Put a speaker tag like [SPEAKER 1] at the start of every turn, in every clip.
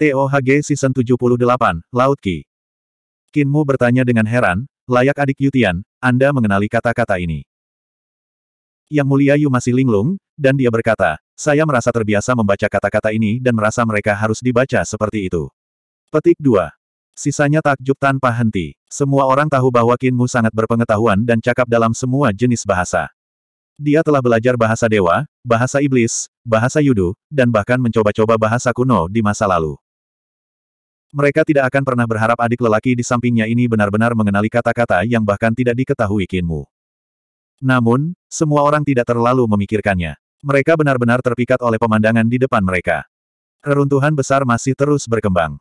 [SPEAKER 1] TOHG Season 78, Laut ki. Kinmu bertanya dengan heran, layak adik Yutian, Anda mengenali kata-kata ini. Yang mulia Yu masih linglung, dan dia berkata, saya merasa terbiasa membaca kata-kata ini dan merasa mereka harus dibaca seperti itu. Petik 2. Sisanya takjub tanpa henti. Semua orang tahu bahwa Kinmu sangat berpengetahuan dan cakap dalam semua jenis bahasa. Dia telah belajar bahasa dewa, bahasa iblis, bahasa yudu, dan bahkan mencoba-coba bahasa kuno di masa lalu. Mereka tidak akan pernah berharap adik lelaki di sampingnya ini benar-benar mengenali kata-kata yang bahkan tidak diketahui Kinmu. Namun, semua orang tidak terlalu memikirkannya. Mereka benar-benar terpikat oleh pemandangan di depan mereka. Reruntuhan besar masih terus berkembang.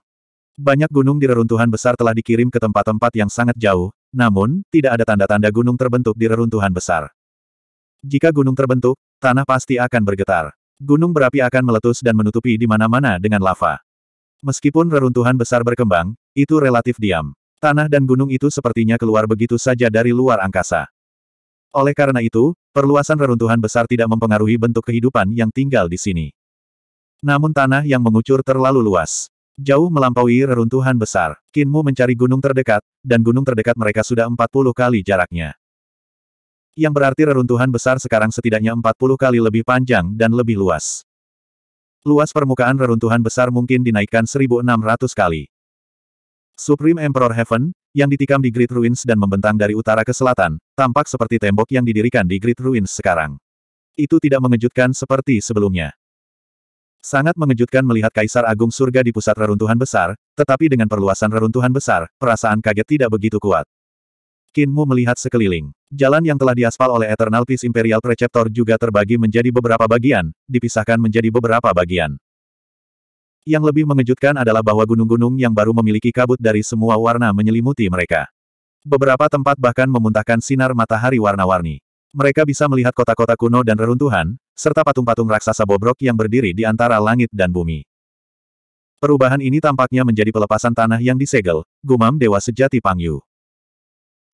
[SPEAKER 1] Banyak gunung di reruntuhan besar telah dikirim ke tempat-tempat yang sangat jauh, namun, tidak ada tanda-tanda gunung terbentuk di reruntuhan besar. Jika gunung terbentuk, tanah pasti akan bergetar. Gunung berapi akan meletus dan menutupi di mana-mana dengan lava. Meskipun reruntuhan besar berkembang, itu relatif diam. Tanah dan gunung itu sepertinya keluar begitu saja dari luar angkasa. Oleh karena itu, perluasan reruntuhan besar tidak mempengaruhi bentuk kehidupan yang tinggal di sini. Namun tanah yang mengucur terlalu luas. Jauh melampaui reruntuhan besar, Kinmu mencari gunung terdekat, dan gunung terdekat mereka sudah 40 kali jaraknya. Yang berarti reruntuhan besar sekarang setidaknya 40 kali lebih panjang dan lebih luas. Luas permukaan reruntuhan besar mungkin dinaikkan 1.600 kali. Supreme Emperor Heaven, yang ditikam di Great Ruins dan membentang dari utara ke selatan, tampak seperti tembok yang didirikan di Great Ruins sekarang. Itu tidak mengejutkan seperti sebelumnya. Sangat mengejutkan melihat Kaisar Agung Surga di pusat reruntuhan besar, tetapi dengan perluasan reruntuhan besar, perasaan kaget tidak begitu kuat. Kinmu melihat sekeliling. Jalan yang telah diaspal oleh Eternal Peace Imperial Preceptor juga terbagi menjadi beberapa bagian, dipisahkan menjadi beberapa bagian. Yang lebih mengejutkan adalah bahwa gunung-gunung yang baru memiliki kabut dari semua warna menyelimuti mereka. Beberapa tempat bahkan memuntahkan sinar matahari warna-warni. Mereka bisa melihat kota-kota kuno dan reruntuhan, serta patung-patung raksasa bobrok yang berdiri di antara langit dan bumi. Perubahan ini tampaknya menjadi pelepasan tanah yang disegel, gumam Dewa Sejati Pangyu.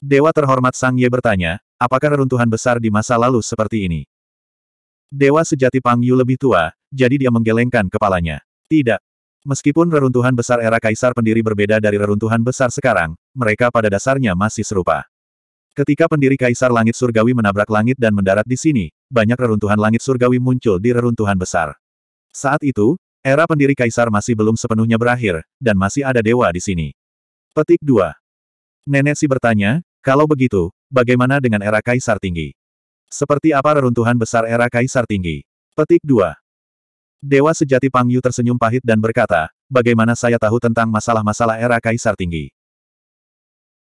[SPEAKER 1] Dewa terhormat Sang Ye bertanya, apakah reruntuhan besar di masa lalu seperti ini? Dewa sejati Pang Yu lebih tua, jadi dia menggelengkan kepalanya. Tidak. Meskipun reruntuhan besar era kaisar pendiri berbeda dari reruntuhan besar sekarang, mereka pada dasarnya masih serupa. Ketika pendiri kaisar langit surgawi menabrak langit dan mendarat di sini, banyak reruntuhan langit surgawi muncul di reruntuhan besar. Saat itu, era pendiri kaisar masih belum sepenuhnya berakhir, dan masih ada dewa di sini. Petik 2. Nenek si bertanya, kalau begitu, bagaimana dengan era kaisar tinggi? Seperti apa reruntuhan besar era kaisar tinggi? Petik 2. Dewa sejati Pang Yu tersenyum pahit dan berkata, bagaimana saya tahu tentang masalah-masalah era kaisar tinggi?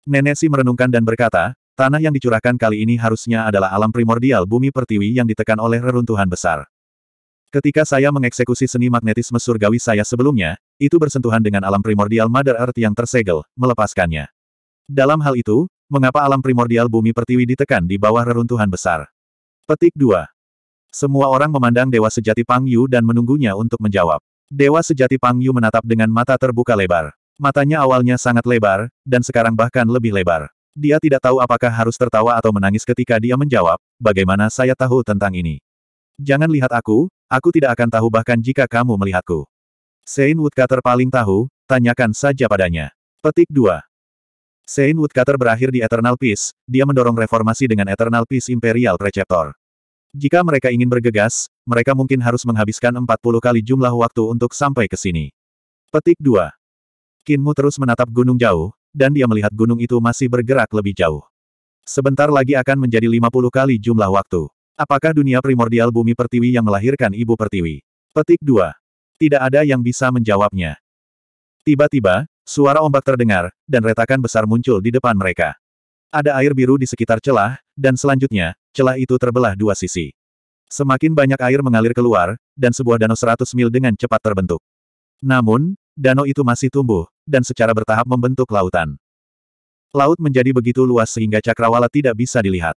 [SPEAKER 1] Nenek si merenungkan dan berkata, tanah yang dicurahkan kali ini harusnya adalah alam primordial bumi pertiwi yang ditekan oleh reruntuhan besar. Ketika saya mengeksekusi seni magnetisme surgawi saya sebelumnya, itu bersentuhan dengan alam primordial Mother Earth yang tersegel, melepaskannya. Dalam hal itu, mengapa alam primordial bumi pertiwi ditekan di bawah reruntuhan besar? Petik 2. Semua orang memandang Dewa Sejati Pang Yu dan menunggunya untuk menjawab. Dewa Sejati Pang Yu menatap dengan mata terbuka lebar. Matanya awalnya sangat lebar, dan sekarang bahkan lebih lebar. Dia tidak tahu apakah harus tertawa atau menangis ketika dia menjawab, bagaimana saya tahu tentang ini. Jangan lihat aku, aku tidak akan tahu bahkan jika kamu melihatku. Sein Woodcutter paling tahu, tanyakan saja padanya. Petik 2. Saint Woodcutter berakhir di Eternal Peace, dia mendorong reformasi dengan Eternal Peace Imperial Preceptor. Jika mereka ingin bergegas, mereka mungkin harus menghabiskan 40 kali jumlah waktu untuk sampai ke sini. Petik 2. Kinmu terus menatap gunung jauh, dan dia melihat gunung itu masih bergerak lebih jauh. Sebentar lagi akan menjadi 50 kali jumlah waktu. Apakah dunia primordial bumi pertiwi yang melahirkan ibu pertiwi? Petik 2. Tidak ada yang bisa menjawabnya. Tiba-tiba, Suara ombak terdengar, dan retakan besar muncul di depan mereka. Ada air biru di sekitar celah, dan selanjutnya, celah itu terbelah dua sisi. Semakin banyak air mengalir keluar, dan sebuah danau seratus mil dengan cepat terbentuk. Namun, danau itu masih tumbuh, dan secara bertahap membentuk lautan. Laut menjadi begitu luas sehingga cakrawala tidak bisa dilihat.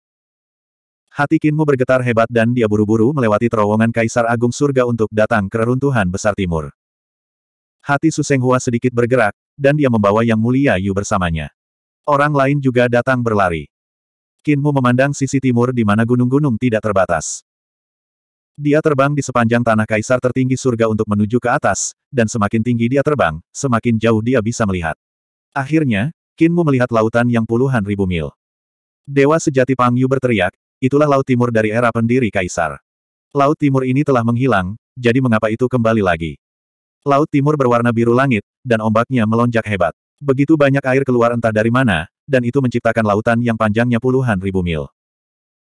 [SPEAKER 1] Hati Kinmu bergetar hebat dan dia buru-buru melewati terowongan Kaisar Agung Surga untuk datang ke reruntuhan besar timur. Hati Suseng Hua sedikit bergerak, dan dia membawa Yang Mulia Yu bersamanya. Orang lain juga datang berlari. Kinmu memandang sisi timur di mana gunung-gunung tidak terbatas. Dia terbang di sepanjang tanah kaisar tertinggi surga untuk menuju ke atas, dan semakin tinggi dia terbang, semakin jauh dia bisa melihat. Akhirnya, Kinmu melihat lautan yang puluhan ribu mil. Dewa sejati Pang Yu berteriak, itulah laut timur dari era pendiri kaisar. Laut timur ini telah menghilang, jadi mengapa itu kembali lagi? Laut timur berwarna biru langit, dan ombaknya melonjak hebat. Begitu banyak air keluar entah dari mana, dan itu menciptakan lautan yang panjangnya puluhan ribu mil.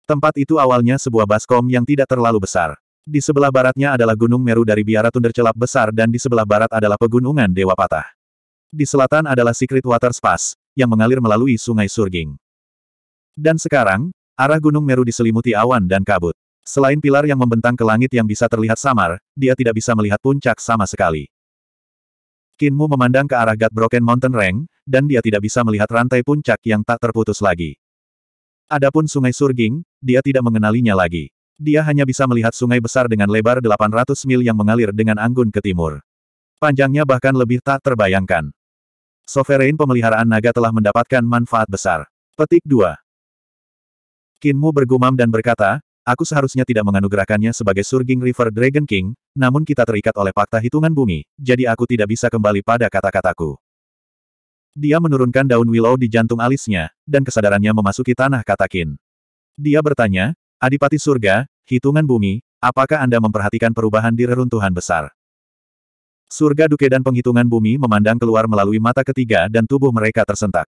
[SPEAKER 1] Tempat itu awalnya sebuah baskom yang tidak terlalu besar. Di sebelah baratnya adalah Gunung Meru dari biara Tundercelap Besar dan di sebelah barat adalah Pegunungan Dewa Patah. Di selatan adalah Secret Water Spas, yang mengalir melalui Sungai Surging. Dan sekarang, arah Gunung Meru diselimuti awan dan kabut. Selain pilar yang membentang ke langit yang bisa terlihat samar, dia tidak bisa melihat puncak sama sekali. Kinmu memandang ke arah God Broken Mountain Range, dan dia tidak bisa melihat rantai puncak yang tak terputus lagi. Adapun sungai Surging, dia tidak mengenalinya lagi. Dia hanya bisa melihat sungai besar dengan lebar 800 mil yang mengalir dengan anggun ke timur. Panjangnya bahkan lebih tak terbayangkan. Sovereign pemeliharaan naga telah mendapatkan manfaat besar. Petik 2. Kinmu bergumam dan berkata, Aku seharusnya tidak menganugerakannya sebagai Surging River Dragon King, namun kita terikat oleh fakta hitungan bumi, jadi aku tidak bisa kembali pada kata-kataku. Dia menurunkan daun willow di jantung alisnya, dan kesadarannya memasuki tanah katakin. Dia bertanya, Adipati Surga, hitungan bumi, apakah Anda memperhatikan perubahan di reruntuhan besar? Surga Duke dan penghitungan bumi memandang keluar melalui mata ketiga dan tubuh mereka tersentak.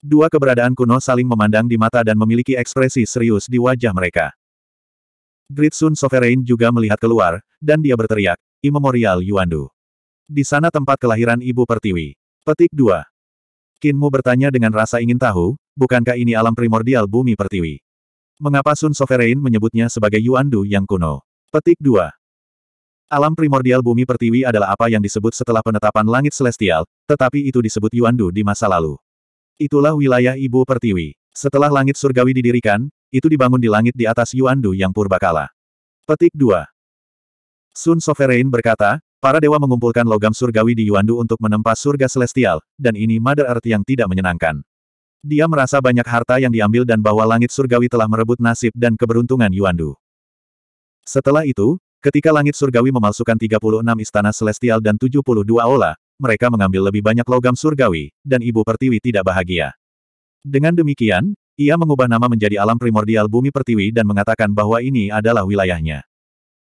[SPEAKER 1] Dua keberadaan kuno saling memandang di mata dan memiliki ekspresi serius di wajah mereka. Great Sun Sovereign juga melihat keluar, dan dia berteriak, Immemorial Yuandu. Di sana tempat kelahiran Ibu Pertiwi. Petik 2. Kinmu bertanya dengan rasa ingin tahu, bukankah ini alam primordial bumi Pertiwi? Mengapa Sun Sovereign menyebutnya sebagai Yuandu yang kuno? Petik 2. Alam primordial bumi Pertiwi adalah apa yang disebut setelah penetapan langit celestial, tetapi itu disebut Yuandu di masa lalu. Itulah wilayah Ibu Pertiwi. Setelah langit surgawi didirikan, itu dibangun di langit di atas Yuandu yang purbakala. Petik 2. Sun Sovereign berkata, para dewa mengumpulkan logam surgawi di Yuandu untuk menempa surga celestial, dan ini Mother Earth yang tidak menyenangkan. Dia merasa banyak harta yang diambil dan bahwa langit surgawi telah merebut nasib dan keberuntungan Yuandu. Setelah itu, ketika langit surgawi memalsukan 36 istana celestial dan 72 aula, mereka mengambil lebih banyak logam surgawi, dan ibu pertiwi tidak bahagia. Dengan demikian, ia mengubah nama menjadi alam primordial bumi pertiwi dan mengatakan bahwa ini adalah wilayahnya.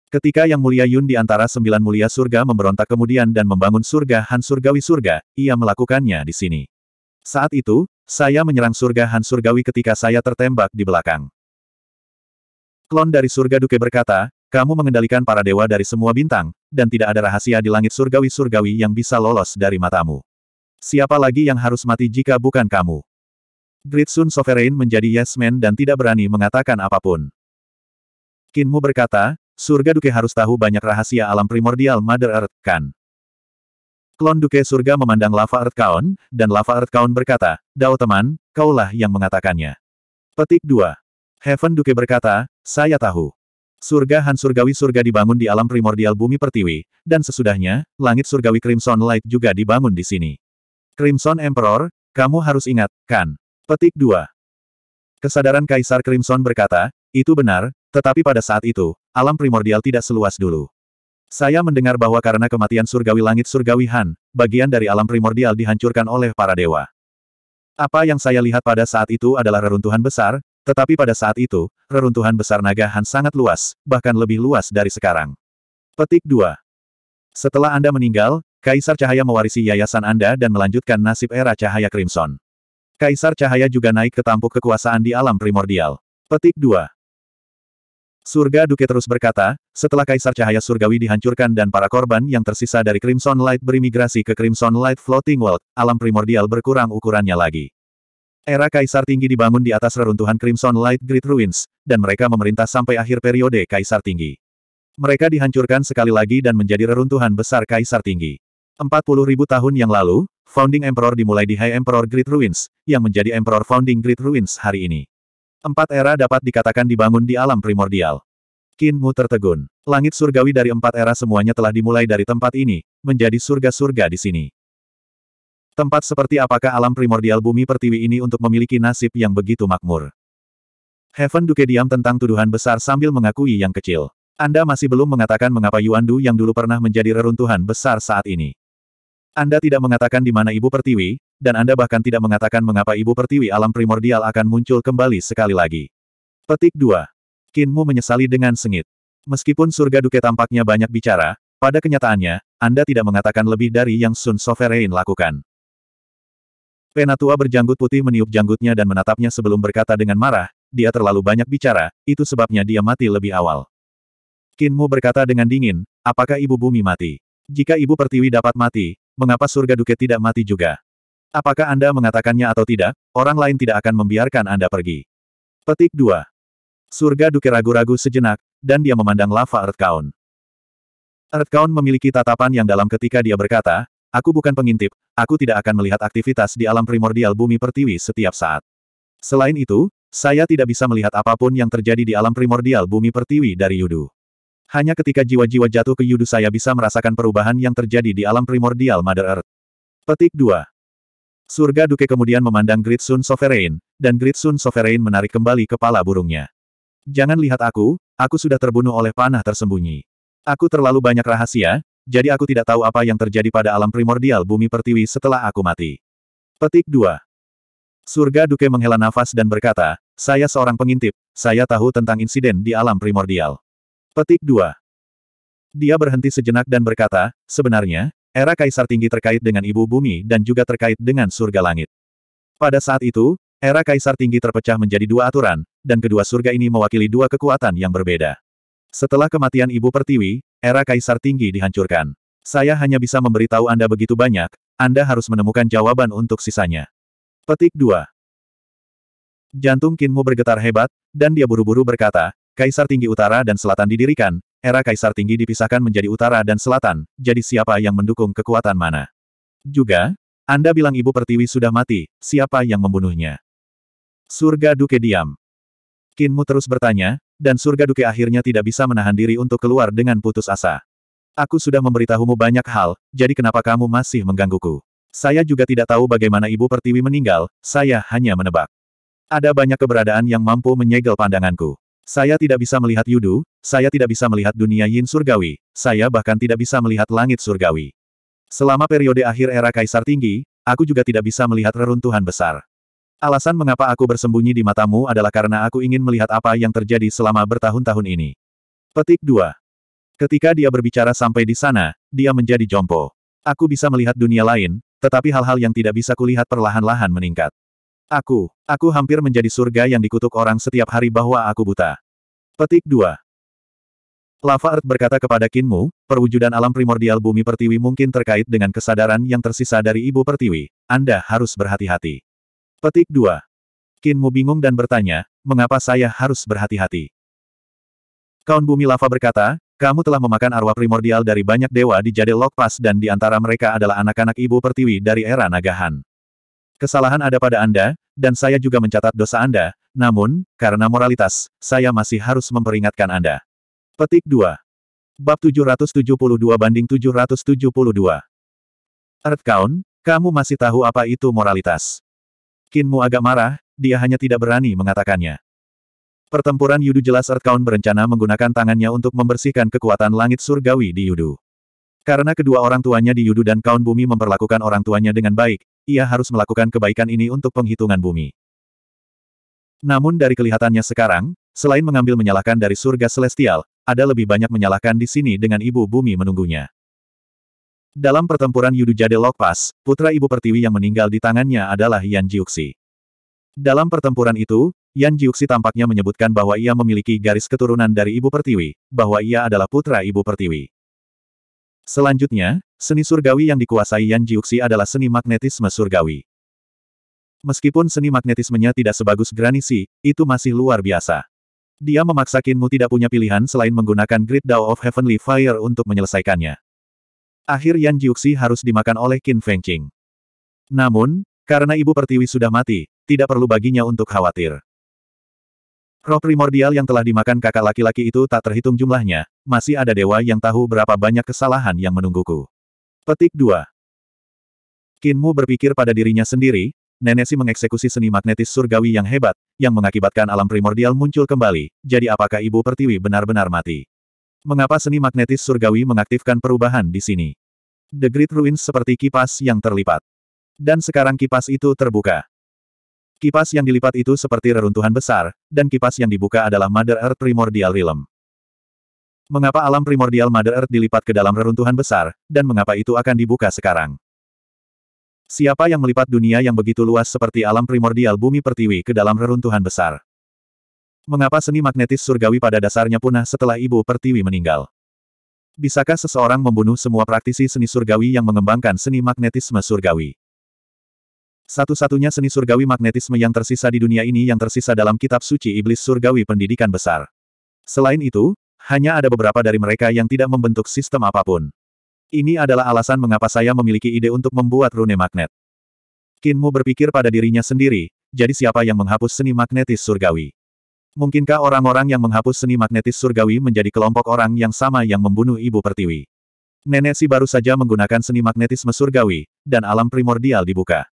[SPEAKER 1] Ketika Yang Mulia Yun di antara sembilan mulia surga memberontak kemudian dan membangun surga Han Surgawi Surga, ia melakukannya di sini. Saat itu, saya menyerang surga Han Surgawi ketika saya tertembak di belakang. Klon dari surga Duke berkata, kamu mengendalikan para dewa dari semua bintang, dan tidak ada rahasia di langit surgawi-surgawi yang bisa lolos dari matamu. Siapa lagi yang harus mati jika bukan kamu? Gritsun Sovereign menjadi yes dan tidak berani mengatakan apapun. Kinmu berkata, surga Duke harus tahu banyak rahasia alam primordial Mother Earth, kan? Klon Duke surga memandang lava Earth Kaon, dan lava Earth Kaon berkata, Dao teman, kaulah yang mengatakannya. Petik 2. Heaven Duke berkata, saya tahu. Surga Han Surgawi surga dibangun di alam primordial bumi pertiwi, dan sesudahnya, langit surgawi Crimson Light juga dibangun di sini. Crimson Emperor, kamu harus ingat, kan? Petik 2. Kesadaran Kaisar Crimson berkata, itu benar, tetapi pada saat itu, alam primordial tidak seluas dulu. Saya mendengar bahwa karena kematian surgawi langit surgawi Han, bagian dari alam primordial dihancurkan oleh para dewa. Apa yang saya lihat pada saat itu adalah reruntuhan besar, tetapi pada saat itu, reruntuhan besar naga Han sangat luas, bahkan lebih luas dari sekarang. Petik 2. Setelah Anda meninggal, Kaisar Cahaya mewarisi yayasan Anda dan melanjutkan nasib era Cahaya Crimson. Kaisar Cahaya juga naik ke tampuk kekuasaan di alam primordial. Petik 2. Surga Duke terus berkata, setelah Kaisar Cahaya Surgawi dihancurkan dan para korban yang tersisa dari Crimson Light berimigrasi ke Crimson Light Floating World, alam primordial berkurang ukurannya lagi. Era Kaisar Tinggi dibangun di atas reruntuhan Crimson Light Great Ruins, dan mereka memerintah sampai akhir periode Kaisar Tinggi. Mereka dihancurkan sekali lagi dan menjadi reruntuhan besar Kaisar Tinggi. 40.000 tahun yang lalu, Founding Emperor dimulai di High Emperor Great Ruins, yang menjadi Emperor Founding Great Ruins hari ini. Empat era dapat dikatakan dibangun di alam primordial. Qin Mu tertegun. Langit surgawi dari empat era semuanya telah dimulai dari tempat ini, menjadi surga-surga di sini. Tempat seperti apakah alam primordial bumi pertiwi ini untuk memiliki nasib yang begitu makmur. Heaven Duke diam tentang tuduhan besar sambil mengakui yang kecil. Anda masih belum mengatakan mengapa Yuan Du yang dulu pernah menjadi reruntuhan besar saat ini. Anda tidak mengatakan di mana Ibu Pertiwi, dan Anda bahkan tidak mengatakan mengapa Ibu Pertiwi alam primordial akan muncul kembali sekali lagi. Petik 2. Kinmu menyesali dengan sengit. Meskipun surga duke tampaknya banyak bicara, pada kenyataannya, Anda tidak mengatakan lebih dari yang Sun Sovereign lakukan. Penatua berjanggut putih meniup janggutnya dan menatapnya sebelum berkata dengan marah, dia terlalu banyak bicara, itu sebabnya dia mati lebih awal. Kinmu berkata dengan dingin, apakah ibu bumi mati? Jika ibu pertiwi dapat mati, mengapa surga Duke tidak mati juga? Apakah Anda mengatakannya atau tidak, orang lain tidak akan membiarkan Anda pergi. Petik 2. Surga Duke ragu-ragu sejenak, dan dia memandang lava Earthkaun. Earthkaun memiliki tatapan yang dalam ketika dia berkata, Aku bukan pengintip, aku tidak akan melihat aktivitas di alam primordial bumi pertiwi setiap saat. Selain itu, saya tidak bisa melihat apapun yang terjadi di alam primordial bumi pertiwi dari Yudu. Hanya ketika jiwa-jiwa jatuh ke yudu saya bisa merasakan perubahan yang terjadi di alam primordial Mother Earth. Petik 2. Surga Duke kemudian memandang Great Sun Sovereign, dan Great Sun Sovereign menarik kembali kepala burungnya. Jangan lihat aku, aku sudah terbunuh oleh panah tersembunyi. Aku terlalu banyak rahasia, jadi aku tidak tahu apa yang terjadi pada alam primordial bumi pertiwi setelah aku mati. Petik 2. Surga Duke menghela nafas dan berkata, saya seorang pengintip, saya tahu tentang insiden di alam primordial. Petik 2. Dia berhenti sejenak dan berkata, sebenarnya, era kaisar tinggi terkait dengan ibu bumi dan juga terkait dengan surga langit. Pada saat itu, era kaisar tinggi terpecah menjadi dua aturan, dan kedua surga ini mewakili dua kekuatan yang berbeda. Setelah kematian ibu pertiwi, era kaisar tinggi dihancurkan. Saya hanya bisa memberitahu Anda begitu banyak, Anda harus menemukan jawaban untuk sisanya. Petik 2. Jantung Kinmu bergetar hebat, dan dia buru-buru berkata, Kaisar Tinggi Utara dan Selatan didirikan, era Kaisar Tinggi dipisahkan menjadi Utara dan Selatan, jadi siapa yang mendukung kekuatan mana? Juga, Anda bilang Ibu Pertiwi sudah mati, siapa yang membunuhnya? Surga Duke diam. Kinmu terus bertanya, dan Surga Duke akhirnya tidak bisa menahan diri untuk keluar dengan putus asa. Aku sudah memberitahumu banyak hal, jadi kenapa kamu masih menggangguku? Saya juga tidak tahu bagaimana Ibu Pertiwi meninggal, saya hanya menebak. Ada banyak keberadaan yang mampu menyegel pandanganku. Saya tidak bisa melihat Yudu, saya tidak bisa melihat dunia Yin surgawi, saya bahkan tidak bisa melihat langit surgawi. Selama periode akhir era Kaisar Tinggi, aku juga tidak bisa melihat reruntuhan besar. Alasan mengapa aku bersembunyi di matamu adalah karena aku ingin melihat apa yang terjadi selama bertahun-tahun ini. Petik 2. Ketika dia berbicara sampai di sana, dia menjadi jompo. Aku bisa melihat dunia lain, tetapi hal-hal yang tidak bisa kulihat perlahan-lahan meningkat. Aku, aku hampir menjadi surga yang dikutuk orang setiap hari bahwa aku buta. Petik 2. Lava Earth berkata kepada Kinmu, perwujudan alam primordial bumi pertiwi mungkin terkait dengan kesadaran yang tersisa dari ibu pertiwi. Anda harus berhati-hati. Petik 2. Kinmu bingung dan bertanya, mengapa saya harus berhati-hati? Kaun Bumi Lava berkata, kamu telah memakan arwah primordial dari banyak dewa di Jade Lok Pass dan di antara mereka adalah anak-anak ibu pertiwi dari era Nagahan. Kesalahan ada pada Anda, dan saya juga mencatat dosa Anda, namun, karena moralitas, saya masih harus memperingatkan Anda. Petik 2. Bab 772 banding 772. Earth Count, kamu masih tahu apa itu moralitas. Kinmu agak marah, dia hanya tidak berani mengatakannya. Pertempuran Yudu jelas Earth Count berencana menggunakan tangannya untuk membersihkan kekuatan langit surgawi di Yudu. Karena kedua orang tuanya di Yudu dan Kaun Bumi memperlakukan orang tuanya dengan baik, ia harus melakukan kebaikan ini untuk penghitungan bumi. Namun dari kelihatannya sekarang, selain mengambil menyalahkan dari surga celestial, ada lebih banyak menyalahkan di sini dengan ibu bumi menunggunya. Dalam pertempuran Yudu Jade Lokpas, putra ibu pertiwi yang meninggal di tangannya adalah Yan Jiuxi. Dalam pertempuran itu, Yan Jiuxi tampaknya menyebutkan bahwa ia memiliki garis keturunan dari ibu pertiwi, bahwa ia adalah putra ibu pertiwi. Selanjutnya, seni surgawi yang dikuasai Yan Jiuxi adalah seni magnetisme surgawi. Meskipun seni magnetismenya tidak sebagus Granisi, itu masih luar biasa. Dia memaksa Kinmu tidak punya pilihan selain menggunakan Great Dao of Heavenly Fire untuk menyelesaikannya. Akhir Yan Jiuxi harus dimakan oleh Qin Fengqing. Namun, karena Ibu Pertiwi sudah mati, tidak perlu baginya untuk khawatir. Roh primordial yang telah dimakan kakak laki-laki itu tak terhitung jumlahnya, masih ada dewa yang tahu berapa banyak kesalahan yang menungguku. Petik 2. Kinmu berpikir pada dirinya sendiri, Nenesi mengeksekusi seni magnetis surgawi yang hebat, yang mengakibatkan alam primordial muncul kembali, jadi apakah Ibu Pertiwi benar-benar mati? Mengapa seni magnetis surgawi mengaktifkan perubahan di sini? The Great Ruins seperti kipas yang terlipat. Dan sekarang kipas itu terbuka. Kipas yang dilipat itu seperti reruntuhan besar, dan kipas yang dibuka adalah Mother Earth Primordial Realm. Mengapa alam primordial Mother Earth dilipat ke dalam reruntuhan besar, dan mengapa itu akan dibuka sekarang? Siapa yang melipat dunia yang begitu luas seperti alam primordial bumi pertiwi ke dalam reruntuhan besar? Mengapa seni magnetis surgawi pada dasarnya punah setelah ibu pertiwi meninggal? Bisakah seseorang membunuh semua praktisi seni surgawi yang mengembangkan seni magnetisme surgawi? Satu-satunya seni surgawi magnetisme yang tersisa di dunia ini yang tersisa dalam kitab suci iblis surgawi pendidikan besar. Selain itu, hanya ada beberapa dari mereka yang tidak membentuk sistem apapun. Ini adalah alasan mengapa saya memiliki ide untuk membuat rune magnet. Kinmu berpikir pada dirinya sendiri, jadi siapa yang menghapus seni magnetis surgawi? Mungkinkah orang-orang yang menghapus seni magnetis surgawi menjadi kelompok orang yang sama yang membunuh ibu pertiwi? Nenek si baru saja menggunakan seni magnetisme surgawi, dan alam primordial dibuka.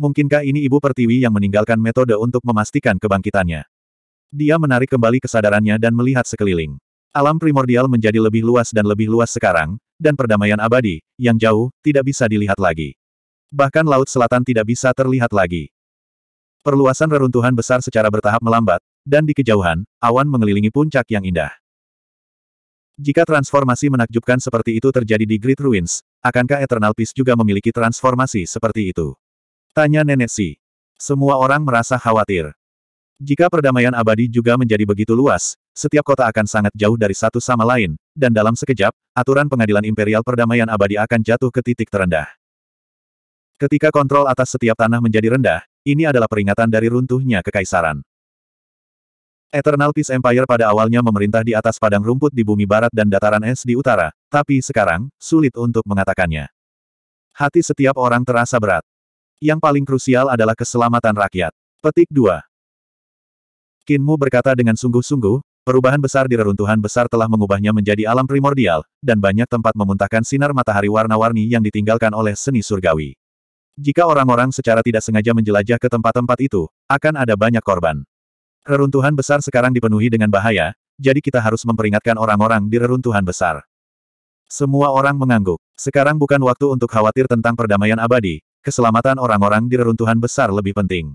[SPEAKER 1] Mungkinkah ini Ibu Pertiwi yang meninggalkan metode untuk memastikan kebangkitannya? Dia menarik kembali kesadarannya dan melihat sekeliling. Alam primordial menjadi lebih luas dan lebih luas sekarang, dan perdamaian abadi, yang jauh, tidak bisa dilihat lagi. Bahkan Laut Selatan tidak bisa terlihat lagi. Perluasan reruntuhan besar secara bertahap melambat, dan di kejauhan, awan mengelilingi puncak yang indah. Jika transformasi menakjubkan seperti itu terjadi di Great Ruins, akankah Eternal Peace juga memiliki transformasi seperti itu? Tanya Nenek Si. Semua orang merasa khawatir. Jika perdamaian abadi juga menjadi begitu luas, setiap kota akan sangat jauh dari satu sama lain, dan dalam sekejap, aturan pengadilan imperial perdamaian abadi akan jatuh ke titik terendah. Ketika kontrol atas setiap tanah menjadi rendah, ini adalah peringatan dari runtuhnya kekaisaran. Eternal Peace Empire pada awalnya memerintah di atas padang rumput di bumi barat dan dataran es di utara, tapi sekarang, sulit untuk mengatakannya. Hati setiap orang terasa berat. Yang paling krusial adalah keselamatan rakyat. Petik 2. Kinmu berkata dengan sungguh-sungguh, perubahan besar di reruntuhan besar telah mengubahnya menjadi alam primordial, dan banyak tempat memuntahkan sinar matahari warna-warni yang ditinggalkan oleh seni surgawi. Jika orang-orang secara tidak sengaja menjelajah ke tempat-tempat itu, akan ada banyak korban. Reruntuhan besar sekarang dipenuhi dengan bahaya, jadi kita harus memperingatkan orang-orang di reruntuhan besar. Semua orang mengangguk. Sekarang bukan waktu untuk khawatir tentang perdamaian abadi, keselamatan orang-orang di reruntuhan besar lebih penting.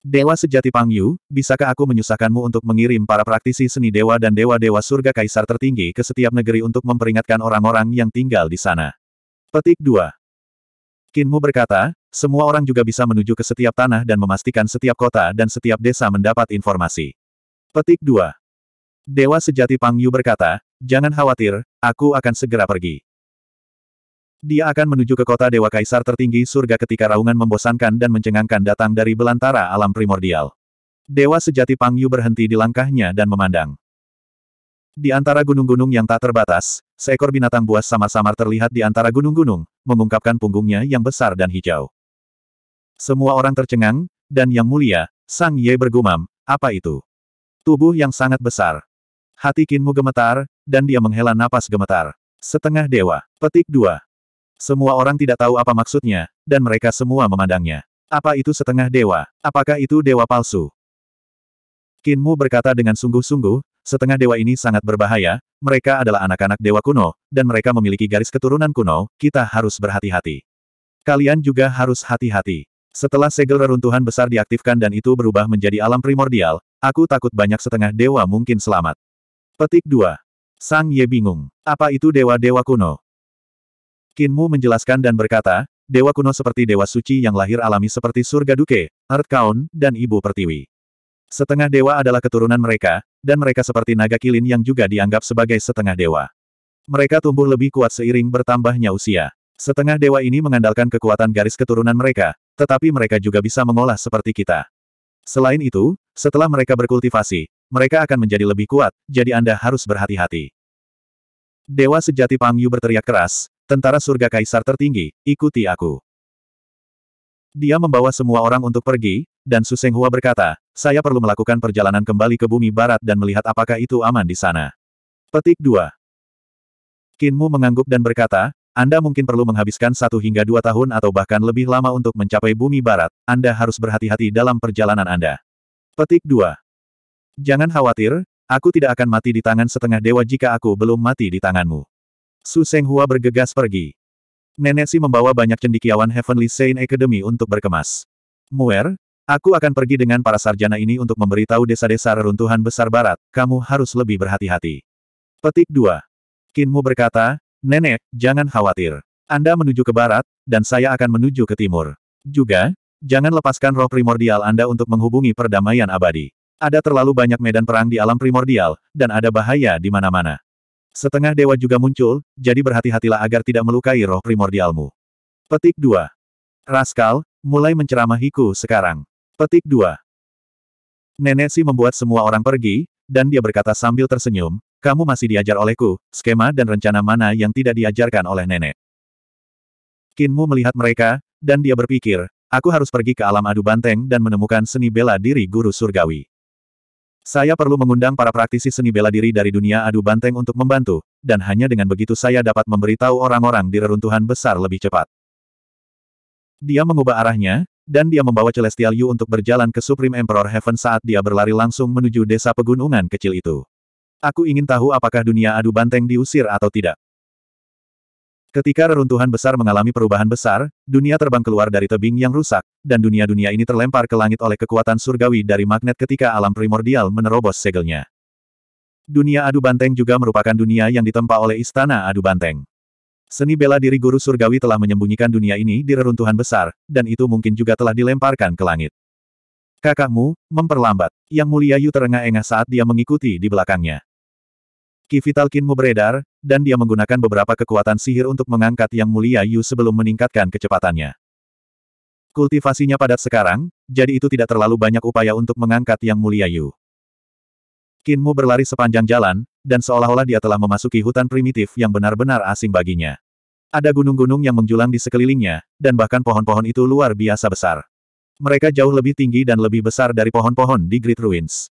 [SPEAKER 1] Dewa sejati Pang Yu, bisakah aku menyusahkanmu untuk mengirim para praktisi seni dewa dan dewa-dewa surga kaisar tertinggi ke setiap negeri untuk memperingatkan orang-orang yang tinggal di sana? Petik 2. Kinmu berkata, semua orang juga bisa menuju ke setiap tanah dan memastikan setiap kota dan setiap desa mendapat informasi. Petik 2. Dewa sejati Pang Yu berkata, jangan khawatir, aku akan segera pergi. Dia akan menuju ke kota Dewa Kaisar tertinggi surga ketika raungan membosankan dan mencengangkan datang dari belantara alam primordial. Dewa sejati Pang Yu berhenti di langkahnya dan memandang. Di antara gunung-gunung yang tak terbatas, seekor binatang buas samar-samar terlihat di antara gunung-gunung, mengungkapkan punggungnya yang besar dan hijau. Semua orang tercengang, dan yang mulia, Sang Ye bergumam, apa itu? Tubuh yang sangat besar. Hati Kinmu gemetar, dan dia menghela napas gemetar. Setengah dewa. Petik 2. Semua orang tidak tahu apa maksudnya, dan mereka semua memandangnya. Apa itu setengah dewa? Apakah itu dewa palsu? Kinmu berkata dengan sungguh-sungguh, setengah dewa ini sangat berbahaya, mereka adalah anak-anak dewa kuno, dan mereka memiliki garis keturunan kuno, kita harus berhati-hati. Kalian juga harus hati-hati. Setelah segel reruntuhan besar diaktifkan dan itu berubah menjadi alam primordial, aku takut banyak setengah dewa mungkin selamat. Petik 2. Sang Ye bingung. Apa itu dewa-dewa kuno? Kinmu menjelaskan dan berkata, dewa kuno seperti dewa suci yang lahir alami seperti surga duke, Earth Kaun, dan ibu pertiwi. Setengah dewa adalah keturunan mereka, dan mereka seperti naga kilin yang juga dianggap sebagai setengah dewa. Mereka tumbuh lebih kuat seiring bertambahnya usia. Setengah dewa ini mengandalkan kekuatan garis keturunan mereka, tetapi mereka juga bisa mengolah seperti kita. Selain itu, setelah mereka berkultivasi, mereka akan menjadi lebih kuat, jadi Anda harus berhati-hati. Dewa sejati Pang Yu berteriak keras, Tentara surga kaisar tertinggi, ikuti aku. Dia membawa semua orang untuk pergi, dan Su Hua berkata, saya perlu melakukan perjalanan kembali ke bumi barat dan melihat apakah itu aman di sana. Petik 2. Kinmu mengangguk dan berkata, Anda mungkin perlu menghabiskan satu hingga dua tahun atau bahkan lebih lama untuk mencapai bumi barat, Anda harus berhati-hati dalam perjalanan Anda. Petik 2. Jangan khawatir, aku tidak akan mati di tangan setengah dewa jika aku belum mati di tanganmu. Su Hua bergegas pergi. Nenek Si membawa banyak cendikiawan Heavenly Saint Academy untuk berkemas. Muer, aku akan pergi dengan para sarjana ini untuk memberitahu desa-desa reruntuhan besar barat, kamu harus lebih berhati-hati. Petik 2. Kinmu berkata, Nenek, jangan khawatir. Anda menuju ke barat, dan saya akan menuju ke timur. Juga, jangan lepaskan roh primordial Anda untuk menghubungi perdamaian abadi. Ada terlalu banyak medan perang di alam primordial, dan ada bahaya di mana-mana. Setengah dewa juga muncul, jadi berhati-hatilah agar tidak melukai roh primordialmu. Petik 2. Raskal, mulai menceramahiku sekarang. Petik 2. Nenek Si membuat semua orang pergi, dan dia berkata sambil tersenyum, kamu masih diajar olehku, skema dan rencana mana yang tidak diajarkan oleh nenek. Kinmu melihat mereka, dan dia berpikir, aku harus pergi ke alam adu banteng dan menemukan seni bela diri guru surgawi. Saya perlu mengundang para praktisi seni bela diri dari dunia adu banteng untuk membantu, dan hanya dengan begitu saya dapat memberitahu orang-orang di reruntuhan besar lebih cepat. Dia mengubah arahnya, dan dia membawa Celestial Yu untuk berjalan ke Supreme Emperor Heaven saat dia berlari langsung menuju desa pegunungan kecil itu. Aku ingin tahu apakah dunia adu banteng diusir atau tidak. Ketika reruntuhan besar mengalami perubahan besar, dunia terbang keluar dari tebing yang rusak, dan dunia-dunia ini terlempar ke langit oleh kekuatan surgawi dari magnet ketika alam primordial menerobos segelnya. Dunia adu banteng juga merupakan dunia yang ditempa oleh istana adu banteng. Seni bela diri guru surgawi telah menyembunyikan dunia ini di reruntuhan besar, dan itu mungkin juga telah dilemparkan ke langit. Kakakmu, memperlambat. Yang mulia Yu terengah-engah saat dia mengikuti di belakangnya. Ki Vital Kinmu beredar, dan dia menggunakan beberapa kekuatan sihir untuk mengangkat Yang Mulia Yu sebelum meningkatkan kecepatannya. Kultivasinya padat sekarang, jadi itu tidak terlalu banyak upaya untuk mengangkat Yang Mulia Yu. Kinmu berlari sepanjang jalan, dan seolah-olah dia telah memasuki hutan primitif yang benar-benar asing baginya. Ada gunung-gunung yang menjulang di sekelilingnya, dan bahkan pohon-pohon itu luar biasa besar. Mereka jauh lebih tinggi dan lebih besar dari pohon-pohon di Great Ruins.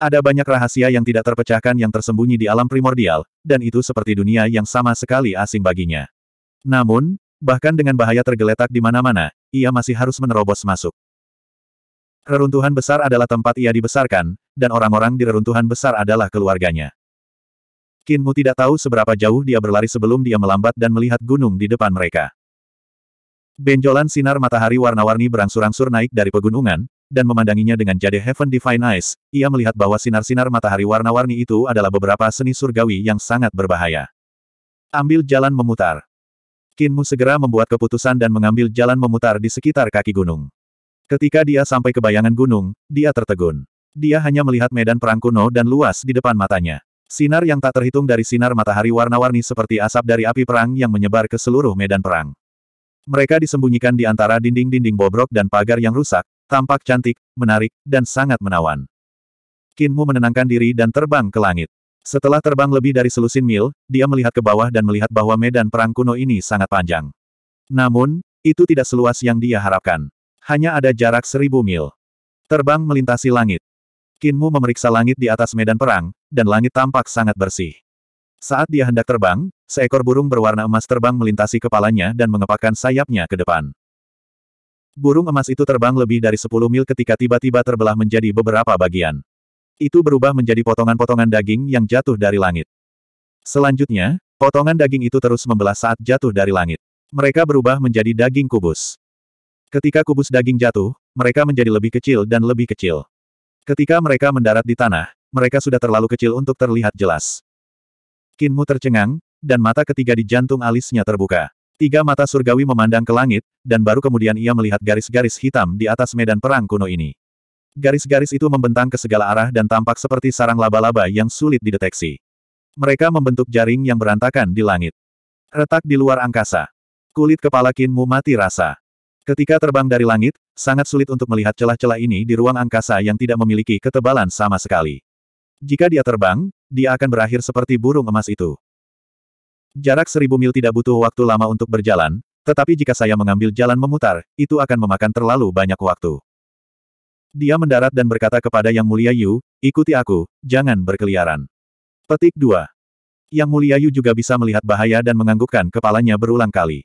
[SPEAKER 1] Ada banyak rahasia yang tidak terpecahkan yang tersembunyi di alam primordial, dan itu seperti dunia yang sama sekali asing baginya. Namun, bahkan dengan bahaya tergeletak di mana-mana, ia masih harus menerobos masuk. Reruntuhan besar adalah tempat ia dibesarkan, dan orang-orang di reruntuhan besar adalah keluarganya. Kinmu tidak tahu seberapa jauh dia berlari sebelum dia melambat dan melihat gunung di depan mereka. Benjolan sinar matahari warna-warni berangsur-angsur naik dari pegunungan, dan memandanginya dengan jade Heaven Divine Eyes, ia melihat bahwa sinar-sinar matahari warna-warni itu adalah beberapa seni surgawi yang sangat berbahaya. Ambil jalan memutar. Kinmu segera membuat keputusan dan mengambil jalan memutar di sekitar kaki gunung. Ketika dia sampai ke bayangan gunung, dia tertegun. Dia hanya melihat medan perang kuno dan luas di depan matanya. Sinar yang tak terhitung dari sinar matahari warna-warni seperti asap dari api perang yang menyebar ke seluruh medan perang. Mereka disembunyikan di antara dinding-dinding bobrok dan pagar yang rusak, Tampak cantik, menarik, dan sangat menawan. Kinmu menenangkan diri dan terbang ke langit. Setelah terbang lebih dari selusin mil, dia melihat ke bawah dan melihat bahwa medan perang kuno ini sangat panjang. Namun, itu tidak seluas yang dia harapkan. Hanya ada jarak seribu mil. Terbang melintasi langit. Kinmu memeriksa langit di atas medan perang, dan langit tampak sangat bersih. Saat dia hendak terbang, seekor burung berwarna emas terbang melintasi kepalanya dan mengepakkan sayapnya ke depan. Burung emas itu terbang lebih dari 10 mil ketika tiba-tiba terbelah menjadi beberapa bagian. Itu berubah menjadi potongan-potongan daging yang jatuh dari langit. Selanjutnya, potongan daging itu terus membelah saat jatuh dari langit. Mereka berubah menjadi daging kubus. Ketika kubus daging jatuh, mereka menjadi lebih kecil dan lebih kecil. Ketika mereka mendarat di tanah, mereka sudah terlalu kecil untuk terlihat jelas. Kinmu tercengang, dan mata ketiga di jantung alisnya terbuka. Tiga mata surgawi memandang ke langit, dan baru kemudian ia melihat garis-garis hitam di atas medan perang kuno ini. Garis-garis itu membentang ke segala arah dan tampak seperti sarang laba-laba yang sulit dideteksi. Mereka membentuk jaring yang berantakan di langit. Retak di luar angkasa. Kulit kepala Kinmu mati rasa. Ketika terbang dari langit, sangat sulit untuk melihat celah-celah ini di ruang angkasa yang tidak memiliki ketebalan sama sekali. Jika dia terbang, dia akan berakhir seperti burung emas itu. Jarak seribu mil tidak butuh waktu lama untuk berjalan, tetapi jika saya mengambil jalan memutar, itu akan memakan terlalu banyak waktu. Dia mendarat dan berkata kepada Yang Mulia Yu, ikuti aku, jangan berkeliaran. Petik 2. Yang Mulia Yu juga bisa melihat bahaya dan menganggukkan kepalanya berulang kali.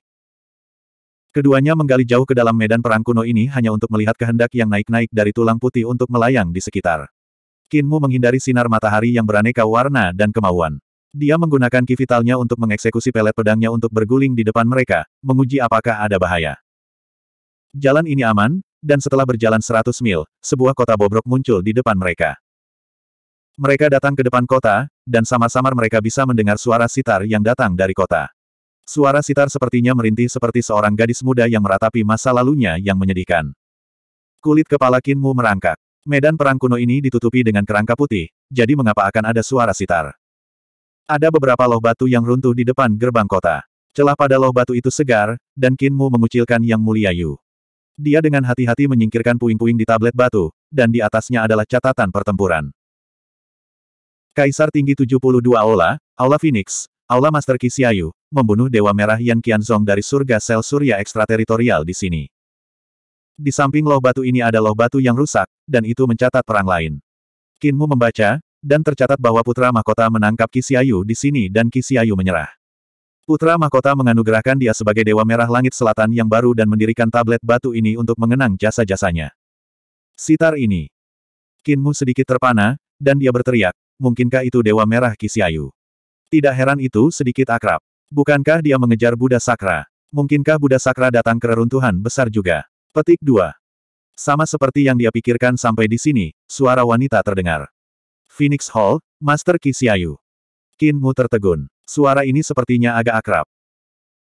[SPEAKER 1] Keduanya menggali jauh ke dalam medan perang kuno ini hanya untuk melihat kehendak yang naik-naik dari tulang putih untuk melayang di sekitar. Kinmu menghindari sinar matahari yang beraneka warna dan kemauan. Dia menggunakan ki untuk mengeksekusi pelet pedangnya untuk berguling di depan mereka, menguji apakah ada bahaya. Jalan ini aman, dan setelah berjalan 100 mil, sebuah kota bobrok muncul di depan mereka. Mereka datang ke depan kota, dan sama samar mereka bisa mendengar suara sitar yang datang dari kota. Suara sitar sepertinya merintih seperti seorang gadis muda yang meratapi masa lalunya yang menyedihkan. Kulit kepala Kinmu merangkak. Medan perang kuno ini ditutupi dengan kerangka putih, jadi mengapa akan ada suara sitar? Ada beberapa loh batu yang runtuh di depan gerbang kota. Celah pada loh batu itu segar, dan Kinmu mengucilkan Yang Mulia Yu. Dia dengan hati-hati menyingkirkan puing-puing di tablet batu, dan di atasnya adalah catatan pertempuran. Kaisar tinggi 72 Aula, Aula Phoenix, Aula Master Kisiayu, membunuh Dewa Merah Yan Qianzong dari surga sel surya ekstrateritorial di sini. Di samping loh batu ini ada loh batu yang rusak, dan itu mencatat perang lain. Kinmu membaca, dan tercatat bahwa Putra Mahkota menangkap Kisiayu di sini dan Kisiayu menyerah. Putra Mahkota menganugerahkan dia sebagai Dewa Merah Langit Selatan yang baru dan mendirikan tablet batu ini untuk mengenang jasa-jasanya. Sitar ini. Kinmu sedikit terpana, dan dia berteriak, mungkinkah itu Dewa Merah Kisiayu? Tidak heran itu sedikit akrab. Bukankah dia mengejar Buddha Sakra? Mungkinkah Buddha Sakra datang ke reruntuhan besar juga? Petik 2. Sama seperti yang dia pikirkan sampai di sini, suara wanita terdengar. Phoenix Hall, Master Kisiayu. Kinmu tertegun. Suara ini sepertinya agak akrab.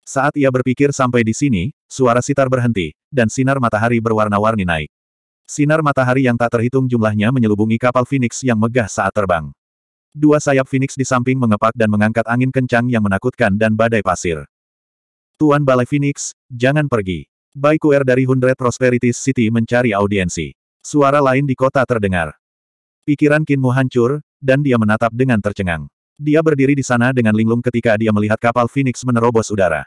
[SPEAKER 1] Saat ia berpikir sampai di sini, suara sitar berhenti, dan sinar matahari berwarna-warni naik. Sinar matahari yang tak terhitung jumlahnya menyelubungi kapal Phoenix yang megah saat terbang. Dua sayap Phoenix di samping mengepak dan mengangkat angin kencang yang menakutkan dan badai pasir. Tuan Balai Phoenix, jangan pergi. Baikuer dari Hundred Prosperity City mencari audiensi. Suara lain di kota terdengar. Pikiran Kinmu hancur, dan dia menatap dengan tercengang. Dia berdiri di sana dengan linglung ketika dia melihat kapal Phoenix menerobos udara.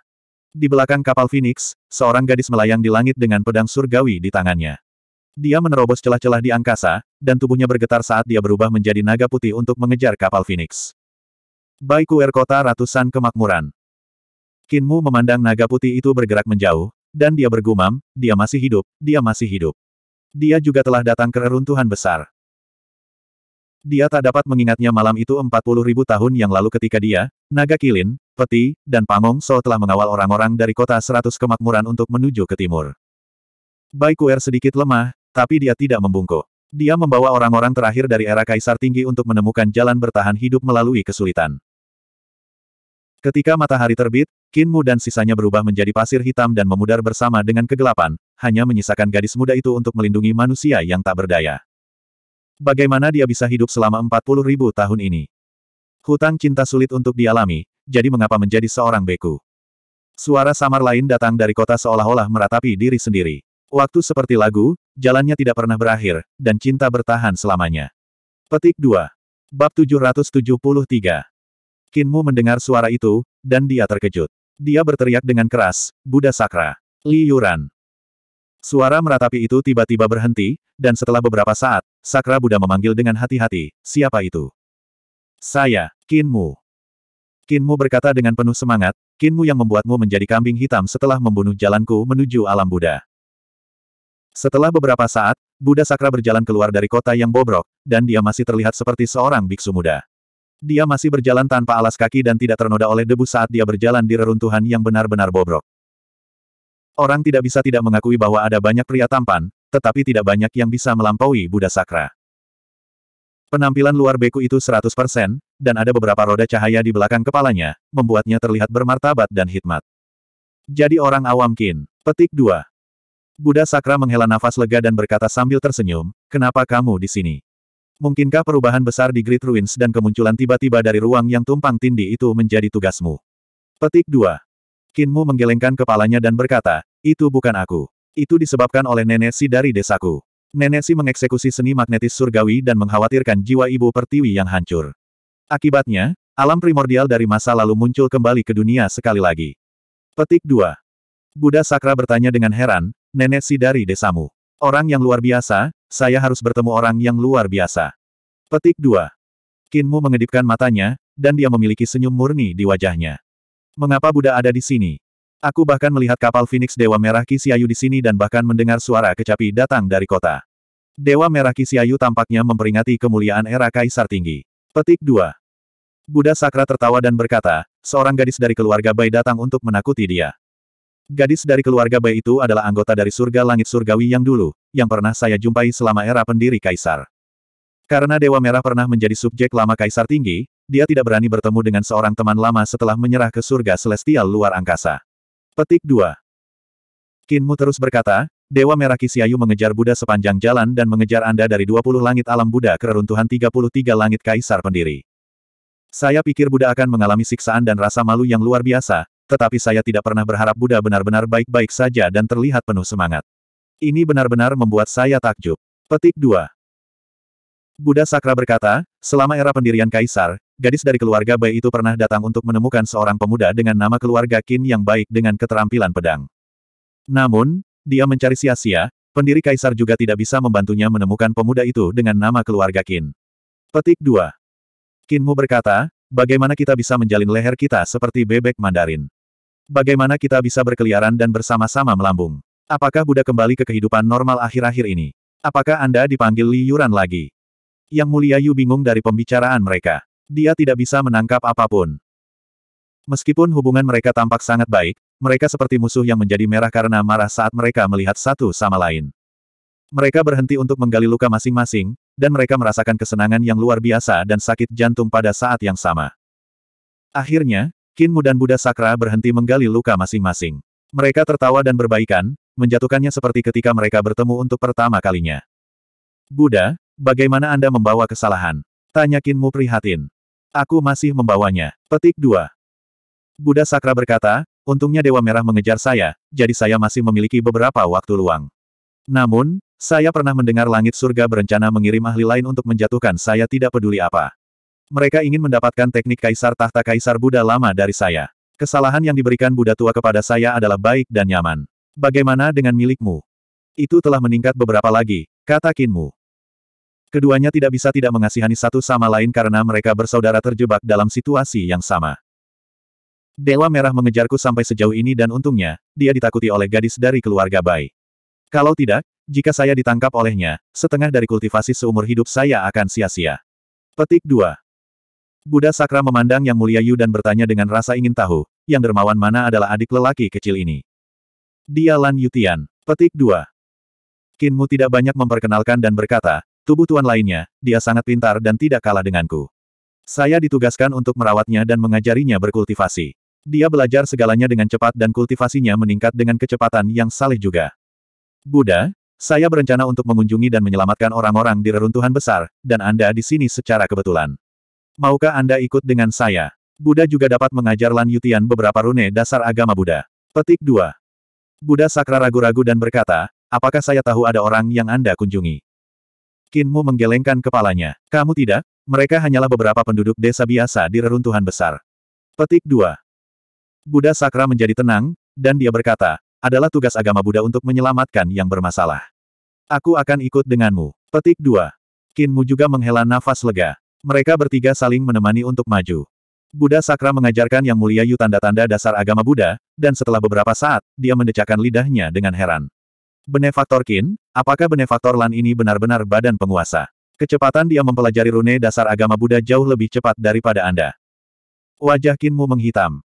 [SPEAKER 1] Di belakang kapal Phoenix, seorang gadis melayang di langit dengan pedang surgawi di tangannya. Dia menerobos celah-celah di angkasa, dan tubuhnya bergetar saat dia berubah menjadi naga putih untuk mengejar kapal Phoenix. Er kota ratusan kemakmuran. Kinmu memandang naga putih itu bergerak menjauh, dan dia bergumam, dia masih hidup, dia masih hidup. Dia juga telah datang ke reruntuhan besar. Dia tak dapat mengingatnya malam itu puluh ribu tahun yang lalu ketika dia, naga kilin, peti, dan pangong so telah mengawal orang-orang dari kota seratus kemakmuran untuk menuju ke timur. Bai Kuer sedikit lemah, tapi dia tidak membungkuk. Dia membawa orang-orang terakhir dari era Kaisar Tinggi untuk menemukan jalan bertahan hidup melalui kesulitan. Ketika matahari terbit, Kinmu dan sisanya berubah menjadi pasir hitam dan memudar bersama dengan kegelapan, hanya menyisakan gadis muda itu untuk melindungi manusia yang tak berdaya. Bagaimana dia bisa hidup selama 40 ribu tahun ini? Hutang cinta sulit untuk dialami, jadi mengapa menjadi seorang beku? Suara samar lain datang dari kota seolah-olah meratapi diri sendiri. Waktu seperti lagu, jalannya tidak pernah berakhir, dan cinta bertahan selamanya. Petik 2. Bab 773. Kinmu mendengar suara itu, dan dia terkejut. Dia berteriak dengan keras, Buddha Sakra. Liuran. Suara meratapi itu tiba-tiba berhenti, dan setelah beberapa saat, Sakra Buddha memanggil dengan hati-hati, siapa itu? Saya, Kinmu. Kinmu berkata dengan penuh semangat, Kinmu yang membuatmu menjadi kambing hitam setelah membunuh jalanku menuju alam Buddha. Setelah beberapa saat, Buddha Sakra berjalan keluar dari kota yang bobrok, dan dia masih terlihat seperti seorang biksu muda. Dia masih berjalan tanpa alas kaki dan tidak ternoda oleh debu saat dia berjalan di reruntuhan yang benar-benar bobrok. Orang tidak bisa tidak mengakui bahwa ada banyak pria tampan, tetapi tidak banyak yang bisa melampaui Buddha Sakra. Penampilan luar beku itu 100%, dan ada beberapa roda cahaya di belakang kepalanya, membuatnya terlihat bermartabat dan hikmat. Jadi orang awam kin. Petik 2. Buddha Sakra menghela nafas lega dan berkata sambil tersenyum, kenapa kamu di sini? Mungkinkah perubahan besar di Great Ruins dan kemunculan tiba-tiba dari ruang yang tumpang tindih itu menjadi tugasmu? Petik 2. Kinmu menggelengkan kepalanya dan berkata, itu bukan aku. Itu disebabkan oleh nenek si dari desaku. Nenek si mengeksekusi seni magnetis surgawi dan mengkhawatirkan jiwa ibu pertiwi yang hancur. Akibatnya, alam primordial dari masa lalu muncul kembali ke dunia sekali lagi. Petik 2. Buddha Sakra bertanya dengan heran, nenek si dari desamu. Orang yang luar biasa, saya harus bertemu orang yang luar biasa. Petik 2. Kinmu mengedipkan matanya, dan dia memiliki senyum murni di wajahnya. Mengapa Buddha ada di sini? Aku bahkan melihat kapal Phoenix Dewa Merah Kisiayu di sini dan bahkan mendengar suara kecapi datang dari kota. Dewa Merah Kisiayu tampaknya memperingati kemuliaan era Kaisar Tinggi. Petik 2. Buddha Sakra tertawa dan berkata, seorang gadis dari keluarga Bai datang untuk menakuti dia. Gadis dari keluarga Bai itu adalah anggota dari surga langit surgawi yang dulu, yang pernah saya jumpai selama era pendiri Kaisar. Karena Dewa Merah pernah menjadi subjek lama Kaisar Tinggi, dia tidak berani bertemu dengan seorang teman lama setelah menyerah ke surga celestial luar angkasa. Petik 2. Kinmu terus berkata, Dewa Merah Kisiayu mengejar Buddha sepanjang jalan dan mengejar Anda dari 20 langit alam Buddha ke reruntuhan 33 langit kaisar pendiri. Saya pikir Buddha akan mengalami siksaan dan rasa malu yang luar biasa, tetapi saya tidak pernah berharap Buddha benar-benar baik-baik saja dan terlihat penuh semangat. Ini benar-benar membuat saya takjub. Petik 2. Buddha Sakra berkata, selama era pendirian Kaisar, gadis dari keluarga Bai itu pernah datang untuk menemukan seorang pemuda dengan nama keluarga Qin yang baik dengan keterampilan pedang. Namun, dia mencari sia-sia, pendiri kaisar juga tidak bisa membantunya menemukan pemuda itu dengan nama keluarga Qin. Petik 2. Qinmu berkata, bagaimana kita bisa menjalin leher kita seperti bebek mandarin? Bagaimana kita bisa berkeliaran dan bersama-sama melambung? Apakah Buddha kembali ke kehidupan normal akhir-akhir ini? Apakah Anda dipanggil Li Yuran lagi? Yang Mulia Yu bingung dari pembicaraan mereka. Dia tidak bisa menangkap apapun. Meskipun hubungan mereka tampak sangat baik, mereka seperti musuh yang menjadi merah karena marah saat mereka melihat satu sama lain. Mereka berhenti untuk menggali luka masing-masing, dan mereka merasakan kesenangan yang luar biasa dan sakit jantung pada saat yang sama. Akhirnya, Kinmu dan Buddha Sakra berhenti menggali luka masing-masing. Mereka tertawa dan berbaikan, menjatuhkannya seperti ketika mereka bertemu untuk pertama kalinya. Buddha, bagaimana Anda membawa kesalahan? Tanya Kinmu prihatin. Aku masih membawanya. Petik 2. Buddha Sakra berkata, untungnya Dewa Merah mengejar saya, jadi saya masih memiliki beberapa waktu luang. Namun, saya pernah mendengar langit surga berencana mengirim ahli lain untuk menjatuhkan saya tidak peduli apa. Mereka ingin mendapatkan teknik kaisar tahta kaisar Buddha lama dari saya. Kesalahan yang diberikan Buddha tua kepada saya adalah baik dan nyaman. Bagaimana dengan milikmu? Itu telah meningkat beberapa lagi, kata Kinmu. Keduanya tidak bisa tidak mengasihani satu sama lain karena mereka bersaudara terjebak dalam situasi yang sama. Dewa Merah mengejarku sampai sejauh ini dan untungnya, dia ditakuti oleh gadis dari keluarga Bai. Kalau tidak, jika saya ditangkap olehnya, setengah dari kultivasi seumur hidup saya akan sia-sia. Petik 2. Buddha Sakra memandang Yang Mulia Yu dan bertanya dengan rasa ingin tahu, yang dermawan mana adalah adik lelaki kecil ini. Dia Lan Yutian. Petik 2. Kinmu tidak banyak memperkenalkan dan berkata, Tubuh tuan lainnya, dia sangat pintar dan tidak kalah denganku. Saya ditugaskan untuk merawatnya dan mengajarinya berkultivasi. Dia belajar segalanya dengan cepat dan kultivasinya meningkat dengan kecepatan yang saleh juga. Buddha, saya berencana untuk mengunjungi dan menyelamatkan orang-orang di reruntuhan besar, dan Anda di sini secara kebetulan. Maukah Anda ikut dengan saya? Buddha juga dapat mengajar Lan Yutian beberapa rune dasar agama Buddha. Petik 2. Buddha Sakra ragu-ragu dan berkata, apakah saya tahu ada orang yang Anda kunjungi? Kinmu menggelengkan kepalanya. Kamu tidak? Mereka hanyalah beberapa penduduk desa biasa di reruntuhan besar. Petik 2. Buddha Sakra menjadi tenang, dan dia berkata, adalah tugas agama Buddha untuk menyelamatkan yang bermasalah. Aku akan ikut denganmu. Petik 2. Kinmu juga menghela nafas lega. Mereka bertiga saling menemani untuk maju. Buddha Sakra mengajarkan Yang Mulia Yu tanda-tanda dasar agama Buddha, dan setelah beberapa saat, dia mendecakkan lidahnya dengan heran. Benefaktor Qin, apakah Benefaktor Lan ini benar-benar badan penguasa? Kecepatan dia mempelajari rune dasar agama Buddha jauh lebih cepat daripada Anda. Wajah Kinmu menghitam.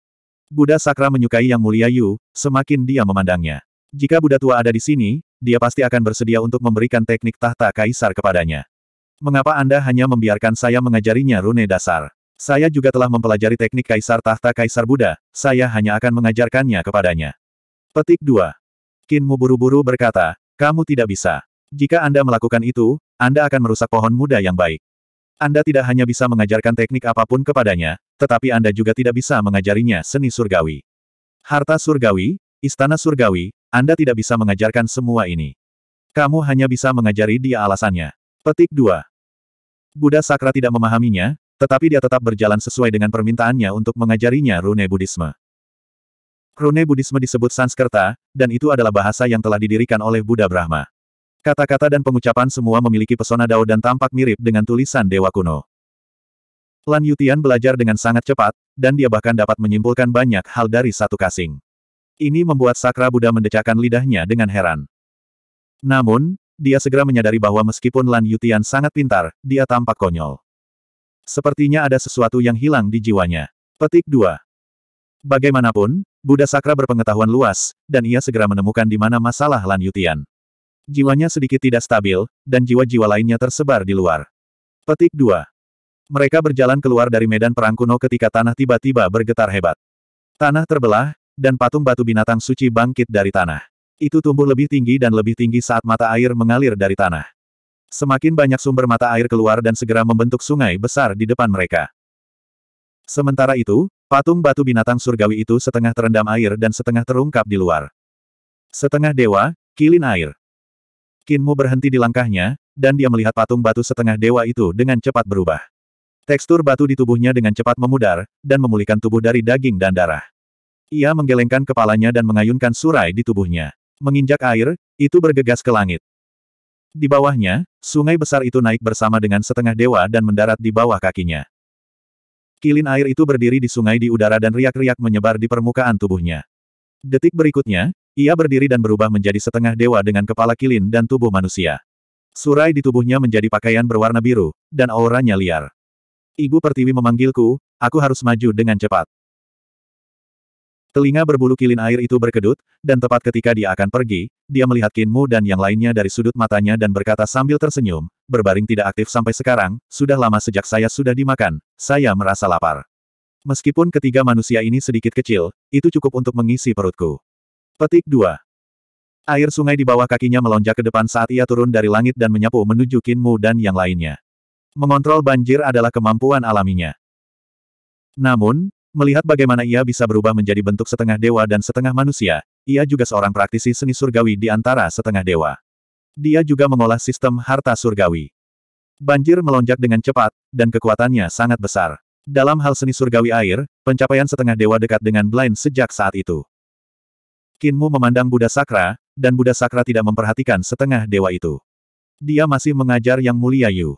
[SPEAKER 1] Buddha Sakra menyukai Yang Mulia Yu, semakin dia memandangnya. Jika Buddha tua ada di sini, dia pasti akan bersedia untuk memberikan teknik tahta kaisar kepadanya. Mengapa Anda hanya membiarkan saya mengajarinya rune dasar? Saya juga telah mempelajari teknik kaisar tahta kaisar Buddha, saya hanya akan mengajarkannya kepadanya. Petik 2. Kinmu buru-buru berkata, kamu tidak bisa. Jika Anda melakukan itu, Anda akan merusak pohon muda yang baik. Anda tidak hanya bisa mengajarkan teknik apapun kepadanya, tetapi Anda juga tidak bisa mengajarinya seni surgawi. Harta surgawi, istana surgawi, Anda tidak bisa mengajarkan semua ini. Kamu hanya bisa mengajari dia alasannya. Petik 2. Buddha Sakra tidak memahaminya, tetapi dia tetap berjalan sesuai dengan permintaannya untuk mengajarinya rune Buddhisme. Rune Buddhisme disebut Sanskerta, dan itu adalah bahasa yang telah didirikan oleh Buddha Brahma. Kata-kata dan pengucapan semua memiliki pesona dao dan tampak mirip dengan tulisan dewa kuno. Lan Yutian belajar dengan sangat cepat, dan dia bahkan dapat menyimpulkan banyak hal dari satu kasing. Ini membuat Sakra Buddha mendecakkan lidahnya dengan heran. Namun, dia segera menyadari bahwa meskipun Lan Yutian sangat pintar, dia tampak konyol. Sepertinya ada sesuatu yang hilang di jiwanya. Petik 2. Bagaimanapun, Buddha Sakra berpengetahuan luas, dan ia segera menemukan di mana masalah Lan Yutian. Jiwanya sedikit tidak stabil, dan jiwa-jiwa lainnya tersebar di luar. Petik 2. Mereka berjalan keluar dari medan perang kuno ketika tanah tiba-tiba bergetar hebat. Tanah terbelah, dan patung batu binatang suci bangkit dari tanah. Itu tumbuh lebih tinggi dan lebih tinggi saat mata air mengalir dari tanah. Semakin banyak sumber mata air keluar dan segera membentuk sungai besar di depan mereka. Sementara itu, Patung batu binatang surgawi itu setengah terendam air dan setengah terungkap di luar. Setengah dewa, kilin air. Kinmu berhenti di langkahnya, dan dia melihat patung batu setengah dewa itu dengan cepat berubah. Tekstur batu di tubuhnya dengan cepat memudar, dan memulihkan tubuh dari daging dan darah. Ia menggelengkan kepalanya dan mengayunkan surai di tubuhnya. Menginjak air, itu bergegas ke langit. Di bawahnya, sungai besar itu naik bersama dengan setengah dewa dan mendarat di bawah kakinya. Kilin air itu berdiri di sungai di udara dan riak-riak menyebar di permukaan tubuhnya. Detik berikutnya, ia berdiri dan berubah menjadi setengah dewa dengan kepala kilin dan tubuh manusia. Surai di tubuhnya menjadi pakaian berwarna biru, dan auranya liar. Ibu Pertiwi memanggilku, aku harus maju dengan cepat. Telinga berbulu kilin air itu berkedut, dan tepat ketika dia akan pergi, dia melihat Kinmu dan yang lainnya dari sudut matanya dan berkata sambil tersenyum, berbaring tidak aktif sampai sekarang, sudah lama sejak saya sudah dimakan, saya merasa lapar. Meskipun ketiga manusia ini sedikit kecil, itu cukup untuk mengisi perutku. Petik 2. Air sungai di bawah kakinya melonjak ke depan saat ia turun dari langit dan menyapu menuju Kinmu dan yang lainnya. Mengontrol banjir adalah kemampuan alaminya. Namun, Melihat bagaimana ia bisa berubah menjadi bentuk setengah dewa dan setengah manusia, ia juga seorang praktisi seni surgawi di antara setengah dewa. Dia juga mengolah sistem harta surgawi. Banjir melonjak dengan cepat, dan kekuatannya sangat besar. Dalam hal seni surgawi air, pencapaian setengah dewa dekat dengan Blind sejak saat itu. Kinmu memandang Buddha Sakra, dan Buddha Sakra tidak memperhatikan setengah dewa itu. Dia masih mengajar Yang Mulia Yu.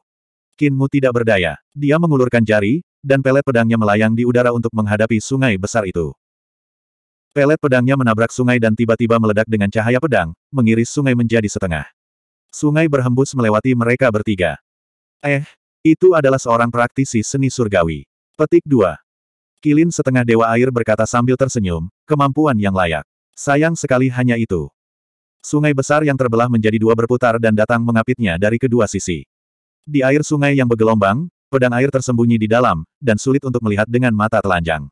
[SPEAKER 1] Kinmu tidak berdaya. Dia mengulurkan jari, dan pelet pedangnya melayang di udara untuk menghadapi sungai besar itu. Pelet pedangnya menabrak sungai dan tiba-tiba meledak dengan cahaya pedang, mengiris sungai menjadi setengah. Sungai berhembus melewati mereka bertiga. Eh, itu adalah seorang praktisi seni surgawi. Petik 2. Kilin setengah dewa air berkata sambil tersenyum, kemampuan yang layak. Sayang sekali hanya itu. Sungai besar yang terbelah menjadi dua berputar dan datang mengapitnya dari kedua sisi. Di air sungai yang bergelombang, Pedang air tersembunyi di dalam, dan sulit untuk melihat dengan mata telanjang.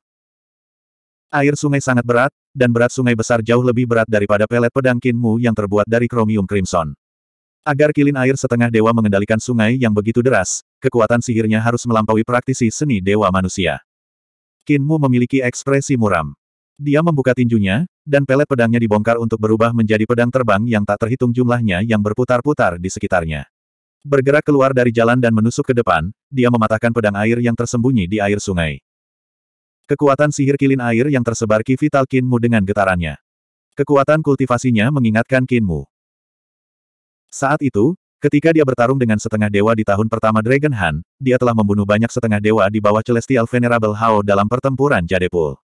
[SPEAKER 1] Air sungai sangat berat, dan berat sungai besar jauh lebih berat daripada pelet pedang Kinmu yang terbuat dari kromium crimson. Agar kilin air setengah dewa mengendalikan sungai yang begitu deras, kekuatan sihirnya harus melampaui praktisi seni dewa manusia. Kinmu memiliki ekspresi muram. Dia membuka tinjunya, dan pelet pedangnya dibongkar untuk berubah menjadi pedang terbang yang tak terhitung jumlahnya yang berputar-putar di sekitarnya. Bergerak keluar dari jalan dan menusuk ke depan, dia mematahkan pedang air yang tersembunyi di air sungai. Kekuatan sihir kilin air yang tersebar ki vital kinmu dengan getarannya. Kekuatan kultivasinya mengingatkan kinmu. Saat itu, ketika dia bertarung dengan setengah dewa di tahun pertama Dragon Han, dia telah membunuh banyak setengah dewa di bawah Celestial Venerable Hao dalam pertempuran Jadepul.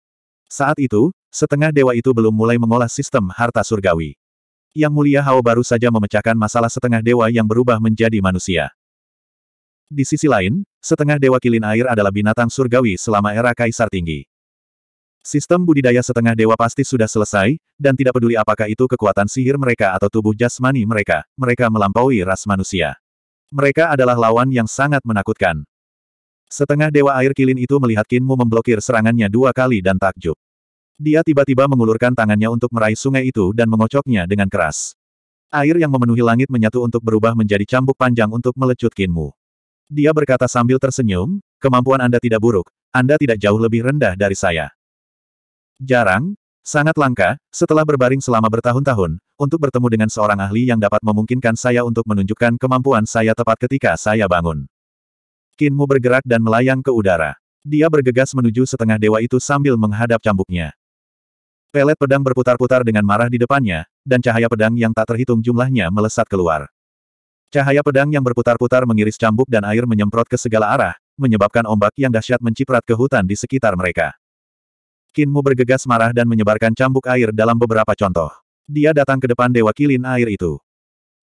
[SPEAKER 1] Saat itu, setengah dewa itu belum mulai mengolah sistem harta surgawi. Yang Mulia Hao baru saja memecahkan masalah setengah dewa yang berubah menjadi manusia. Di sisi lain, setengah dewa kilin air adalah binatang surgawi selama era kaisar tinggi. Sistem budidaya setengah dewa pasti sudah selesai, dan tidak peduli apakah itu kekuatan sihir mereka atau tubuh jasmani mereka, mereka melampaui ras manusia. Mereka adalah lawan yang sangat menakutkan. Setengah dewa air kilin itu melihat Kinmu memblokir serangannya dua kali dan takjub. Dia tiba-tiba mengulurkan tangannya untuk meraih sungai itu dan mengocoknya dengan keras. Air yang memenuhi langit menyatu untuk berubah menjadi cambuk panjang untuk melecut kinmu. Dia berkata sambil tersenyum, kemampuan Anda tidak buruk, Anda tidak jauh lebih rendah dari saya. Jarang, sangat langka, setelah berbaring selama bertahun-tahun, untuk bertemu dengan seorang ahli yang dapat memungkinkan saya untuk menunjukkan kemampuan saya tepat ketika saya bangun. Kinmu bergerak dan melayang ke udara. Dia bergegas menuju setengah dewa itu sambil menghadap cambuknya. Pelet pedang berputar-putar dengan marah di depannya, dan cahaya pedang yang tak terhitung jumlahnya melesat keluar. Cahaya pedang yang berputar-putar mengiris cambuk dan air menyemprot ke segala arah, menyebabkan ombak yang dahsyat menciprat ke hutan di sekitar mereka. Kinmu bergegas marah dan menyebarkan cambuk air dalam beberapa contoh. Dia datang ke depan Dewa Kilin air itu.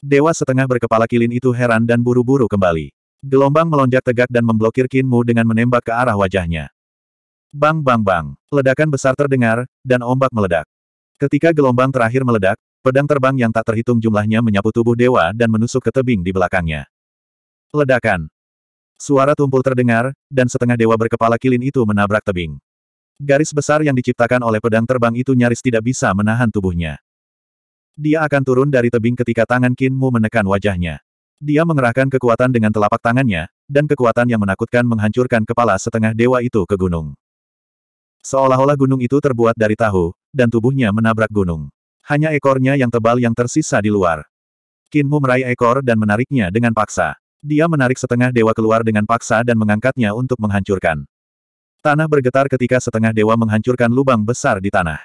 [SPEAKER 1] Dewa setengah berkepala kilin itu heran dan buru-buru kembali. Gelombang melonjak tegak dan memblokir Kinmu dengan menembak ke arah wajahnya. Bang bang bang, ledakan besar terdengar, dan ombak meledak. Ketika gelombang terakhir meledak, pedang terbang yang tak terhitung jumlahnya menyapu tubuh dewa dan menusuk ke tebing di belakangnya. Ledakan. Suara tumpul terdengar, dan setengah dewa berkepala kilin itu menabrak tebing. Garis besar yang diciptakan oleh pedang terbang itu nyaris tidak bisa menahan tubuhnya. Dia akan turun dari tebing ketika tangan Kinmu menekan wajahnya. Dia mengerahkan kekuatan dengan telapak tangannya, dan kekuatan yang menakutkan menghancurkan kepala setengah dewa itu ke gunung. Seolah-olah gunung itu terbuat dari tahu, dan tubuhnya menabrak gunung. Hanya ekornya yang tebal yang tersisa di luar. Kinmu meraih ekor dan menariknya dengan paksa. Dia menarik setengah dewa keluar dengan paksa dan mengangkatnya untuk menghancurkan. Tanah bergetar ketika setengah dewa menghancurkan lubang besar di tanah.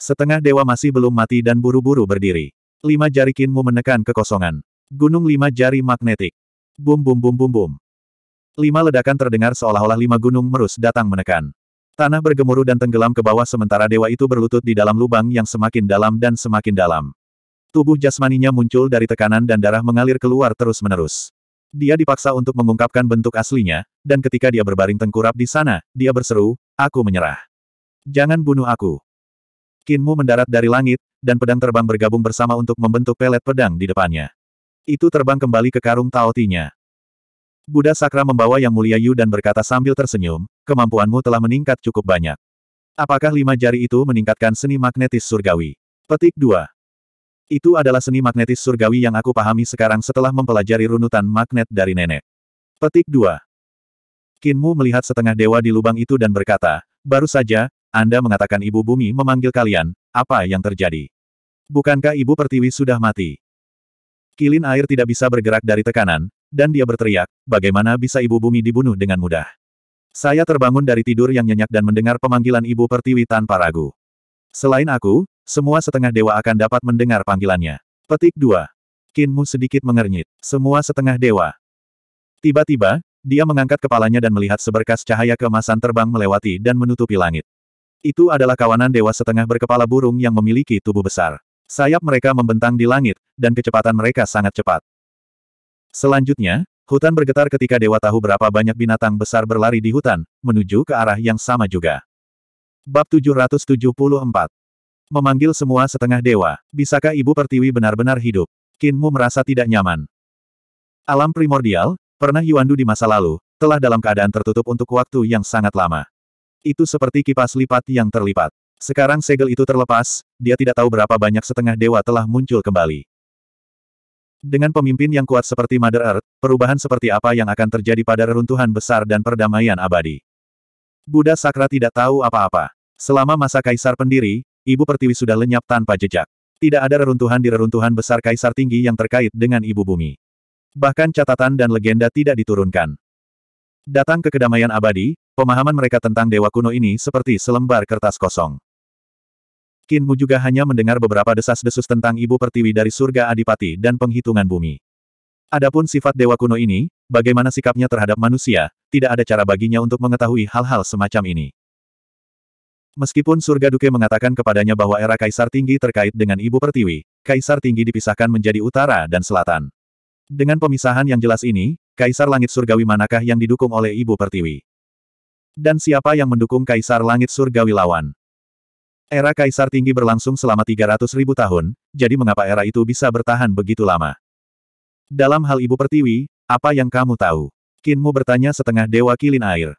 [SPEAKER 1] Setengah dewa masih belum mati dan buru-buru berdiri. Lima jari Kinmu menekan kekosongan. Gunung lima jari magnetik. Bum bum bum bum bum. Lima ledakan terdengar seolah-olah lima gunung merus datang menekan. Tanah bergemuruh dan tenggelam ke bawah sementara dewa itu berlutut di dalam lubang yang semakin dalam dan semakin dalam. Tubuh jasmaninya muncul dari tekanan dan darah mengalir keluar terus-menerus. Dia dipaksa untuk mengungkapkan bentuk aslinya, dan ketika dia berbaring tengkurap di sana, dia berseru, aku menyerah. Jangan bunuh aku. Kinmu mendarat dari langit, dan pedang terbang bergabung bersama untuk membentuk pelet pedang di depannya. Itu terbang kembali ke karung taotinya. Buddha Sakra membawa Yang Mulia Yu dan berkata sambil tersenyum, kemampuanmu telah meningkat cukup banyak. Apakah lima jari itu meningkatkan seni magnetis surgawi? Petik 2. Itu adalah seni magnetis surgawi yang aku pahami sekarang setelah mempelajari runutan magnet dari nenek. Petik 2. Kinmu melihat setengah dewa di lubang itu dan berkata, baru saja, Anda mengatakan ibu bumi memanggil kalian, apa yang terjadi? Bukankah ibu pertiwi sudah mati? Kilin air tidak bisa bergerak dari tekanan, dan dia berteriak, bagaimana bisa ibu bumi dibunuh dengan mudah. Saya terbangun dari tidur yang nyenyak dan mendengar pemanggilan ibu pertiwi tanpa ragu. Selain aku, semua setengah dewa akan dapat mendengar panggilannya. Petik 2. Kinmu sedikit mengernyit. Semua setengah dewa. Tiba-tiba, dia mengangkat kepalanya dan melihat seberkas cahaya kemasan terbang melewati dan menutupi langit. Itu adalah kawanan dewa setengah berkepala burung yang memiliki tubuh besar. Sayap mereka membentang di langit, dan kecepatan mereka sangat cepat. Selanjutnya, hutan bergetar ketika dewa tahu berapa banyak binatang besar berlari di hutan, menuju ke arah yang sama juga. Bab 774 Memanggil semua setengah dewa, bisakah ibu pertiwi benar-benar hidup? Kinmu merasa tidak nyaman. Alam primordial, pernah Yuandu di masa lalu, telah dalam keadaan tertutup untuk waktu yang sangat lama. Itu seperti kipas lipat yang terlipat. Sekarang segel itu terlepas, dia tidak tahu berapa banyak setengah dewa telah muncul kembali. Dengan pemimpin yang kuat seperti Mother Earth, perubahan seperti apa yang akan terjadi pada reruntuhan besar dan perdamaian abadi? Buddha Sakra tidak tahu apa-apa. Selama masa kaisar pendiri, ibu pertiwi sudah lenyap tanpa jejak. Tidak ada reruntuhan di reruntuhan besar kaisar tinggi yang terkait dengan ibu bumi. Bahkan catatan dan legenda tidak diturunkan. Datang ke kedamaian abadi, pemahaman mereka tentang dewa kuno ini seperti selembar kertas kosong. Kinmu juga hanya mendengar beberapa desas-desus tentang ibu pertiwi dari surga adipati dan penghitungan bumi. Adapun sifat dewa kuno ini, bagaimana sikapnya terhadap manusia, tidak ada cara baginya untuk mengetahui hal-hal semacam ini. Meskipun surga Duke mengatakan kepadanya bahwa era kaisar tinggi terkait dengan ibu pertiwi, kaisar tinggi dipisahkan menjadi utara dan selatan. Dengan pemisahan yang jelas ini, kaisar langit surgawi manakah yang didukung oleh ibu pertiwi? Dan siapa yang mendukung kaisar langit surgawi lawan? Era Kaisar Tinggi berlangsung selama 300 ribu tahun, jadi mengapa era itu bisa bertahan begitu lama? Dalam hal Ibu Pertiwi, apa yang kamu tahu? Kinmu bertanya setengah Dewa Kilin Air.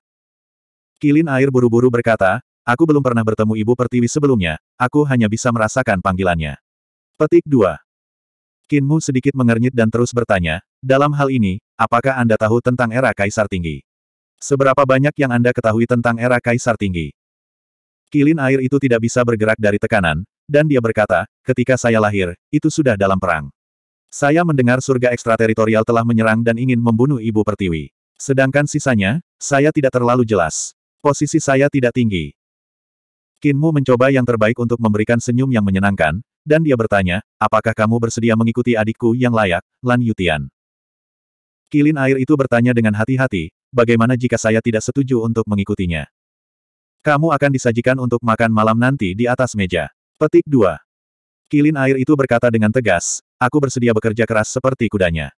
[SPEAKER 1] Kilin Air buru-buru berkata, aku belum pernah bertemu Ibu Pertiwi sebelumnya, aku hanya bisa merasakan panggilannya. Petik 2. Kinmu sedikit mengernyit dan terus bertanya, dalam hal ini, apakah Anda tahu tentang era Kaisar Tinggi? Seberapa banyak yang Anda ketahui tentang era Kaisar Tinggi? Kilin air itu tidak bisa bergerak dari tekanan, dan dia berkata, ketika saya lahir, itu sudah dalam perang. Saya mendengar surga ekstrateritorial telah menyerang dan ingin membunuh ibu pertiwi. Sedangkan sisanya, saya tidak terlalu jelas. Posisi saya tidak tinggi. Kinmu mencoba yang terbaik untuk memberikan senyum yang menyenangkan, dan dia bertanya, apakah kamu bersedia mengikuti adikku yang layak, Lan Yutian? Kilin air itu bertanya dengan hati-hati, bagaimana jika saya tidak setuju untuk mengikutinya? Kamu akan disajikan untuk makan malam nanti di atas meja. Petik 2. Kilin air itu berkata dengan tegas, aku bersedia bekerja keras seperti kudanya.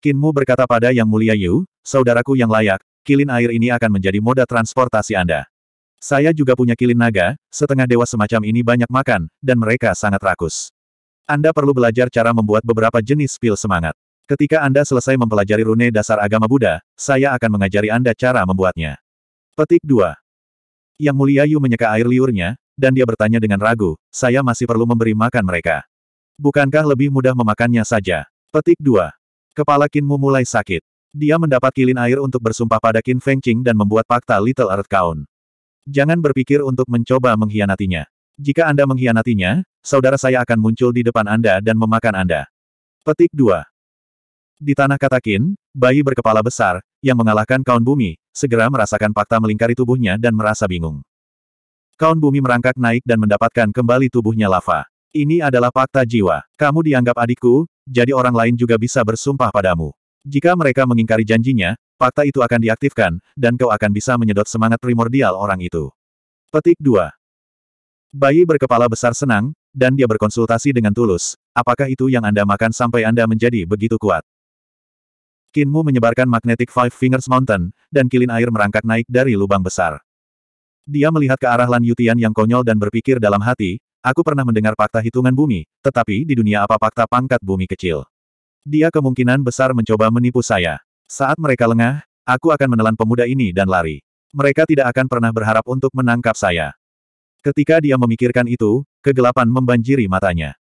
[SPEAKER 1] Kinmu berkata pada Yang Mulia Yu, saudaraku yang layak, kilin air ini akan menjadi moda transportasi Anda. Saya juga punya kilin naga, setengah dewa semacam ini banyak makan, dan mereka sangat rakus. Anda perlu belajar cara membuat beberapa jenis pil semangat. Ketika Anda selesai mempelajari rune dasar agama Buddha, saya akan mengajari Anda cara membuatnya. Petik 2. Yang mulia Yu menyeka air liurnya, dan dia bertanya dengan ragu, saya masih perlu memberi makan mereka. Bukankah lebih mudah memakannya saja? Petik 2. Kepala Kinmu mulai sakit. Dia mendapat kilin air untuk bersumpah pada Qin Feng Qing dan membuat fakta Little Earth Count. Jangan berpikir untuk mencoba mengkhianatinya. Jika Anda mengkhianatinya, saudara saya akan muncul di depan Anda dan memakan Anda. Petik 2. Di tanah Katakin, bayi berkepala besar, yang mengalahkan kaun bumi, segera merasakan fakta melingkari tubuhnya dan merasa bingung. Kaun bumi merangkak naik dan mendapatkan kembali tubuhnya lava. Ini adalah fakta jiwa. Kamu dianggap adikku, jadi orang lain juga bisa bersumpah padamu. Jika mereka mengingkari janjinya, fakta itu akan diaktifkan, dan kau akan bisa menyedot semangat primordial orang itu. Petik 2. Bayi berkepala besar senang, dan dia berkonsultasi dengan tulus, apakah itu yang Anda makan sampai Anda menjadi begitu kuat? Kinmu menyebarkan magnetic Five Fingers Mountain, dan kilin air merangkak naik dari lubang besar. Dia melihat ke arah Lan Yutian yang konyol dan berpikir dalam hati, aku pernah mendengar fakta hitungan bumi, tetapi di dunia apa fakta pangkat bumi kecil. Dia kemungkinan besar mencoba menipu saya. Saat mereka lengah, aku akan menelan pemuda ini dan lari. Mereka tidak akan pernah berharap untuk menangkap saya. Ketika dia memikirkan itu, kegelapan membanjiri matanya.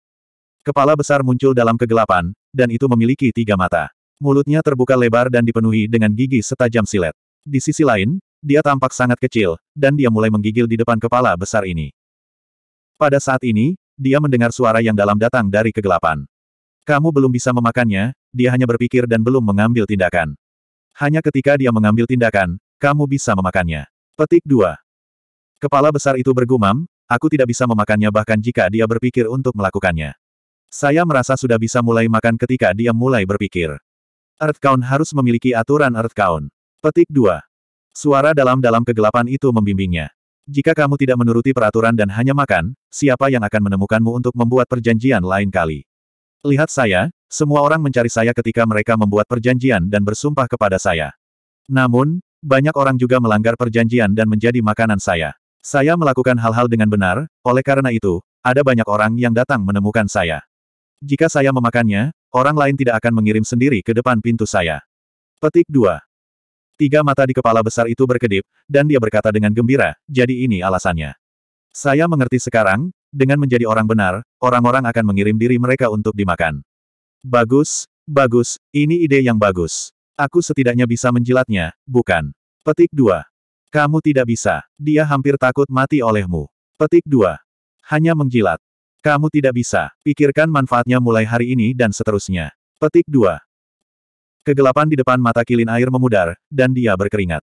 [SPEAKER 1] Kepala besar muncul dalam kegelapan, dan itu memiliki tiga mata. Mulutnya terbuka lebar dan dipenuhi dengan gigi setajam silet. Di sisi lain, dia tampak sangat kecil, dan dia mulai menggigil di depan kepala besar ini. Pada saat ini, dia mendengar suara yang dalam datang dari kegelapan. Kamu belum bisa memakannya, dia hanya berpikir dan belum mengambil tindakan. Hanya ketika dia mengambil tindakan, kamu bisa memakannya. Petik 2. Kepala besar itu bergumam, aku tidak bisa memakannya bahkan jika dia berpikir untuk melakukannya. Saya merasa sudah bisa mulai makan ketika dia mulai berpikir. Earth harus memiliki aturan Earth Petik 2. Suara dalam-dalam kegelapan itu membimbingnya. Jika kamu tidak menuruti peraturan dan hanya makan, siapa yang akan menemukanmu untuk membuat perjanjian lain kali? Lihat saya, semua orang mencari saya ketika mereka membuat perjanjian dan bersumpah kepada saya. Namun, banyak orang juga melanggar perjanjian dan menjadi makanan saya. Saya melakukan hal-hal dengan benar, oleh karena itu, ada banyak orang yang datang menemukan saya. Jika saya memakannya, orang lain tidak akan mengirim sendiri ke depan pintu saya. Petik 2. Tiga mata di kepala besar itu berkedip, dan dia berkata dengan gembira, jadi ini alasannya. Saya mengerti sekarang, dengan menjadi orang benar, orang-orang akan mengirim diri mereka untuk dimakan. Bagus, bagus, ini ide yang bagus. Aku setidaknya bisa menjilatnya, bukan? Petik 2. Kamu tidak bisa. Dia hampir takut mati olehmu. Petik 2. Hanya menjilat. Kamu tidak bisa. Pikirkan manfaatnya mulai hari ini dan seterusnya. Petik 2. Kegelapan di depan mata kilin air memudar, dan dia berkeringat.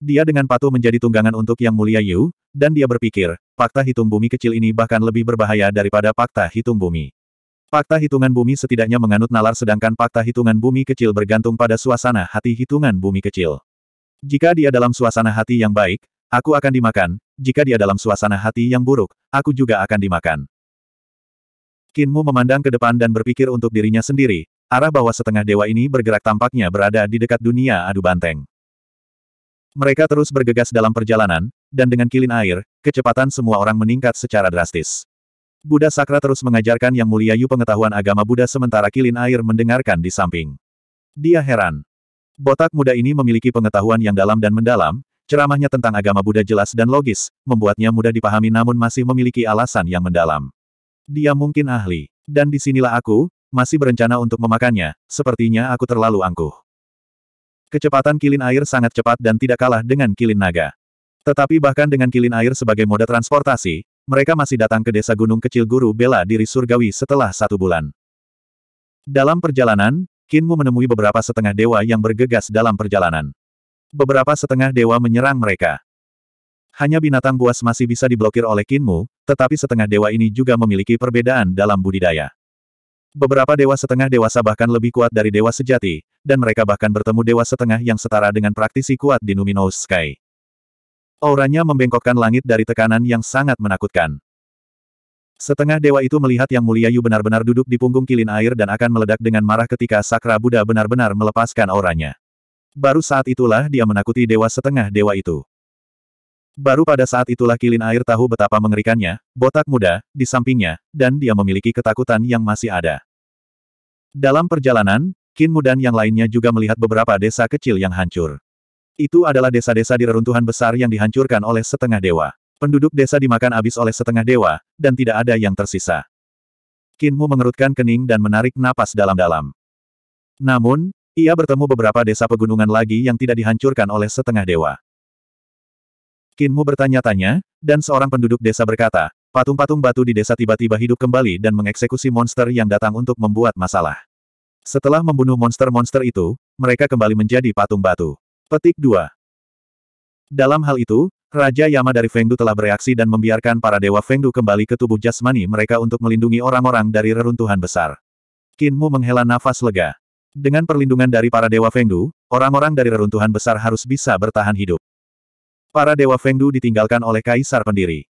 [SPEAKER 1] Dia dengan patuh menjadi tunggangan untuk Yang Mulia Yu, dan dia berpikir, fakta hitung bumi kecil ini bahkan lebih berbahaya daripada fakta hitung bumi. Fakta hitungan bumi setidaknya menganut nalar sedangkan fakta hitungan bumi kecil bergantung pada suasana hati hitungan bumi kecil. Jika dia dalam suasana hati yang baik, aku akan dimakan, jika dia dalam suasana hati yang buruk, aku juga akan dimakan. Kinmu memandang ke depan dan berpikir untuk dirinya sendiri, arah bawah setengah dewa ini bergerak tampaknya berada di dekat dunia adu banteng. Mereka terus bergegas dalam perjalanan, dan dengan kilin air, kecepatan semua orang meningkat secara drastis. Buddha Sakra terus mengajarkan Yang Mulia Yu pengetahuan agama Buddha sementara kilin air mendengarkan di samping. Dia heran. Botak muda ini memiliki pengetahuan yang dalam dan mendalam, ceramahnya tentang agama Buddha jelas dan logis, membuatnya mudah dipahami namun masih memiliki alasan yang mendalam. Dia mungkin ahli. Dan disinilah aku, masih berencana untuk memakannya, sepertinya aku terlalu angkuh. Kecepatan kilin air sangat cepat dan tidak kalah dengan kilin naga. Tetapi bahkan dengan kilin air sebagai moda transportasi, mereka masih datang ke desa gunung kecil guru bela diri surgawi setelah satu bulan. Dalam perjalanan, Kinmu menemui beberapa setengah dewa yang bergegas dalam perjalanan. Beberapa setengah dewa menyerang mereka. Hanya binatang buas masih bisa diblokir oleh Kinmu, tetapi setengah dewa ini juga memiliki perbedaan dalam budidaya. Beberapa dewa setengah dewasa bahkan lebih kuat dari dewa sejati, dan mereka bahkan bertemu dewa setengah yang setara dengan praktisi kuat di Numinous Sky. Auranya membengkokkan langit dari tekanan yang sangat menakutkan. Setengah dewa itu melihat Yang Mulia Yu benar-benar duduk di punggung kilin air dan akan meledak dengan marah ketika Sakra Buddha benar-benar melepaskan auranya. Baru saat itulah dia menakuti dewa setengah dewa itu. Baru pada saat itulah kilin air tahu betapa mengerikannya, botak muda, di sampingnya, dan dia memiliki ketakutan yang masih ada. Dalam perjalanan, Kin Mu dan yang lainnya juga melihat beberapa desa kecil yang hancur. Itu adalah desa-desa di reruntuhan besar yang dihancurkan oleh setengah dewa. Penduduk desa dimakan habis oleh setengah dewa, dan tidak ada yang tersisa. Kin Mu mengerutkan kening dan menarik napas dalam-dalam. Namun, ia bertemu beberapa desa pegunungan lagi yang tidak dihancurkan oleh setengah dewa. Kinmu bertanya-tanya, dan seorang penduduk desa berkata, patung-patung batu di desa tiba-tiba hidup kembali dan mengeksekusi monster yang datang untuk membuat masalah. Setelah membunuh monster-monster itu, mereka kembali menjadi patung batu. Petik 2. Dalam hal itu, Raja Yama dari Fengdu telah bereaksi dan membiarkan para dewa Fengdu kembali ke tubuh jasmani mereka untuk melindungi orang-orang dari reruntuhan besar. Kinmu menghela nafas lega. Dengan perlindungan dari para dewa Fengdu, orang-orang dari reruntuhan besar harus bisa bertahan hidup. Para dewa Fengdu ditinggalkan oleh kaisar pendiri.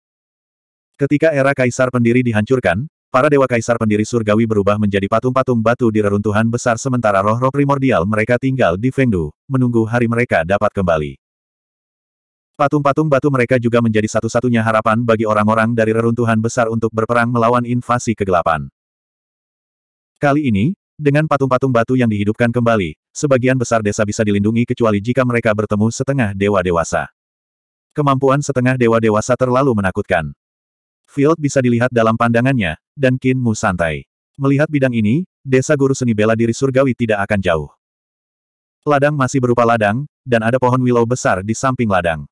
[SPEAKER 1] Ketika era kaisar pendiri dihancurkan, para dewa kaisar pendiri surgawi berubah menjadi patung-patung batu di reruntuhan besar sementara roh-roh primordial mereka tinggal di Fengdu, menunggu hari mereka dapat kembali. Patung-patung batu mereka juga menjadi satu-satunya harapan bagi orang-orang dari reruntuhan besar untuk berperang melawan invasi kegelapan. Kali ini, dengan patung-patung batu yang dihidupkan kembali, sebagian besar desa bisa dilindungi kecuali jika mereka bertemu setengah dewa dewasa. Kemampuan setengah dewa-dewasa terlalu menakutkan. Field bisa dilihat dalam pandangannya, dan Qin Mu santai. Melihat bidang ini, desa guru seni bela diri surgawi tidak akan jauh. Ladang masih berupa ladang, dan ada pohon willow besar di samping ladang.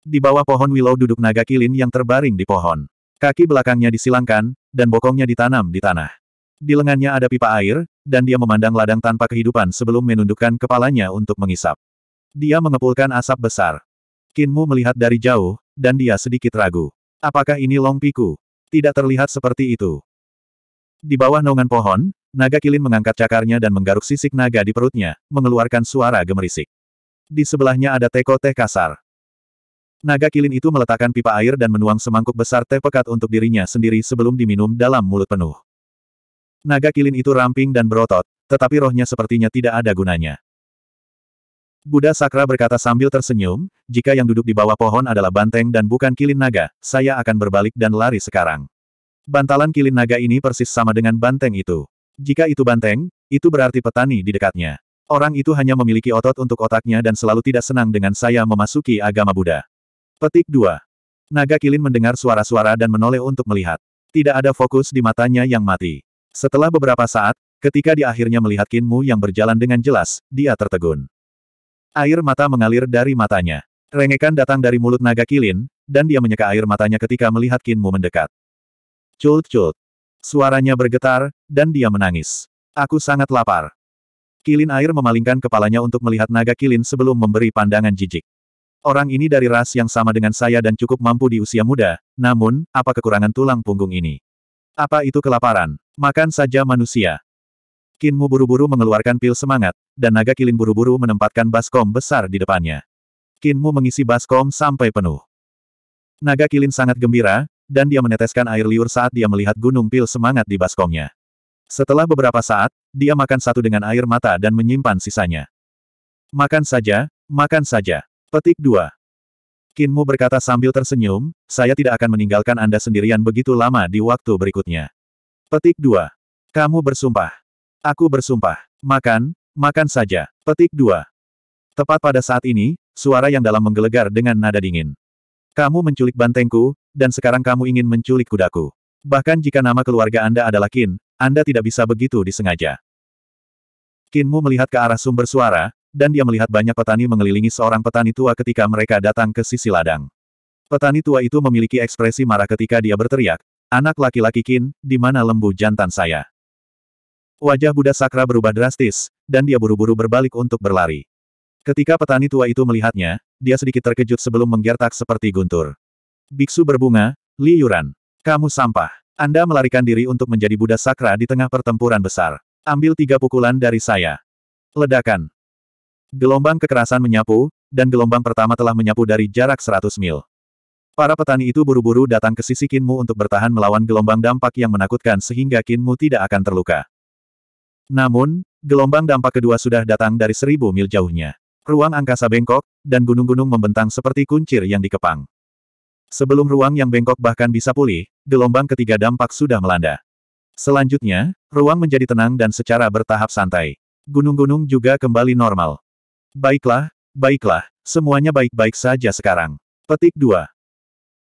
[SPEAKER 1] Di bawah pohon willow duduk naga kilin yang terbaring di pohon. Kaki belakangnya disilangkan, dan bokongnya ditanam di tanah. Di lengannya ada pipa air, dan dia memandang ladang tanpa kehidupan sebelum menundukkan kepalanya untuk mengisap. Dia mengepulkan asap besar. Kinmu melihat dari jauh, dan dia sedikit ragu. Apakah ini Long Piku? Tidak terlihat seperti itu. Di bawah naungan pohon, naga kilin mengangkat cakarnya dan menggaruk sisik naga di perutnya, mengeluarkan suara gemerisik. Di sebelahnya ada teko teh kasar. Naga kilin itu meletakkan pipa air dan menuang semangkuk besar teh pekat untuk dirinya sendiri sebelum diminum dalam mulut penuh. Naga kilin itu ramping dan berotot, tetapi rohnya sepertinya tidak ada gunanya. Buddha Sakra berkata sambil tersenyum, jika yang duduk di bawah pohon adalah banteng dan bukan kilin naga, saya akan berbalik dan lari sekarang. Bantalan kilin naga ini persis sama dengan banteng itu. Jika itu banteng, itu berarti petani di dekatnya. Orang itu hanya memiliki otot untuk otaknya dan selalu tidak senang dengan saya memasuki agama Buddha. Petik 2. Naga kilin mendengar suara-suara dan menoleh untuk melihat. Tidak ada fokus di matanya yang mati. Setelah beberapa saat, ketika di akhirnya melihat Kinmu yang berjalan dengan jelas, dia tertegun. Air mata mengalir dari matanya. Rengekan datang dari mulut naga kilin, dan dia menyeka air matanya ketika melihat Kinmu mendekat. Cult-cult. Suaranya bergetar, dan dia menangis. Aku sangat lapar. Kilin air memalingkan kepalanya untuk melihat naga kilin sebelum memberi pandangan jijik. Orang ini dari ras yang sama dengan saya dan cukup mampu di usia muda, namun, apa kekurangan tulang punggung ini? Apa itu kelaparan? Makan saja manusia. Kinmu buru-buru mengeluarkan pil semangat, dan naga kilin buru-buru menempatkan baskom besar di depannya. Kinmu mengisi baskom sampai penuh. Naga kilin sangat gembira, dan dia meneteskan air liur saat dia melihat gunung pil semangat di baskomnya. Setelah beberapa saat, dia makan satu dengan air mata dan menyimpan sisanya. Makan saja, makan saja. Petik 2. Kinmu berkata sambil tersenyum, saya tidak akan meninggalkan Anda sendirian begitu lama di waktu berikutnya. Petik 2. Kamu bersumpah. Aku bersumpah. Makan, makan saja. Petik 2. Tepat pada saat ini, suara yang dalam menggelegar dengan nada dingin. Kamu menculik bantengku, dan sekarang kamu ingin menculik kudaku. Bahkan jika nama keluarga Anda adalah Kin, Anda tidak bisa begitu disengaja. Kinmu melihat ke arah sumber suara, dan dia melihat banyak petani mengelilingi seorang petani tua ketika mereka datang ke sisi ladang. Petani tua itu memiliki ekspresi marah ketika dia berteriak, Anak laki-laki Kin, di mana lembu jantan saya? Wajah Buddha Sakra berubah drastis, dan dia buru-buru berbalik untuk berlari. Ketika petani tua itu melihatnya, dia sedikit terkejut sebelum menggertak seperti guntur. Biksu berbunga, Li Yuran. Kamu sampah. Anda melarikan diri untuk menjadi Buddha Sakra di tengah pertempuran besar. Ambil tiga pukulan dari saya. Ledakan. Gelombang kekerasan menyapu, dan gelombang pertama telah menyapu dari jarak 100 mil. Para petani itu buru-buru datang ke sisi Kinmu untuk bertahan melawan gelombang dampak yang menakutkan sehingga Kinmu tidak akan terluka. Namun, gelombang dampak kedua sudah datang dari seribu mil jauhnya. Ruang angkasa bengkok, dan gunung-gunung membentang seperti kuncir yang dikepang. Sebelum ruang yang bengkok bahkan bisa pulih, gelombang ketiga dampak sudah melanda. Selanjutnya, ruang menjadi tenang dan secara bertahap santai. Gunung-gunung juga kembali normal. Baiklah, baiklah, semuanya baik-baik saja sekarang. Petik 2.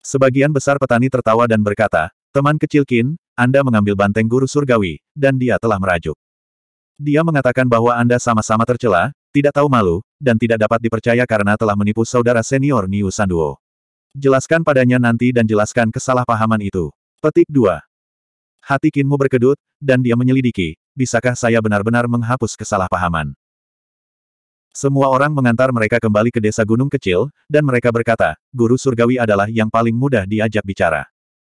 [SPEAKER 1] Sebagian besar petani tertawa dan berkata, teman kecil Kin, Anda mengambil banteng guru surgawi, dan dia telah merajuk. Dia mengatakan bahwa Anda sama-sama tercela, tidak tahu malu, dan tidak dapat dipercaya karena telah menipu saudara senior Niu Sanduo. Jelaskan padanya nanti dan jelaskan kesalahpahaman itu. Petik 2. Hati Kinmu berkedut, dan dia menyelidiki, bisakah saya benar-benar menghapus kesalahpahaman. Semua orang mengantar mereka kembali ke desa gunung kecil, dan mereka berkata, guru surgawi adalah yang paling mudah diajak bicara.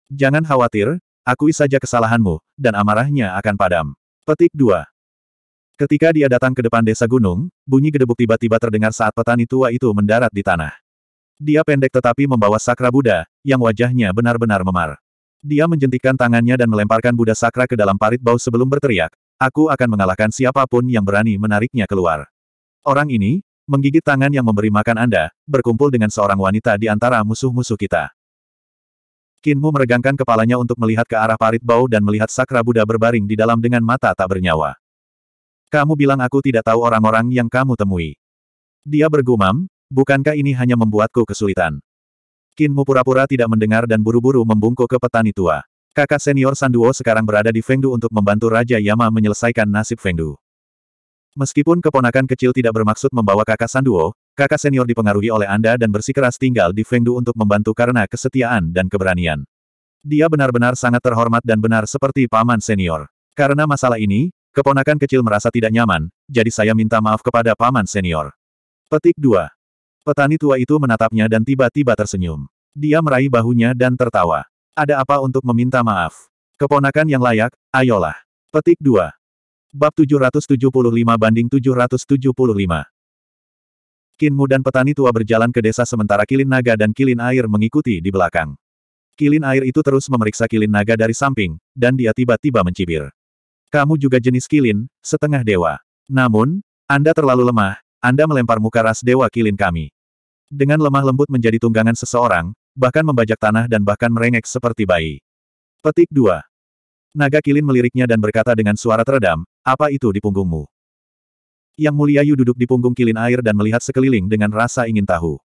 [SPEAKER 1] Jangan khawatir, akui saja kesalahanmu, dan amarahnya akan padam. Petik 2. Ketika dia datang ke depan desa gunung, bunyi gedebuk tiba-tiba terdengar saat petani tua itu mendarat di tanah. Dia pendek tetapi membawa sakra Buddha, yang wajahnya benar-benar memar. Dia menjentikkan tangannya dan melemparkan Buddha sakra ke dalam parit bau sebelum berteriak, Aku akan mengalahkan siapapun yang berani menariknya keluar. Orang ini, menggigit tangan yang memberi makan Anda, berkumpul dengan seorang wanita di antara musuh-musuh kita. Kinmu meregangkan kepalanya untuk melihat ke arah parit bau dan melihat Sakra Buddha berbaring di dalam dengan mata tak bernyawa. Kamu bilang aku tidak tahu orang-orang yang kamu temui. Dia bergumam, bukankah ini hanya membuatku kesulitan? Kinmu pura-pura tidak mendengar dan buru-buru membungkuk ke petani tua. Kakak senior Sanduo sekarang berada di Fengdu untuk membantu Raja Yama menyelesaikan nasib Fengdu. Meskipun keponakan kecil tidak bermaksud membawa kakak Sanduo, kakak senior dipengaruhi oleh Anda dan bersikeras tinggal di Fengdu untuk membantu karena kesetiaan dan keberanian. Dia benar-benar sangat terhormat dan benar seperti paman senior. Karena masalah ini, Keponakan kecil merasa tidak nyaman, jadi saya minta maaf kepada paman senior. Petik 2. Petani tua itu menatapnya dan tiba-tiba tersenyum. Dia meraih bahunya dan tertawa. Ada apa untuk meminta maaf? Keponakan yang layak, ayolah. Petik 2. Bab 775 banding 775. Kinmu dan petani tua berjalan ke desa sementara Kilin Naga dan Kilin Air mengikuti di belakang. Kilin Air itu terus memeriksa Kilin Naga dari samping, dan dia tiba-tiba mencibir. Kamu juga jenis kilin, setengah dewa. Namun, Anda terlalu lemah, Anda melempar muka ras dewa kilin kami. Dengan lemah lembut menjadi tunggangan seseorang, bahkan membajak tanah dan bahkan merengek seperti bayi. Petik 2. Naga kilin meliriknya dan berkata dengan suara teredam, apa itu di punggungmu? Yang mulia Yu duduk di punggung kilin air dan melihat sekeliling dengan rasa ingin tahu.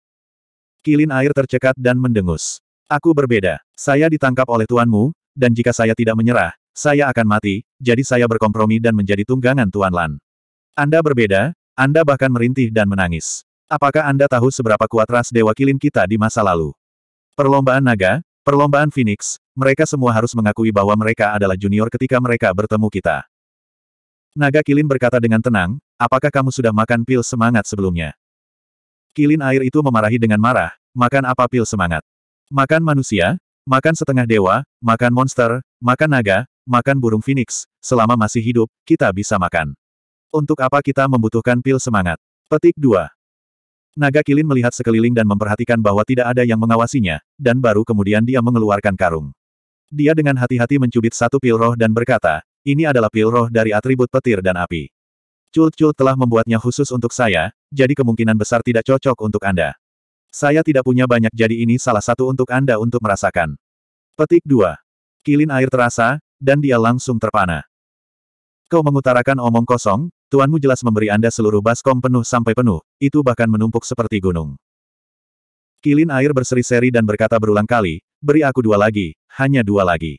[SPEAKER 1] Kilin air tercekat dan mendengus. Aku berbeda. Saya ditangkap oleh tuanmu, dan jika saya tidak menyerah, saya akan mati, jadi saya berkompromi dan menjadi tunggangan Tuan Lan. Anda berbeda, Anda bahkan merintih dan menangis. Apakah Anda tahu seberapa kuat ras Dewa Kilin kita di masa lalu? Perlombaan naga, perlombaan Phoenix, mereka semua harus mengakui bahwa mereka adalah junior ketika mereka bertemu kita. Naga Kilin berkata dengan tenang, apakah kamu sudah makan pil semangat sebelumnya? Kilin air itu memarahi dengan marah, makan apa pil semangat? Makan manusia, makan setengah dewa, makan monster, makan naga, Makan burung phoenix, selama masih hidup, kita bisa makan. Untuk apa kita membutuhkan pil semangat? Petik 2. Naga Kilin melihat sekeliling dan memperhatikan bahwa tidak ada yang mengawasinya, dan baru kemudian dia mengeluarkan karung. Dia dengan hati-hati mencubit satu pil roh dan berkata, ini adalah pil roh dari atribut petir dan api. Cult-cult telah membuatnya khusus untuk saya, jadi kemungkinan besar tidak cocok untuk Anda. Saya tidak punya banyak jadi ini salah satu untuk Anda untuk merasakan. Petik 2. Kilin air terasa, dan dia langsung terpana. Kau mengutarakan omong kosong, tuanmu jelas memberi Anda seluruh baskom penuh sampai penuh, itu bahkan menumpuk seperti gunung. Kilin air berseri-seri dan berkata berulang kali, beri aku dua lagi, hanya dua lagi.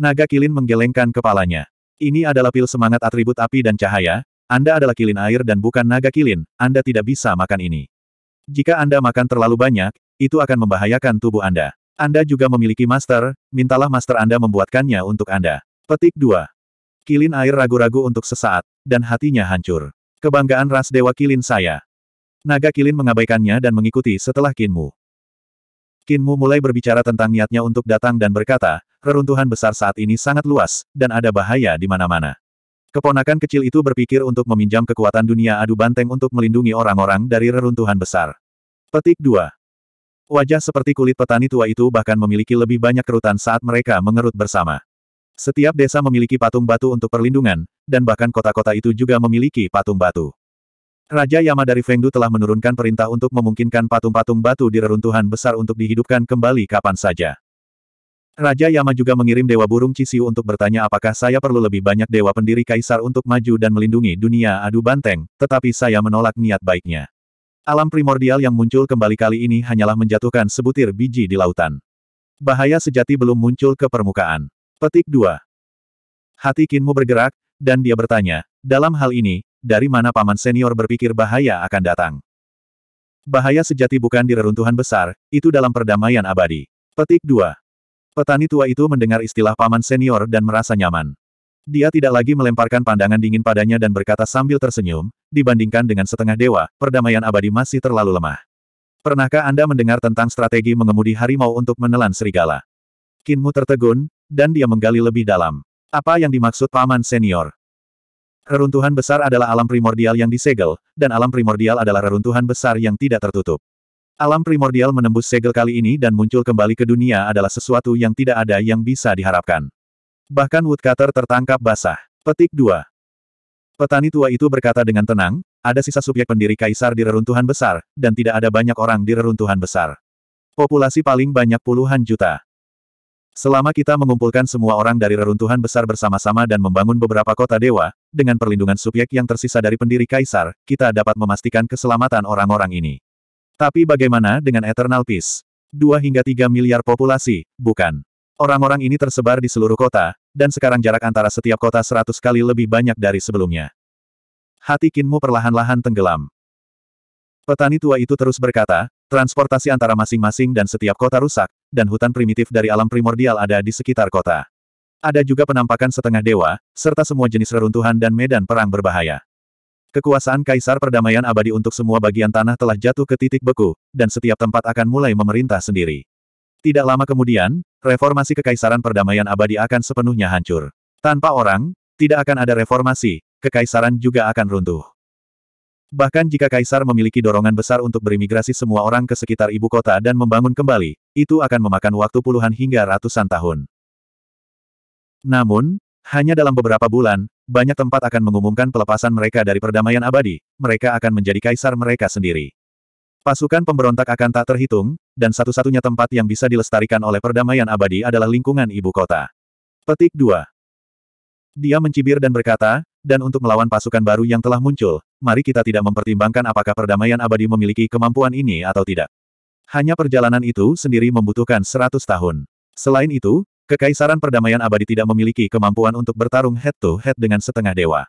[SPEAKER 1] Naga kilin menggelengkan kepalanya. Ini adalah pil semangat atribut api dan cahaya, Anda adalah kilin air dan bukan naga kilin, Anda tidak bisa makan ini. Jika Anda makan terlalu banyak, itu akan membahayakan tubuh Anda. Anda juga memiliki master, mintalah master Anda membuatkannya untuk Anda. Petik 2. Kilin air ragu-ragu untuk sesaat, dan hatinya hancur. Kebanggaan ras dewa kilin saya. Naga kilin mengabaikannya dan mengikuti setelah Kinmu. Kinmu mulai berbicara tentang niatnya untuk datang dan berkata, reruntuhan besar saat ini sangat luas, dan ada bahaya di mana-mana. Keponakan kecil itu berpikir untuk meminjam kekuatan dunia adu banteng untuk melindungi orang-orang dari reruntuhan besar. Petik 2. Wajah seperti kulit petani tua itu bahkan memiliki lebih banyak kerutan saat mereka mengerut bersama. Setiap desa memiliki patung batu untuk perlindungan, dan bahkan kota-kota itu juga memiliki patung batu. Raja Yama dari Fengdu telah menurunkan perintah untuk memungkinkan patung-patung batu di reruntuhan besar untuk dihidupkan kembali kapan saja. Raja Yama juga mengirim Dewa Burung Cisiu untuk bertanya apakah saya perlu lebih banyak Dewa Pendiri Kaisar untuk maju dan melindungi dunia adu banteng, tetapi saya menolak niat baiknya. Alam primordial yang muncul kembali kali ini hanyalah menjatuhkan sebutir biji di lautan. Bahaya sejati belum muncul ke permukaan. Petik 2. Hati Kinmu bergerak, dan dia bertanya, dalam hal ini, dari mana paman senior berpikir bahaya akan datang? Bahaya sejati bukan di reruntuhan besar, itu dalam perdamaian abadi. Petik 2. Petani tua itu mendengar istilah paman senior dan merasa nyaman. Dia tidak lagi melemparkan pandangan dingin padanya dan berkata sambil tersenyum, dibandingkan dengan setengah dewa, perdamaian abadi masih terlalu lemah. Pernahkah Anda mendengar tentang strategi mengemudi harimau untuk menelan serigala? Kinmu tertegun, dan dia menggali lebih dalam. Apa yang dimaksud paman senior? Reruntuhan besar adalah alam primordial yang disegel, dan alam primordial adalah reruntuhan besar yang tidak tertutup. Alam primordial menembus segel kali ini dan muncul kembali ke dunia adalah sesuatu yang tidak ada yang bisa diharapkan. Bahkan woodcutter tertangkap basah. Petik 2. Petani tua itu berkata dengan tenang, ada sisa subyek pendiri kaisar di reruntuhan besar, dan tidak ada banyak orang di reruntuhan besar. Populasi paling banyak puluhan juta. Selama kita mengumpulkan semua orang dari reruntuhan besar bersama-sama dan membangun beberapa kota dewa, dengan perlindungan subyek yang tersisa dari pendiri kaisar, kita dapat memastikan keselamatan orang-orang ini. Tapi bagaimana dengan Eternal Peace? 2 hingga 3 miliar populasi, bukan? Orang-orang ini tersebar di seluruh kota, dan sekarang jarak antara setiap kota seratus kali lebih banyak dari sebelumnya. Hati Kinmu perlahan-lahan tenggelam. Petani tua itu terus berkata, transportasi antara masing-masing dan setiap kota rusak, dan hutan primitif dari alam primordial ada di sekitar kota. Ada juga penampakan setengah dewa, serta semua jenis reruntuhan dan medan perang berbahaya. Kekuasaan Kaisar Perdamaian Abadi untuk semua bagian tanah telah jatuh ke titik beku, dan setiap tempat akan mulai memerintah sendiri. Tidak lama kemudian, reformasi kekaisaran perdamaian abadi akan sepenuhnya hancur. Tanpa orang, tidak akan ada reformasi, kekaisaran juga akan runtuh. Bahkan jika kaisar memiliki dorongan besar untuk berimigrasi semua orang ke sekitar ibu kota dan membangun kembali, itu akan memakan waktu puluhan hingga ratusan tahun. Namun, hanya dalam beberapa bulan, banyak tempat akan mengumumkan pelepasan mereka dari perdamaian abadi, mereka akan menjadi kaisar mereka sendiri. Pasukan pemberontak akan tak terhitung, dan satu-satunya tempat yang bisa dilestarikan oleh perdamaian abadi adalah lingkungan ibu kota. Petik 2. Dia mencibir dan berkata, dan untuk melawan pasukan baru yang telah muncul, mari kita tidak mempertimbangkan apakah perdamaian abadi memiliki kemampuan ini atau tidak. Hanya perjalanan itu sendiri membutuhkan 100 tahun. Selain itu, kekaisaran perdamaian abadi tidak memiliki kemampuan untuk bertarung head-to-head -head dengan setengah dewa.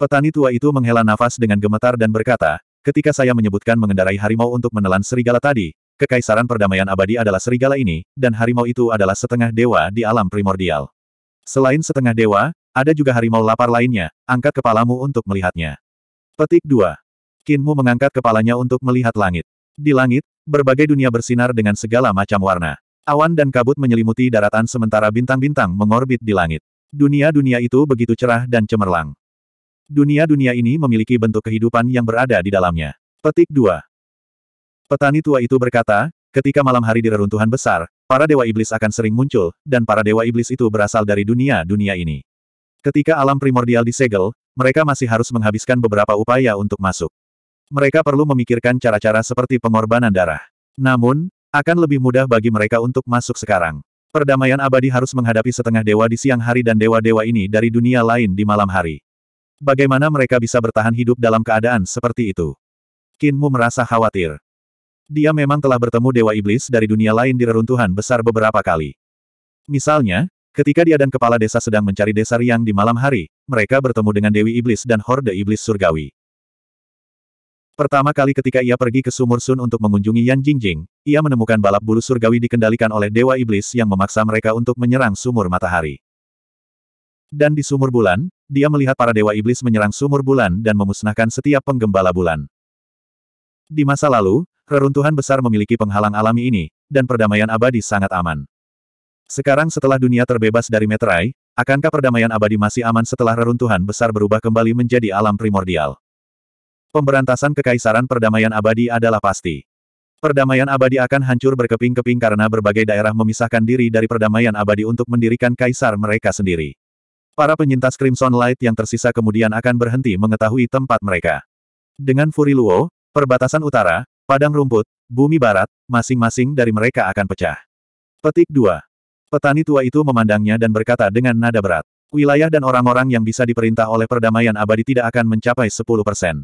[SPEAKER 1] Petani tua itu menghela nafas dengan gemetar dan berkata, Ketika saya menyebutkan mengendarai harimau untuk menelan serigala tadi, kekaisaran perdamaian abadi adalah serigala ini, dan harimau itu adalah setengah dewa di alam primordial. Selain setengah dewa, ada juga harimau lapar lainnya, angkat kepalamu untuk melihatnya. Petik 2. Kinmu mengangkat kepalanya untuk melihat langit. Di langit, berbagai dunia bersinar dengan segala macam warna. Awan dan kabut menyelimuti daratan sementara bintang-bintang mengorbit di langit. Dunia-dunia itu begitu cerah dan cemerlang. Dunia-dunia ini memiliki bentuk kehidupan yang berada di dalamnya. Petik 2. Petani tua itu berkata, ketika malam hari di reruntuhan besar, para dewa iblis akan sering muncul, dan para dewa iblis itu berasal dari dunia-dunia ini. Ketika alam primordial disegel, mereka masih harus menghabiskan beberapa upaya untuk masuk. Mereka perlu memikirkan cara-cara seperti pengorbanan darah. Namun, akan lebih mudah bagi mereka untuk masuk sekarang. Perdamaian abadi harus menghadapi setengah dewa di siang hari dan dewa-dewa ini dari dunia lain di malam hari. Bagaimana mereka bisa bertahan hidup dalam keadaan seperti itu? Kinmu merasa khawatir. Dia memang telah bertemu Dewa Iblis dari dunia lain di reruntuhan besar beberapa kali. Misalnya, ketika dia dan kepala desa sedang mencari desa Riang di malam hari, mereka bertemu dengan Dewi Iblis dan Horde Iblis Surgawi. Pertama kali ketika ia pergi ke Sumur Sun untuk mengunjungi Yan Jingjing, ia menemukan balap bulu surgawi dikendalikan oleh Dewa Iblis yang memaksa mereka untuk menyerang Sumur Matahari. Dan di Sumur Bulan, dia melihat para dewa iblis menyerang sumur bulan dan memusnahkan setiap penggembala bulan. Di masa lalu, reruntuhan besar memiliki penghalang alami ini, dan perdamaian abadi sangat aman. Sekarang setelah dunia terbebas dari meterai, akankah perdamaian abadi masih aman setelah reruntuhan besar berubah kembali menjadi alam primordial? Pemberantasan kekaisaran perdamaian abadi adalah pasti. Perdamaian abadi akan hancur berkeping-keping karena berbagai daerah memisahkan diri dari perdamaian abadi untuk mendirikan kaisar mereka sendiri. Para penyintas Crimson Light yang tersisa kemudian akan berhenti mengetahui tempat mereka. Dengan Furiluo, perbatasan utara, padang rumput, bumi barat, masing-masing dari mereka akan pecah. Petik 2. Petani tua itu memandangnya dan berkata dengan nada berat. Wilayah dan orang-orang yang bisa diperintah oleh perdamaian abadi tidak akan mencapai 10 persen.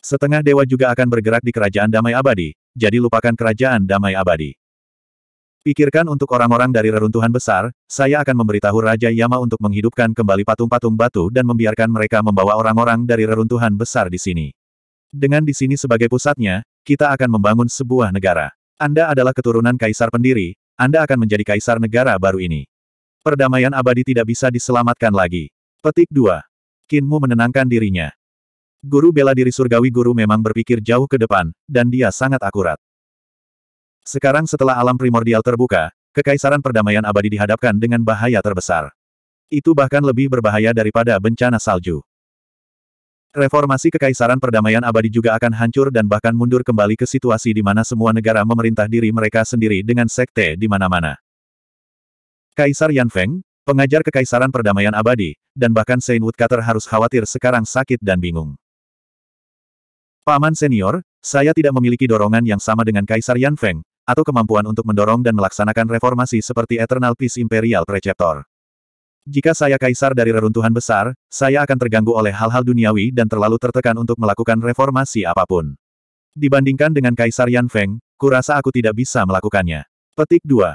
[SPEAKER 1] Setengah dewa juga akan bergerak di kerajaan damai abadi, jadi lupakan kerajaan damai abadi. Pikirkan untuk orang-orang dari reruntuhan besar, saya akan memberitahu Raja Yama untuk menghidupkan kembali patung-patung batu dan membiarkan mereka membawa orang-orang dari reruntuhan besar di sini. Dengan di sini sebagai pusatnya, kita akan membangun sebuah negara. Anda adalah keturunan kaisar pendiri, Anda akan menjadi kaisar negara baru ini. Perdamaian abadi tidak bisa diselamatkan lagi. Petik 2. Kinmu menenangkan dirinya. Guru bela diri surgawi guru memang berpikir jauh ke depan, dan dia sangat akurat. Sekarang setelah alam primordial terbuka, kekaisaran perdamaian abadi dihadapkan dengan bahaya terbesar. Itu bahkan lebih berbahaya daripada bencana salju. Reformasi kekaisaran perdamaian abadi juga akan hancur dan bahkan mundur kembali ke situasi di mana semua negara memerintah diri mereka sendiri dengan sekte di mana-mana. Kaisar Yan Feng, pengajar kekaisaran perdamaian abadi, dan bahkan Saint Woodcutter harus khawatir sekarang sakit dan bingung. Paman senior, saya tidak memiliki dorongan yang sama dengan Kaisar Yan Feng, atau kemampuan untuk mendorong dan melaksanakan reformasi seperti Eternal Peace Imperial Preceptor. Jika saya kaisar dari reruntuhan besar, saya akan terganggu oleh hal-hal duniawi dan terlalu tertekan untuk melakukan reformasi apapun. Dibandingkan dengan kaisar Yan Feng, kurasa aku tidak bisa melakukannya. Petik 2.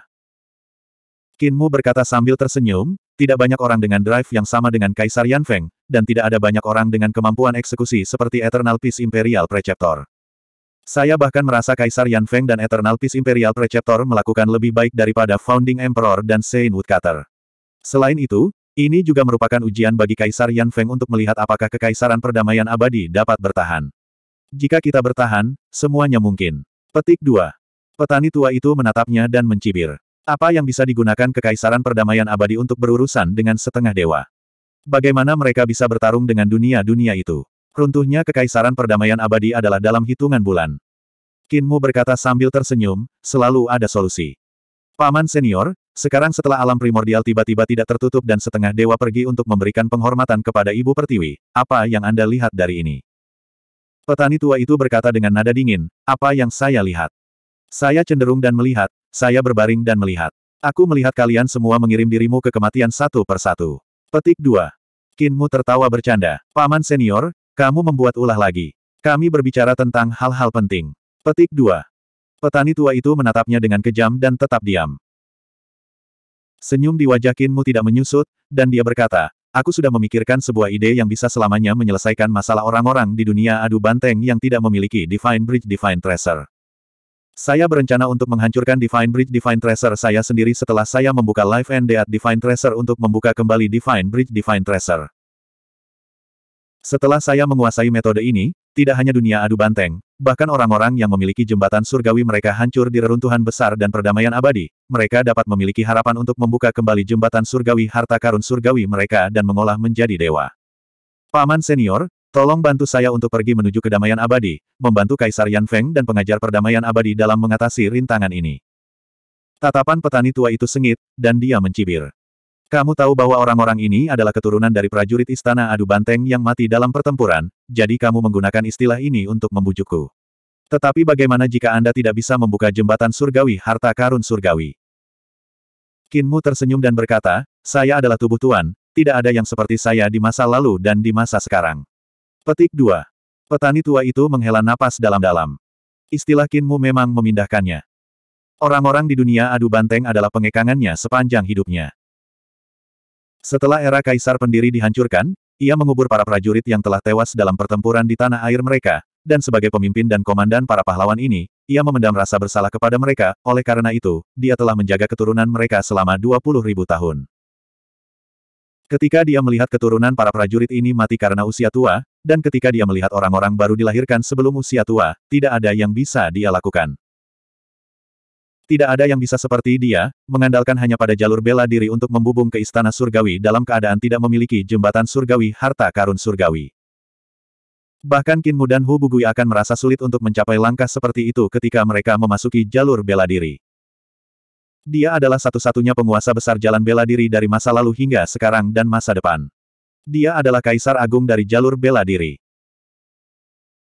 [SPEAKER 1] Kinmu berkata sambil tersenyum, tidak banyak orang dengan drive yang sama dengan kaisar Yan Feng, dan tidak ada banyak orang dengan kemampuan eksekusi seperti Eternal Peace Imperial Preceptor. Saya bahkan merasa Kaisar Yan Feng dan Eternal Peace Imperial Preceptor melakukan lebih baik daripada Founding Emperor dan Saint Woodcutter. Selain itu, ini juga merupakan ujian bagi Kaisar Yan Feng untuk melihat apakah kekaisaran perdamaian abadi dapat bertahan. Jika kita bertahan, semuanya mungkin. Petik 2. Petani tua itu menatapnya dan mencibir. Apa yang bisa digunakan kekaisaran perdamaian abadi untuk berurusan dengan setengah dewa? Bagaimana mereka bisa bertarung dengan dunia-dunia itu? Runtuhnya kekaisaran perdamaian abadi adalah dalam hitungan bulan. Kinmu berkata sambil tersenyum, selalu ada solusi. Paman senior, sekarang setelah alam primordial tiba-tiba tidak tertutup dan setengah dewa pergi untuk memberikan penghormatan kepada Ibu Pertiwi, apa yang Anda lihat dari ini? Petani tua itu berkata dengan nada dingin, apa yang saya lihat? Saya cenderung dan melihat, saya berbaring dan melihat. Aku melihat kalian semua mengirim dirimu ke kematian satu persatu. Petik 2. Kinmu tertawa bercanda. Paman senior, kamu membuat ulah lagi. Kami berbicara tentang hal-hal penting. Petik 2. Petani tua itu menatapnya dengan kejam dan tetap diam. Senyum di wajah Kinmu tidak menyusut, dan dia berkata, Aku sudah memikirkan sebuah ide yang bisa selamanya menyelesaikan masalah orang-orang di dunia adu banteng yang tidak memiliki Divine Bridge Divine Treasure. Saya berencana untuk menghancurkan Divine Bridge Divine Treasure saya sendiri setelah saya membuka Live and Death Divine Treasure untuk membuka kembali Divine Bridge Divine Treasure. Setelah saya menguasai metode ini, tidak hanya dunia adu banteng, bahkan orang-orang yang memiliki jembatan surgawi mereka hancur di reruntuhan besar dan perdamaian abadi, mereka dapat memiliki harapan untuk membuka kembali jembatan surgawi harta karun surgawi mereka dan mengolah menjadi dewa. Paman senior, tolong bantu saya untuk pergi menuju kedamaian abadi, membantu Kaisar Yan Feng dan pengajar perdamaian abadi dalam mengatasi rintangan ini. Tatapan petani tua itu sengit, dan dia mencibir. Kamu tahu bahwa orang-orang ini adalah keturunan dari prajurit Istana Adu Banteng yang mati dalam pertempuran, jadi kamu menggunakan istilah ini untuk membujukku. Tetapi bagaimana jika Anda tidak bisa membuka jembatan surgawi harta karun surgawi? Kinmu tersenyum dan berkata, saya adalah tubuh Tuan, tidak ada yang seperti saya di masa lalu dan di masa sekarang. Petik 2. Petani tua itu menghela napas dalam-dalam. Istilah Kinmu memang memindahkannya. Orang-orang di dunia adu banteng adalah pengekangannya sepanjang hidupnya. Setelah era kaisar pendiri dihancurkan, ia mengubur para prajurit yang telah tewas dalam pertempuran di tanah air mereka, dan sebagai pemimpin dan komandan para pahlawan ini, ia memendam rasa bersalah kepada mereka, oleh karena itu, dia telah menjaga keturunan mereka selama 20 ribu tahun. Ketika dia melihat keturunan para prajurit ini mati karena usia tua, dan ketika dia melihat orang-orang baru dilahirkan sebelum usia tua, tidak ada yang bisa dia lakukan. Tidak ada yang bisa seperti dia, mengandalkan hanya pada jalur bela diri untuk membubung ke istana surgawi dalam keadaan tidak memiliki jembatan surgawi harta karun surgawi. Bahkan Kinmu dan Hu Bugui akan merasa sulit untuk mencapai langkah seperti itu ketika mereka memasuki jalur bela diri. Dia adalah satu-satunya penguasa besar jalan bela diri dari masa lalu hingga sekarang dan masa depan. Dia adalah kaisar agung dari jalur bela diri.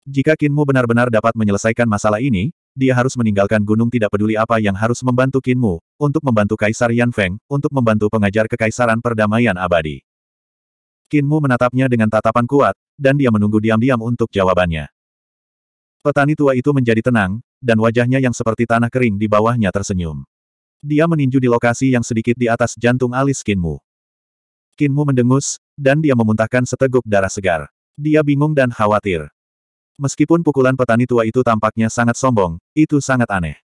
[SPEAKER 1] Jika Kinmu benar-benar dapat menyelesaikan masalah ini, dia harus meninggalkan gunung tidak peduli apa yang harus membantu Kinmu, untuk membantu Kaisar Yan Feng, untuk membantu pengajar kekaisaran perdamaian abadi. Kinmu menatapnya dengan tatapan kuat, dan dia menunggu diam-diam untuk jawabannya. Petani tua itu menjadi tenang, dan wajahnya yang seperti tanah kering di bawahnya tersenyum. Dia meninju di lokasi yang sedikit di atas jantung alis Kinmu. Kinmu mendengus, dan dia memuntahkan seteguk darah segar. Dia bingung dan khawatir. Meskipun pukulan petani tua itu tampaknya sangat sombong, itu sangat aneh.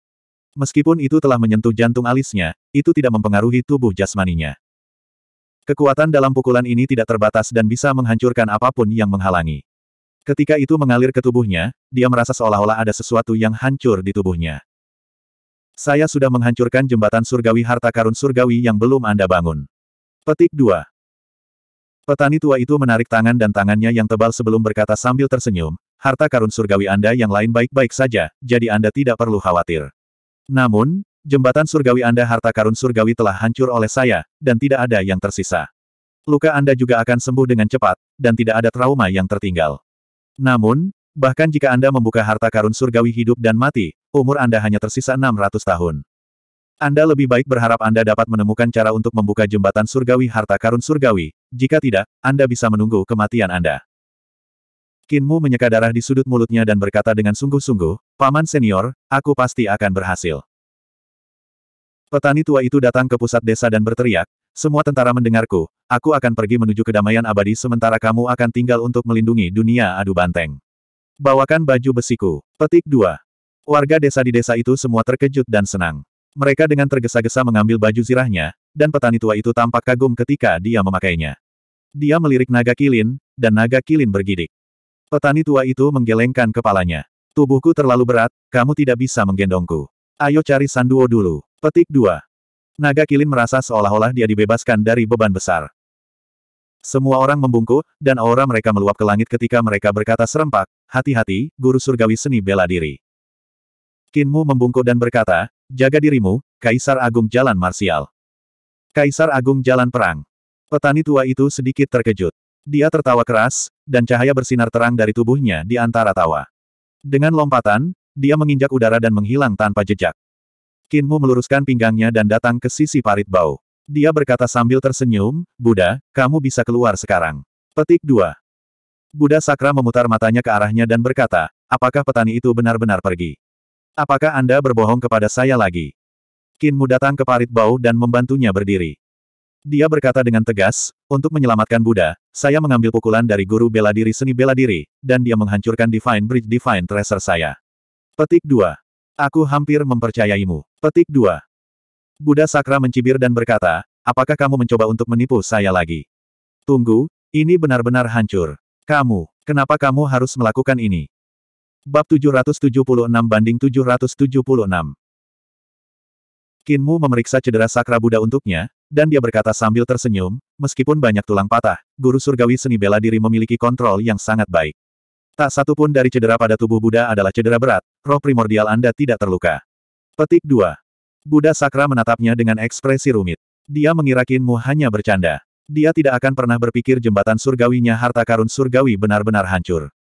[SPEAKER 1] Meskipun itu telah menyentuh jantung alisnya, itu tidak mempengaruhi tubuh jasmaninya. Kekuatan dalam pukulan ini tidak terbatas dan bisa menghancurkan apapun yang menghalangi. Ketika itu mengalir ke tubuhnya, dia merasa seolah-olah ada sesuatu yang hancur di tubuhnya. Saya sudah menghancurkan jembatan surgawi harta karun surgawi yang belum Anda bangun. Petik 2. Petani tua itu menarik tangan dan tangannya yang tebal sebelum berkata sambil tersenyum, harta karun surgawi Anda yang lain baik-baik saja, jadi Anda tidak perlu khawatir. Namun, jembatan surgawi Anda harta karun surgawi telah hancur oleh saya, dan tidak ada yang tersisa. Luka Anda juga akan sembuh dengan cepat, dan tidak ada trauma yang tertinggal. Namun, bahkan jika Anda membuka harta karun surgawi hidup dan mati, umur Anda hanya tersisa 600 tahun. Anda lebih baik berharap Anda dapat menemukan cara untuk membuka jembatan surgawi harta karun surgawi, jika tidak, Anda bisa menunggu kematian Anda. Kinmu menyeka darah di sudut mulutnya dan berkata dengan sungguh-sungguh, Paman senior, aku pasti akan berhasil. Petani tua itu datang ke pusat desa dan berteriak, semua tentara mendengarku, aku akan pergi menuju kedamaian abadi sementara kamu akan tinggal untuk melindungi dunia adu banteng. Bawakan baju besiku. Petik 2. Warga desa di desa itu semua terkejut dan senang. Mereka dengan tergesa-gesa mengambil baju zirahnya, dan petani tua itu tampak kagum ketika dia memakainya. Dia melirik naga kilin, dan naga kilin bergidik. Petani tua itu menggelengkan kepalanya. Tubuhku terlalu berat, kamu tidak bisa menggendongku. Ayo cari Sanduo dulu. Petik 2. Naga Kilin merasa seolah-olah dia dibebaskan dari beban besar. Semua orang membungkuk, dan aura mereka meluap ke langit ketika mereka berkata serempak, hati-hati, guru surgawi seni bela diri. Kinmu membungkuk dan berkata, jaga dirimu, Kaisar Agung Jalan Marsial. Kaisar Agung Jalan Perang. Petani tua itu sedikit terkejut. Dia tertawa keras, dan cahaya bersinar terang dari tubuhnya di antara tawa. Dengan lompatan, dia menginjak udara dan menghilang tanpa jejak. Kinmu meluruskan pinggangnya dan datang ke sisi parit bau. Dia berkata sambil tersenyum, Buddha, kamu bisa keluar sekarang. Petik 2. Buddha Sakra memutar matanya ke arahnya dan berkata, apakah petani itu benar-benar pergi? Apakah Anda berbohong kepada saya lagi? Kinmu datang ke parit bau dan membantunya berdiri. Dia berkata dengan tegas, untuk menyelamatkan Buddha, saya mengambil pukulan dari guru bela diri seni bela diri, dan dia menghancurkan Divine Bridge Divine Tracer saya. Petik 2. Aku hampir mempercayaimu. Petik 2. Buddha Sakra mencibir dan berkata, apakah kamu mencoba untuk menipu saya lagi? Tunggu, ini benar-benar hancur. Kamu, kenapa kamu harus melakukan ini? Bab 776 banding 776 Kinmu memeriksa cedera sakra Buddha untuknya, dan dia berkata sambil tersenyum, meskipun banyak tulang patah, guru surgawi seni bela diri memiliki kontrol yang sangat baik. Tak satu pun dari cedera pada tubuh Buddha adalah cedera berat, roh primordial Anda tidak terluka. Petik 2. Buddha Sakra menatapnya dengan ekspresi rumit. Dia mengira Kinmu hanya bercanda. Dia tidak akan pernah berpikir jembatan surgawinya harta karun surgawi benar-benar hancur.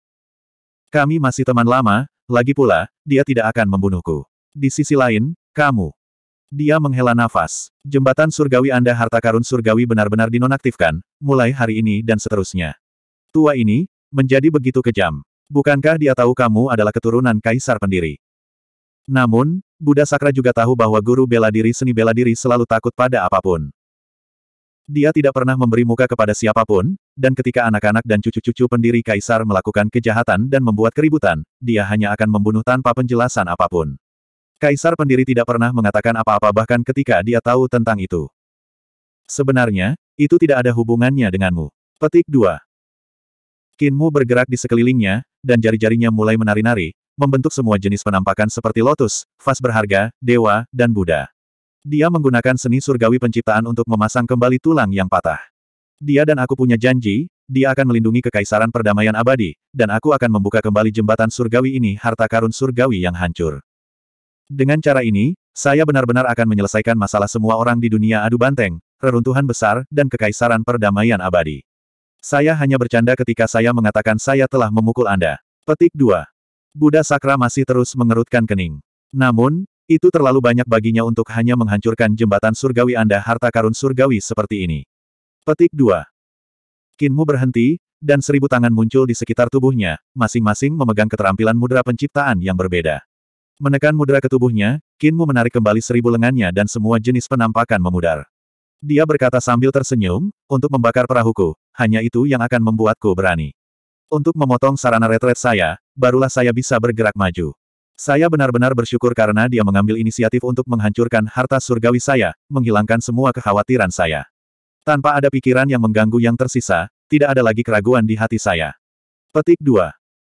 [SPEAKER 1] Kami masih teman lama, lagi pula, dia tidak akan membunuhku. Di sisi lain, kamu, dia menghela nafas. Jembatan surgawi Anda harta karun surgawi benar-benar dinonaktifkan, mulai hari ini dan seterusnya. Tua ini, menjadi begitu kejam. Bukankah dia tahu kamu adalah keturunan kaisar pendiri? Namun, Buddha Sakra juga tahu bahwa guru bela diri seni bela diri selalu takut pada apapun. Dia tidak pernah memberi muka kepada siapapun, dan ketika anak-anak dan cucu-cucu pendiri kaisar melakukan kejahatan dan membuat keributan, dia hanya akan membunuh tanpa penjelasan apapun. Kaisar pendiri tidak pernah mengatakan apa-apa bahkan ketika dia tahu tentang itu. Sebenarnya, itu tidak ada hubungannya denganmu. Petik 2. Kinmu bergerak di sekelilingnya, dan jari-jarinya mulai menari-nari, membentuk semua jenis penampakan seperti lotus, vas berharga, dewa, dan Buddha. Dia menggunakan seni surgawi penciptaan untuk memasang kembali tulang yang patah. Dia dan aku punya janji, dia akan melindungi kekaisaran perdamaian abadi, dan aku akan membuka kembali jembatan surgawi ini harta karun surgawi yang hancur. Dengan cara ini, saya benar-benar akan menyelesaikan masalah semua orang di dunia adu banteng, reruntuhan besar, dan kekaisaran perdamaian abadi. Saya hanya bercanda ketika saya mengatakan saya telah memukul Anda. Petik 2. Buddha Sakra masih terus mengerutkan kening. Namun, itu terlalu banyak baginya untuk hanya menghancurkan jembatan surgawi Anda harta karun surgawi seperti ini. Petik 2. Kinmu berhenti, dan seribu tangan muncul di sekitar tubuhnya, masing-masing memegang keterampilan mudra penciptaan yang berbeda. Menekan mudra ke tubuhnya, Kinmu menarik kembali seribu lengannya dan semua jenis penampakan memudar. Dia berkata sambil tersenyum, untuk membakar perahuku, hanya itu yang akan membuatku berani. Untuk memotong sarana retret saya, barulah saya bisa bergerak maju. Saya benar-benar bersyukur karena dia mengambil inisiatif untuk menghancurkan harta surgawi saya, menghilangkan semua kekhawatiran saya. Tanpa ada pikiran yang mengganggu yang tersisa, tidak ada lagi keraguan di hati saya. Petik 2.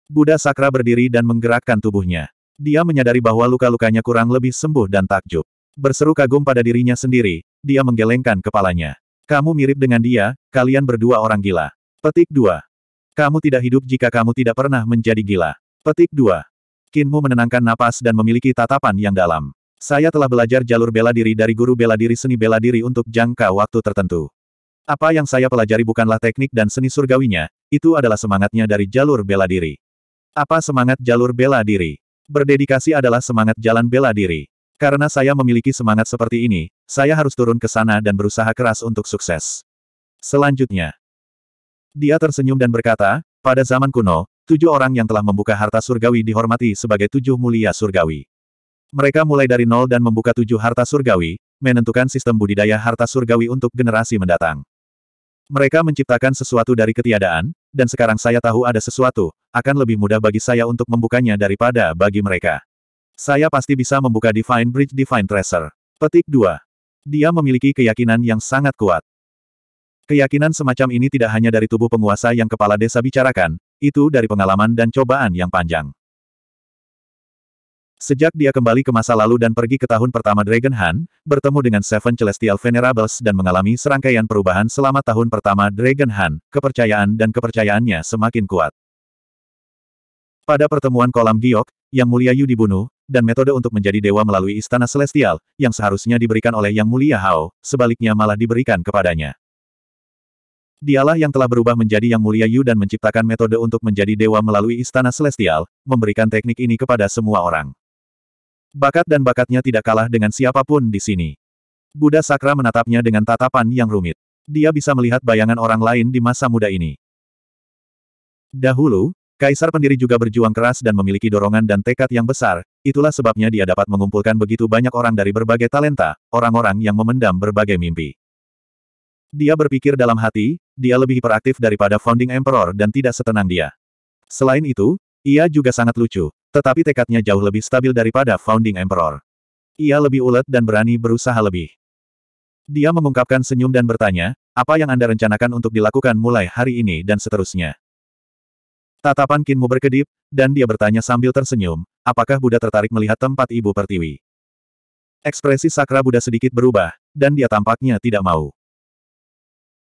[SPEAKER 1] Buddha Sakra berdiri dan menggerakkan tubuhnya. Dia menyadari bahwa luka-lukanya kurang lebih sembuh dan takjub. Berseru kagum pada dirinya sendiri, dia menggelengkan kepalanya. Kamu mirip dengan dia, kalian berdua orang gila. Petik 2. Kamu tidak hidup jika kamu tidak pernah menjadi gila. Petik 2. Kinmu menenangkan napas dan memiliki tatapan yang dalam. Saya telah belajar jalur bela diri dari guru bela diri seni bela diri untuk jangka waktu tertentu. Apa yang saya pelajari bukanlah teknik dan seni surgawinya, itu adalah semangatnya dari jalur bela diri. Apa semangat jalur bela diri? Berdedikasi adalah semangat jalan bela diri. Karena saya memiliki semangat seperti ini, saya harus turun ke sana dan berusaha keras untuk sukses. Selanjutnya, dia tersenyum dan berkata, pada zaman kuno, tujuh orang yang telah membuka harta surgawi dihormati sebagai tujuh mulia surgawi. Mereka mulai dari nol dan membuka tujuh harta surgawi, menentukan sistem budidaya harta surgawi untuk generasi mendatang. Mereka menciptakan sesuatu dari ketiadaan, dan sekarang saya tahu ada sesuatu, akan lebih mudah bagi saya untuk membukanya daripada bagi mereka. Saya pasti bisa membuka Divine Bridge Divine Treasure. Petik 2. Dia memiliki keyakinan yang sangat kuat. Keyakinan semacam ini tidak hanya dari tubuh penguasa yang kepala desa bicarakan, itu dari pengalaman dan cobaan yang panjang. Sejak dia kembali ke masa lalu dan pergi ke tahun pertama Dragon Han, bertemu dengan Seven Celestial Venerables dan mengalami serangkaian perubahan selama tahun pertama Dragon Han, kepercayaan dan kepercayaannya semakin kuat. Pada pertemuan kolam giok, Yang Mulia Yu dibunuh, dan metode untuk menjadi dewa melalui Istana Celestial, yang seharusnya diberikan oleh Yang Mulia Hao, sebaliknya malah diberikan kepadanya. Dialah yang telah berubah menjadi Yang Mulia Yu dan menciptakan metode untuk menjadi dewa melalui Istana Celestial, memberikan teknik ini kepada semua orang. Bakat dan bakatnya tidak kalah dengan siapapun di sini. Buddha Sakra menatapnya dengan tatapan yang rumit. Dia bisa melihat bayangan orang lain di masa muda ini. Dahulu, Kaisar pendiri juga berjuang keras dan memiliki dorongan dan tekad yang besar, itulah sebabnya dia dapat mengumpulkan begitu banyak orang dari berbagai talenta, orang-orang yang memendam berbagai mimpi. Dia berpikir dalam hati, dia lebih hiperaktif daripada Founding Emperor dan tidak setenang dia. Selain itu, ia juga sangat lucu. Tetapi tekadnya jauh lebih stabil daripada Founding Emperor. Ia lebih ulet dan berani berusaha lebih. Dia mengungkapkan senyum dan bertanya, apa yang Anda rencanakan untuk dilakukan mulai hari ini dan seterusnya? Tatapan Kinmu berkedip, dan dia bertanya sambil tersenyum, apakah Buddha tertarik melihat tempat Ibu Pertiwi? Ekspresi sakra Buddha sedikit berubah, dan dia tampaknya tidak mau.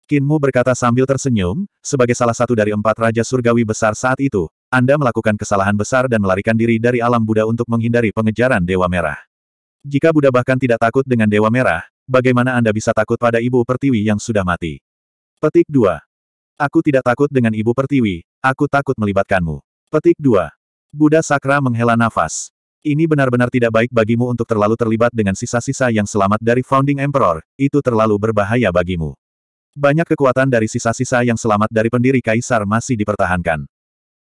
[SPEAKER 1] Kinmu berkata sambil tersenyum, sebagai salah satu dari empat raja surgawi besar saat itu, anda melakukan kesalahan besar dan melarikan diri dari alam Buddha untuk menghindari pengejaran Dewa Merah. Jika Buddha bahkan tidak takut dengan Dewa Merah, bagaimana Anda bisa takut pada Ibu Pertiwi yang sudah mati? Petik 2. Aku tidak takut dengan Ibu Pertiwi, aku takut melibatkanmu. Petik 2. Buddha Sakra menghela nafas. Ini benar-benar tidak baik bagimu untuk terlalu terlibat dengan sisa-sisa yang selamat dari Founding Emperor, itu terlalu berbahaya bagimu. Banyak kekuatan dari sisa-sisa yang selamat dari pendiri Kaisar masih dipertahankan.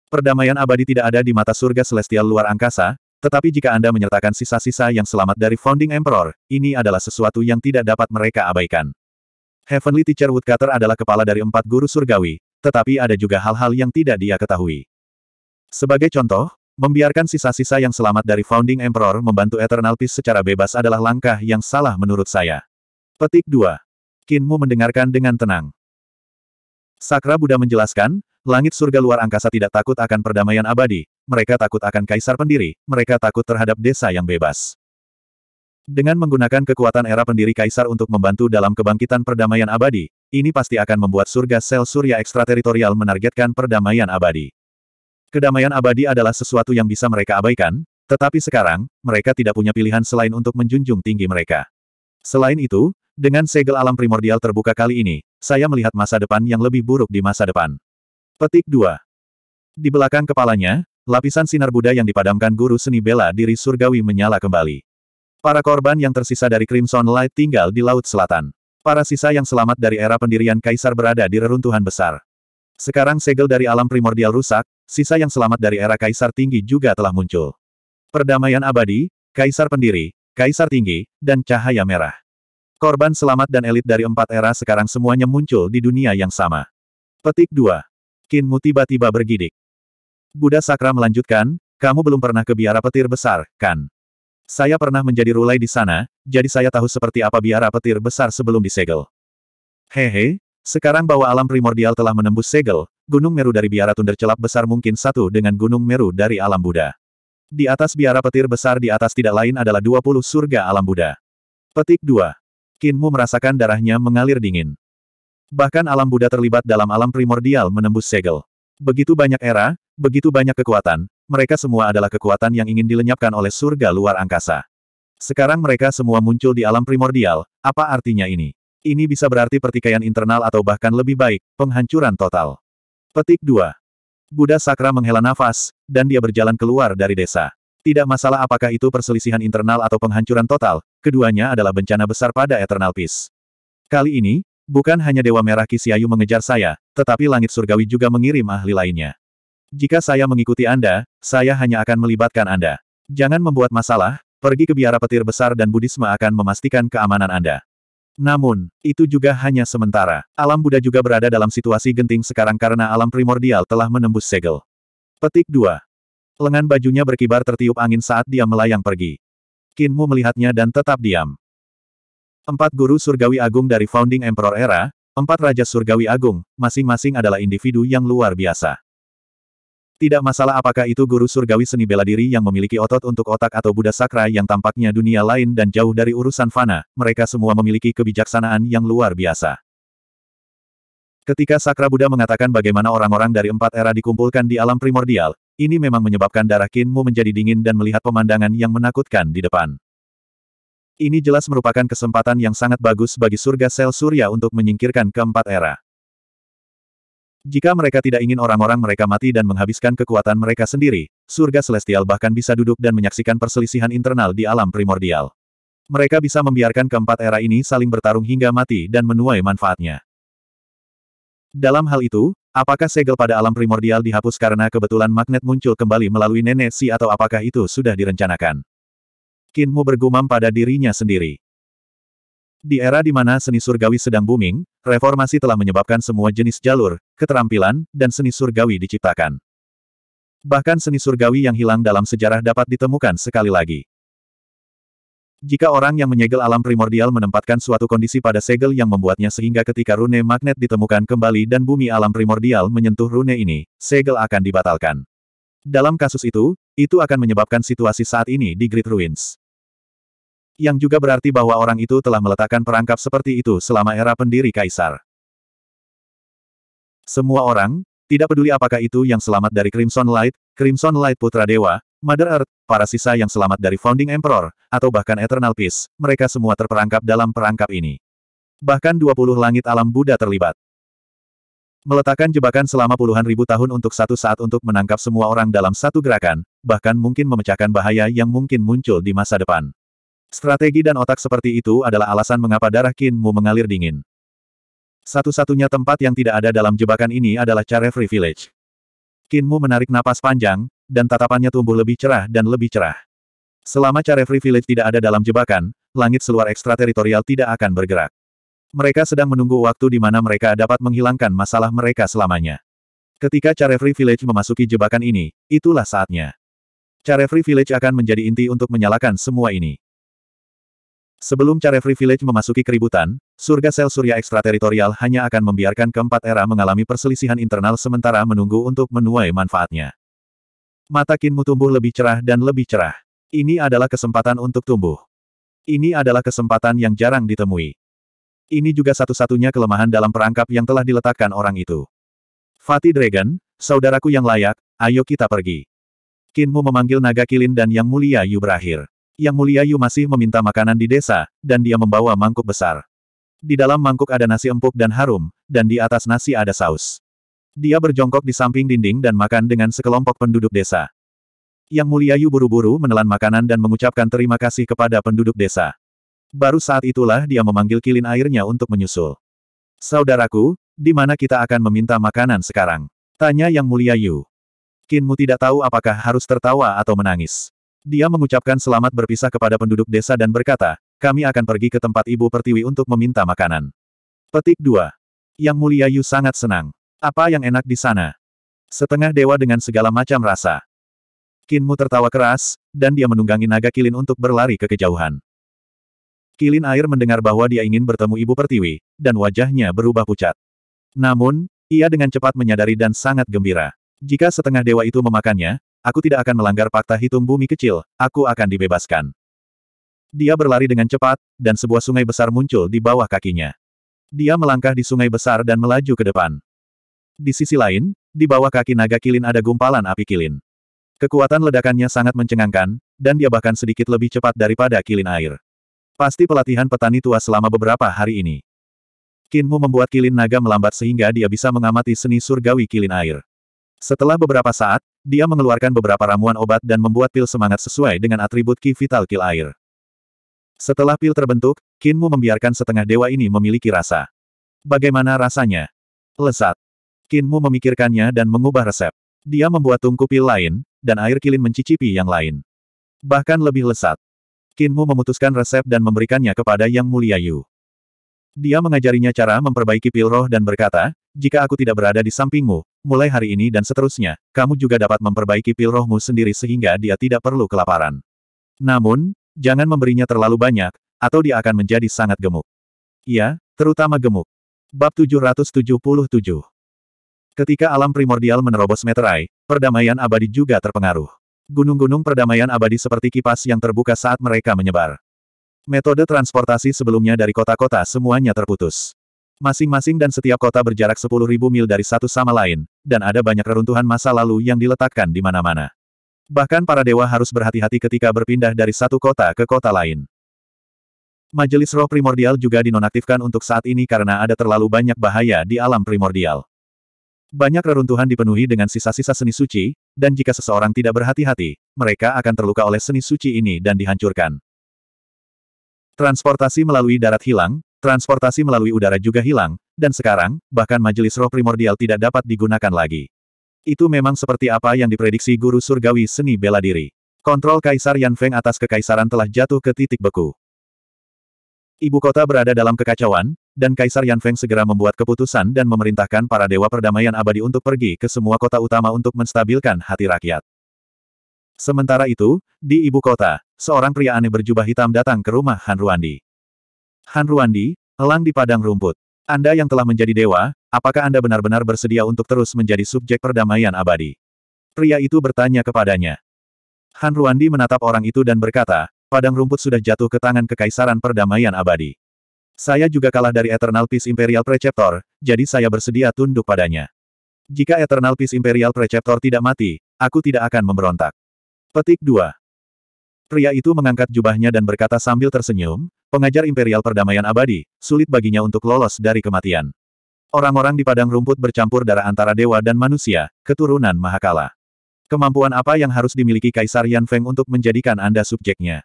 [SPEAKER 1] Perdamaian abadi tidak ada di mata surga celestial luar angkasa, tetapi jika Anda menyertakan sisa-sisa yang selamat dari Founding Emperor, ini adalah sesuatu yang tidak dapat mereka abaikan. Heavenly Teacher Woodcutter adalah kepala dari empat guru surgawi, tetapi ada juga hal-hal yang tidak dia ketahui. Sebagai contoh, membiarkan sisa-sisa yang selamat dari Founding Emperor membantu Eternal Peace secara bebas adalah langkah yang salah menurut saya. Petik 2. Kinmu mendengarkan dengan tenang. Sakra Buddha menjelaskan, Langit surga luar angkasa tidak takut akan perdamaian abadi, mereka takut akan kaisar pendiri, mereka takut terhadap desa yang bebas. Dengan menggunakan kekuatan era pendiri kaisar untuk membantu dalam kebangkitan perdamaian abadi, ini pasti akan membuat surga sel surya ekstrateritorial menargetkan perdamaian abadi. Kedamaian abadi adalah sesuatu yang bisa mereka abaikan, tetapi sekarang, mereka tidak punya pilihan selain untuk menjunjung tinggi mereka. Selain itu, dengan segel alam primordial terbuka kali ini, saya melihat masa depan yang lebih buruk di masa depan. Petik 2. Di belakang kepalanya, lapisan sinar Buddha yang dipadamkan guru seni bela diri surgawi menyala kembali. Para korban yang tersisa dari Crimson Light tinggal di Laut Selatan. Para sisa yang selamat dari era pendirian Kaisar berada di reruntuhan besar. Sekarang segel dari alam primordial rusak, sisa yang selamat dari era Kaisar Tinggi juga telah muncul. Perdamaian abadi, Kaisar Pendiri, Kaisar Tinggi, dan Cahaya Merah. Korban selamat dan elit dari empat era sekarang semuanya muncul di dunia yang sama. Petik 2. Kinmu tiba-tiba bergidik. Buddha Sakra melanjutkan, kamu belum pernah ke biara petir besar, kan? Saya pernah menjadi rulai di sana, jadi saya tahu seperti apa biara petir besar sebelum disegel. Hehe, sekarang bahwa alam primordial telah menembus segel, Gunung Meru dari biara Tunder Celap besar mungkin satu dengan Gunung Meru dari alam Buddha. Di atas biara petir besar di atas tidak lain adalah 20 surga alam Buddha. Petik 2. Kinmu merasakan darahnya mengalir dingin. Bahkan alam Buddha terlibat dalam alam primordial menembus segel. Begitu banyak era, begitu banyak kekuatan, mereka semua adalah kekuatan yang ingin dilenyapkan oleh surga luar angkasa. Sekarang mereka semua muncul di alam primordial, apa artinya ini? Ini bisa berarti pertikaian internal atau bahkan lebih baik, penghancuran total. Petik 2. Buddha Sakra menghela nafas, dan dia berjalan keluar dari desa. Tidak masalah apakah itu perselisihan internal atau penghancuran total, keduanya adalah bencana besar pada Eternal Peace. Kali ini, Bukan hanya Dewa Merah Kisiayu mengejar saya, tetapi langit surgawi juga mengirim ahli lainnya. Jika saya mengikuti Anda, saya hanya akan melibatkan Anda. Jangan membuat masalah, pergi ke biara petir besar dan Budisme akan memastikan keamanan Anda. Namun, itu juga hanya sementara. Alam Buddha juga berada dalam situasi genting sekarang karena alam primordial telah menembus segel. Petik 2. Lengan bajunya berkibar tertiup angin saat dia melayang pergi. Kinmu melihatnya dan tetap diam. Empat guru surgawi agung dari Founding Emperor Era, empat raja surgawi agung, masing-masing adalah individu yang luar biasa. Tidak masalah apakah itu guru surgawi seni bela diri yang memiliki otot untuk otak atau Buddha Sakra yang tampaknya dunia lain dan jauh dari urusan fana, mereka semua memiliki kebijaksanaan yang luar biasa. Ketika Sakra Buddha mengatakan bagaimana orang-orang dari empat era dikumpulkan di alam primordial, ini memang menyebabkan darah kinmu menjadi dingin dan melihat pemandangan yang menakutkan di depan. Ini jelas merupakan kesempatan yang sangat bagus bagi surga sel surya untuk menyingkirkan keempat era. Jika mereka tidak ingin orang-orang mereka mati dan menghabiskan kekuatan mereka sendiri, surga celestial bahkan bisa duduk dan menyaksikan perselisihan internal di alam primordial. Mereka bisa membiarkan keempat era ini saling bertarung hingga mati dan menuai manfaatnya. Dalam hal itu, apakah segel pada alam primordial dihapus karena kebetulan magnet muncul kembali melalui nenek si atau apakah itu sudah direncanakan? Kinmu bergumam pada dirinya sendiri. Di era di mana seni surgawi sedang booming, reformasi telah menyebabkan semua jenis jalur, keterampilan, dan seni surgawi diciptakan. Bahkan seni surgawi yang hilang dalam sejarah dapat ditemukan sekali lagi. Jika orang yang menyegel alam primordial menempatkan suatu kondisi pada segel yang membuatnya sehingga ketika rune magnet ditemukan kembali dan bumi alam primordial menyentuh rune ini, segel akan dibatalkan. Dalam kasus itu, itu akan menyebabkan situasi saat ini di Great Ruins. Yang juga berarti bahwa orang itu telah meletakkan perangkap seperti itu selama era pendiri Kaisar. Semua orang, tidak peduli apakah itu yang selamat dari Crimson Light, Crimson Light Putra Dewa, Mother Earth, para sisa yang selamat dari Founding Emperor, atau bahkan Eternal Peace, mereka semua terperangkap dalam perangkap ini. Bahkan 20 langit alam Buddha terlibat. Meletakkan jebakan selama puluhan ribu tahun untuk satu saat untuk menangkap semua orang dalam satu gerakan, bahkan mungkin memecahkan bahaya yang mungkin muncul di masa depan. Strategi dan otak seperti itu adalah alasan mengapa darah kinmu mengalir dingin. Satu-satunya tempat yang tidak ada dalam jebakan ini adalah Carefree Village. Kinmu menarik napas panjang, dan tatapannya tumbuh lebih cerah dan lebih cerah. Selama Carefree Village tidak ada dalam jebakan, langit seluar ekstrateritorial tidak akan bergerak. Mereka sedang menunggu waktu di mana mereka dapat menghilangkan masalah mereka selamanya. Ketika Carefree Village memasuki jebakan ini, itulah saatnya. Carefree Village akan menjadi inti untuk menyalakan semua ini. Sebelum Carefree Village memasuki keributan, surga sel surya ekstrateritorial hanya akan membiarkan keempat era mengalami perselisihan internal sementara menunggu untuk menuai manfaatnya. Mata Kinmu tumbuh lebih cerah dan lebih cerah. Ini adalah kesempatan untuk tumbuh. Ini adalah kesempatan yang jarang ditemui. Ini juga satu-satunya kelemahan dalam perangkap yang telah diletakkan orang itu. Fatih Dragon, saudaraku yang layak, ayo kita pergi. Kinmu memanggil naga kilin dan yang mulia Yu berakhir. Yang mulia Yu masih meminta makanan di desa, dan dia membawa mangkuk besar. Di dalam mangkuk ada nasi empuk dan harum, dan di atas nasi ada saus. Dia berjongkok di samping dinding dan makan dengan sekelompok penduduk desa. Yang mulia Yu buru-buru menelan makanan dan mengucapkan terima kasih kepada penduduk desa. Baru saat itulah dia memanggil kilin airnya untuk menyusul. Saudaraku, di mana kita akan meminta makanan sekarang? Tanya Yang Mulia Yu. Kinmu tidak tahu apakah harus tertawa atau menangis. Dia mengucapkan selamat berpisah kepada penduduk desa dan berkata, kami akan pergi ke tempat Ibu Pertiwi untuk meminta makanan. Petik 2. Yang Mulia Yu sangat senang. Apa yang enak di sana? Setengah dewa dengan segala macam rasa. Kinmu tertawa keras, dan dia menunggangi naga Kilin untuk berlari ke kejauhan. Kilin air mendengar bahwa dia ingin bertemu Ibu Pertiwi, dan wajahnya berubah pucat. Namun, ia dengan cepat menyadari dan sangat gembira. Jika setengah dewa itu memakannya, Aku tidak akan melanggar fakta hitung bumi kecil, aku akan dibebaskan. Dia berlari dengan cepat, dan sebuah sungai besar muncul di bawah kakinya. Dia melangkah di sungai besar dan melaju ke depan. Di sisi lain, di bawah kaki naga kilin ada gumpalan api kilin. Kekuatan ledakannya sangat mencengangkan, dan dia bahkan sedikit lebih cepat daripada kilin air. Pasti pelatihan petani tua selama beberapa hari ini. Kinmu membuat kilin naga melambat sehingga dia bisa mengamati seni surgawi kilin air. Setelah beberapa saat, dia mengeluarkan beberapa ramuan obat dan membuat pil semangat sesuai dengan atribut Ki Vital Kil Air. Setelah pil terbentuk, Kinmu membiarkan setengah dewa ini memiliki rasa. Bagaimana rasanya? Lesat. Kinmu memikirkannya dan mengubah resep. Dia membuat tungku pil lain, dan air kilin mencicipi yang lain. Bahkan lebih lesat. Kinmu memutuskan resep dan memberikannya kepada Yang Mulia Yu. Dia mengajarinya cara memperbaiki pil roh dan berkata, jika aku tidak berada di sampingmu, mulai hari ini dan seterusnya, kamu juga dapat memperbaiki pil rohmu sendiri sehingga dia tidak perlu kelaparan. Namun, jangan memberinya terlalu banyak, atau dia akan menjadi sangat gemuk. Iya, terutama gemuk. Bab 777 Ketika alam primordial menerobos meterai, perdamaian abadi juga terpengaruh. Gunung-gunung perdamaian abadi seperti kipas yang terbuka saat mereka menyebar. Metode transportasi sebelumnya dari kota-kota semuanya terputus. Masing-masing dan setiap kota berjarak 10.000 mil dari satu sama lain, dan ada banyak reruntuhan masa lalu yang diletakkan di mana-mana. Bahkan para dewa harus berhati-hati ketika berpindah dari satu kota ke kota lain. Majelis roh primordial juga dinonaktifkan untuk saat ini karena ada terlalu banyak bahaya di alam primordial. Banyak reruntuhan dipenuhi dengan sisa-sisa seni suci, dan jika seseorang tidak berhati-hati, mereka akan terluka oleh seni suci ini dan dihancurkan. Transportasi melalui darat hilang, transportasi melalui udara juga hilang, dan sekarang, bahkan majelis roh primordial tidak dapat digunakan lagi. Itu memang seperti apa yang diprediksi guru surgawi seni bela diri. Kontrol Kaisar Yan Feng atas kekaisaran telah jatuh ke titik beku. Ibu kota berada dalam kekacauan, dan Kaisar Yan Feng segera membuat keputusan dan memerintahkan para dewa perdamaian abadi untuk pergi ke semua kota utama untuk menstabilkan hati rakyat. Sementara itu, di ibu kota, seorang pria aneh berjubah hitam datang ke rumah Han Ruandi. Han Ruandi, elang di padang rumput. Anda yang telah menjadi dewa, apakah Anda benar-benar bersedia untuk terus menjadi subjek perdamaian abadi? Pria itu bertanya kepadanya. Han Ruandi menatap orang itu dan berkata, padang rumput sudah jatuh ke tangan kekaisaran perdamaian abadi. Saya juga kalah dari Eternal Peace Imperial Preceptor, jadi saya bersedia tunduk padanya. Jika Eternal Peace Imperial Preceptor tidak mati, aku tidak akan memberontak. Petik 2. Pria itu mengangkat jubahnya dan berkata sambil tersenyum, pengajar imperial perdamaian abadi, sulit baginya untuk lolos dari kematian. Orang-orang di padang rumput bercampur darah antara dewa dan manusia, keturunan Mahakala. Kemampuan apa yang harus dimiliki Kaisar Yan Feng untuk menjadikan Anda subjeknya?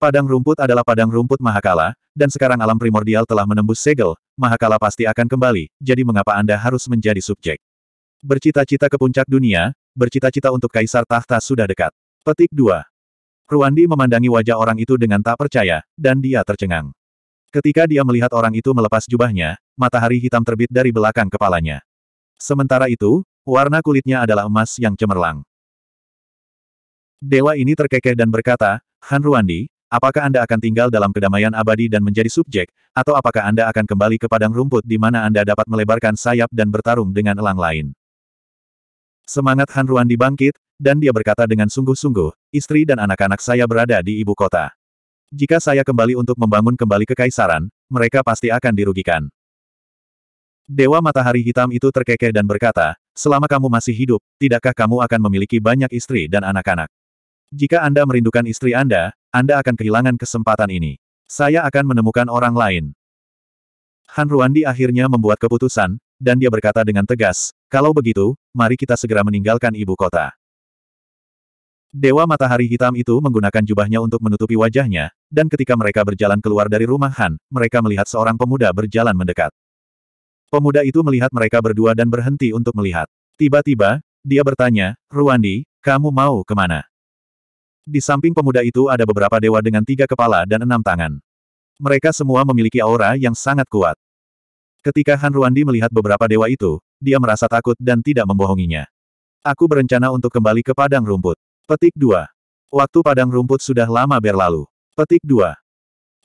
[SPEAKER 1] Padang rumput adalah padang rumput Mahakala, dan sekarang alam primordial telah menembus segel, Mahakala pasti akan kembali, jadi mengapa Anda harus menjadi subjek? Bercita-cita ke puncak dunia, bercita-cita untuk Kaisar Tahta sudah dekat. Petik 2. Ruandi memandangi wajah orang itu dengan tak percaya, dan dia tercengang. Ketika dia melihat orang itu melepas jubahnya, matahari hitam terbit dari belakang kepalanya. Sementara itu, warna kulitnya adalah emas yang cemerlang. Dewa ini terkekeh dan berkata, Han Ruandi, apakah Anda akan tinggal dalam kedamaian abadi dan menjadi subjek, atau apakah Anda akan kembali ke padang rumput di mana Anda dapat melebarkan sayap dan bertarung dengan elang lain? Semangat Han Ruandi bangkit, dan dia berkata dengan sungguh-sungguh, istri dan anak-anak saya berada di ibu kota. Jika saya kembali untuk membangun kembali kekaisaran, mereka pasti akan dirugikan. Dewa matahari hitam itu terkekeh dan berkata, selama kamu masih hidup, tidakkah kamu akan memiliki banyak istri dan anak-anak? Jika Anda merindukan istri Anda, Anda akan kehilangan kesempatan ini. Saya akan menemukan orang lain. Han Ruandi akhirnya membuat keputusan, dan dia berkata dengan tegas, kalau begitu, mari kita segera meninggalkan ibu kota. Dewa matahari hitam itu menggunakan jubahnya untuk menutupi wajahnya, dan ketika mereka berjalan keluar dari rumah Han, mereka melihat seorang pemuda berjalan mendekat. Pemuda itu melihat mereka berdua dan berhenti untuk melihat. Tiba-tiba, dia bertanya, Ruandi, kamu mau kemana? Di samping pemuda itu ada beberapa dewa dengan tiga kepala dan enam tangan. Mereka semua memiliki aura yang sangat kuat. Ketika Han Ruandi melihat beberapa dewa itu, dia merasa takut dan tidak membohonginya. Aku berencana untuk kembali ke padang rumput. Petik 2. Waktu padang rumput sudah lama berlalu. Petik 2.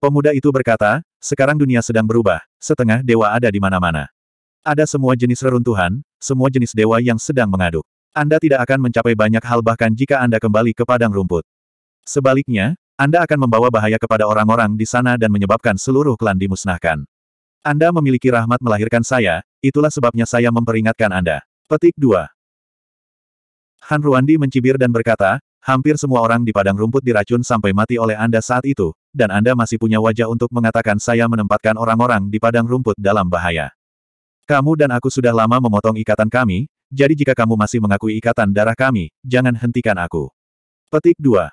[SPEAKER 1] Pemuda itu berkata, sekarang dunia sedang berubah, setengah dewa ada di mana-mana. Ada semua jenis reruntuhan, semua jenis dewa yang sedang mengaduk. Anda tidak akan mencapai banyak hal bahkan jika Anda kembali ke padang rumput. Sebaliknya, Anda akan membawa bahaya kepada orang-orang di sana dan menyebabkan seluruh klan dimusnahkan. Anda memiliki rahmat melahirkan saya, itulah sebabnya saya memperingatkan Anda. Petik 2. Han Ruandi mencibir dan berkata, hampir semua orang di padang rumput diracun sampai mati oleh Anda saat itu, dan Anda masih punya wajah untuk mengatakan saya menempatkan orang-orang di padang rumput dalam bahaya. Kamu dan aku sudah lama memotong ikatan kami, jadi jika kamu masih mengakui ikatan darah kami, jangan hentikan aku. Petik 2.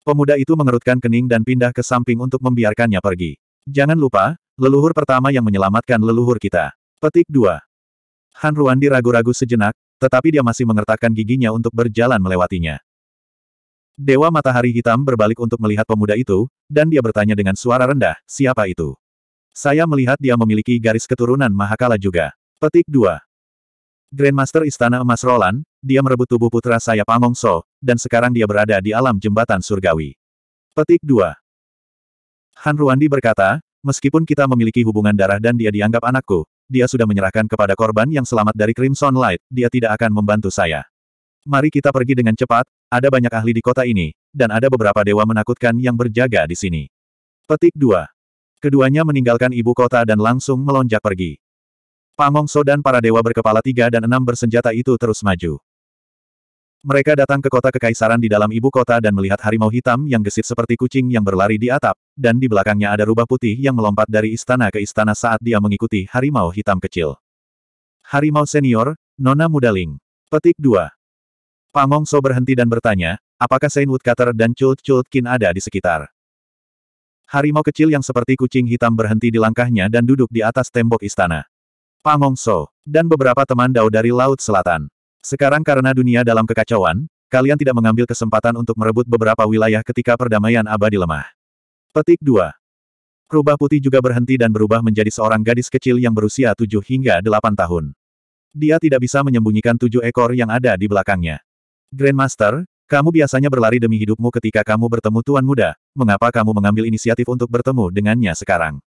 [SPEAKER 1] Pemuda itu mengerutkan kening dan pindah ke samping untuk membiarkannya pergi. Jangan lupa, leluhur pertama yang menyelamatkan leluhur kita. Petik 2. Han Ruandi ragu-ragu sejenak, tetapi dia masih mengertakkan giginya untuk berjalan melewatinya. Dewa Matahari Hitam berbalik untuk melihat pemuda itu, dan dia bertanya dengan suara rendah, siapa itu? Saya melihat dia memiliki garis keturunan Mahakala juga. Petik 2. Grandmaster Istana Emas Roland, dia merebut tubuh putra saya Pangongso, dan sekarang dia berada di alam jembatan surgawi. Petik 2. Han Ruandi berkata, meskipun kita memiliki hubungan darah dan dia dianggap anakku, dia sudah menyerahkan kepada korban yang selamat dari Crimson Light, dia tidak akan membantu saya. Mari kita pergi dengan cepat, ada banyak ahli di kota ini, dan ada beberapa dewa menakutkan yang berjaga di sini. Petik 2. Keduanya meninggalkan ibu kota dan langsung melonjak pergi. Pamongso dan para dewa berkepala tiga dan enam bersenjata itu terus maju. Mereka datang ke kota kekaisaran di dalam ibu kota dan melihat harimau hitam yang gesit seperti kucing yang berlari di atap, dan di belakangnya ada rubah putih yang melompat dari istana ke istana saat dia mengikuti harimau hitam kecil. Harimau senior, Nona Mudaling. Petik 2. Pangong So berhenti dan bertanya, apakah Saint Woodcutter dan Chult Chult Kin ada di sekitar? Harimau kecil yang seperti kucing hitam berhenti di langkahnya dan duduk di atas tembok istana. Pangong So, dan beberapa teman Dao dari Laut Selatan. Sekarang karena dunia dalam kekacauan, kalian tidak mengambil kesempatan untuk merebut beberapa wilayah ketika perdamaian abadi lemah. Petik 2. Rubah putih juga berhenti dan berubah menjadi seorang gadis kecil yang berusia 7 hingga 8 tahun. Dia tidak bisa menyembunyikan tujuh ekor yang ada di belakangnya. Grandmaster, kamu biasanya berlari demi hidupmu ketika kamu bertemu Tuan Muda, mengapa kamu mengambil inisiatif untuk bertemu dengannya sekarang?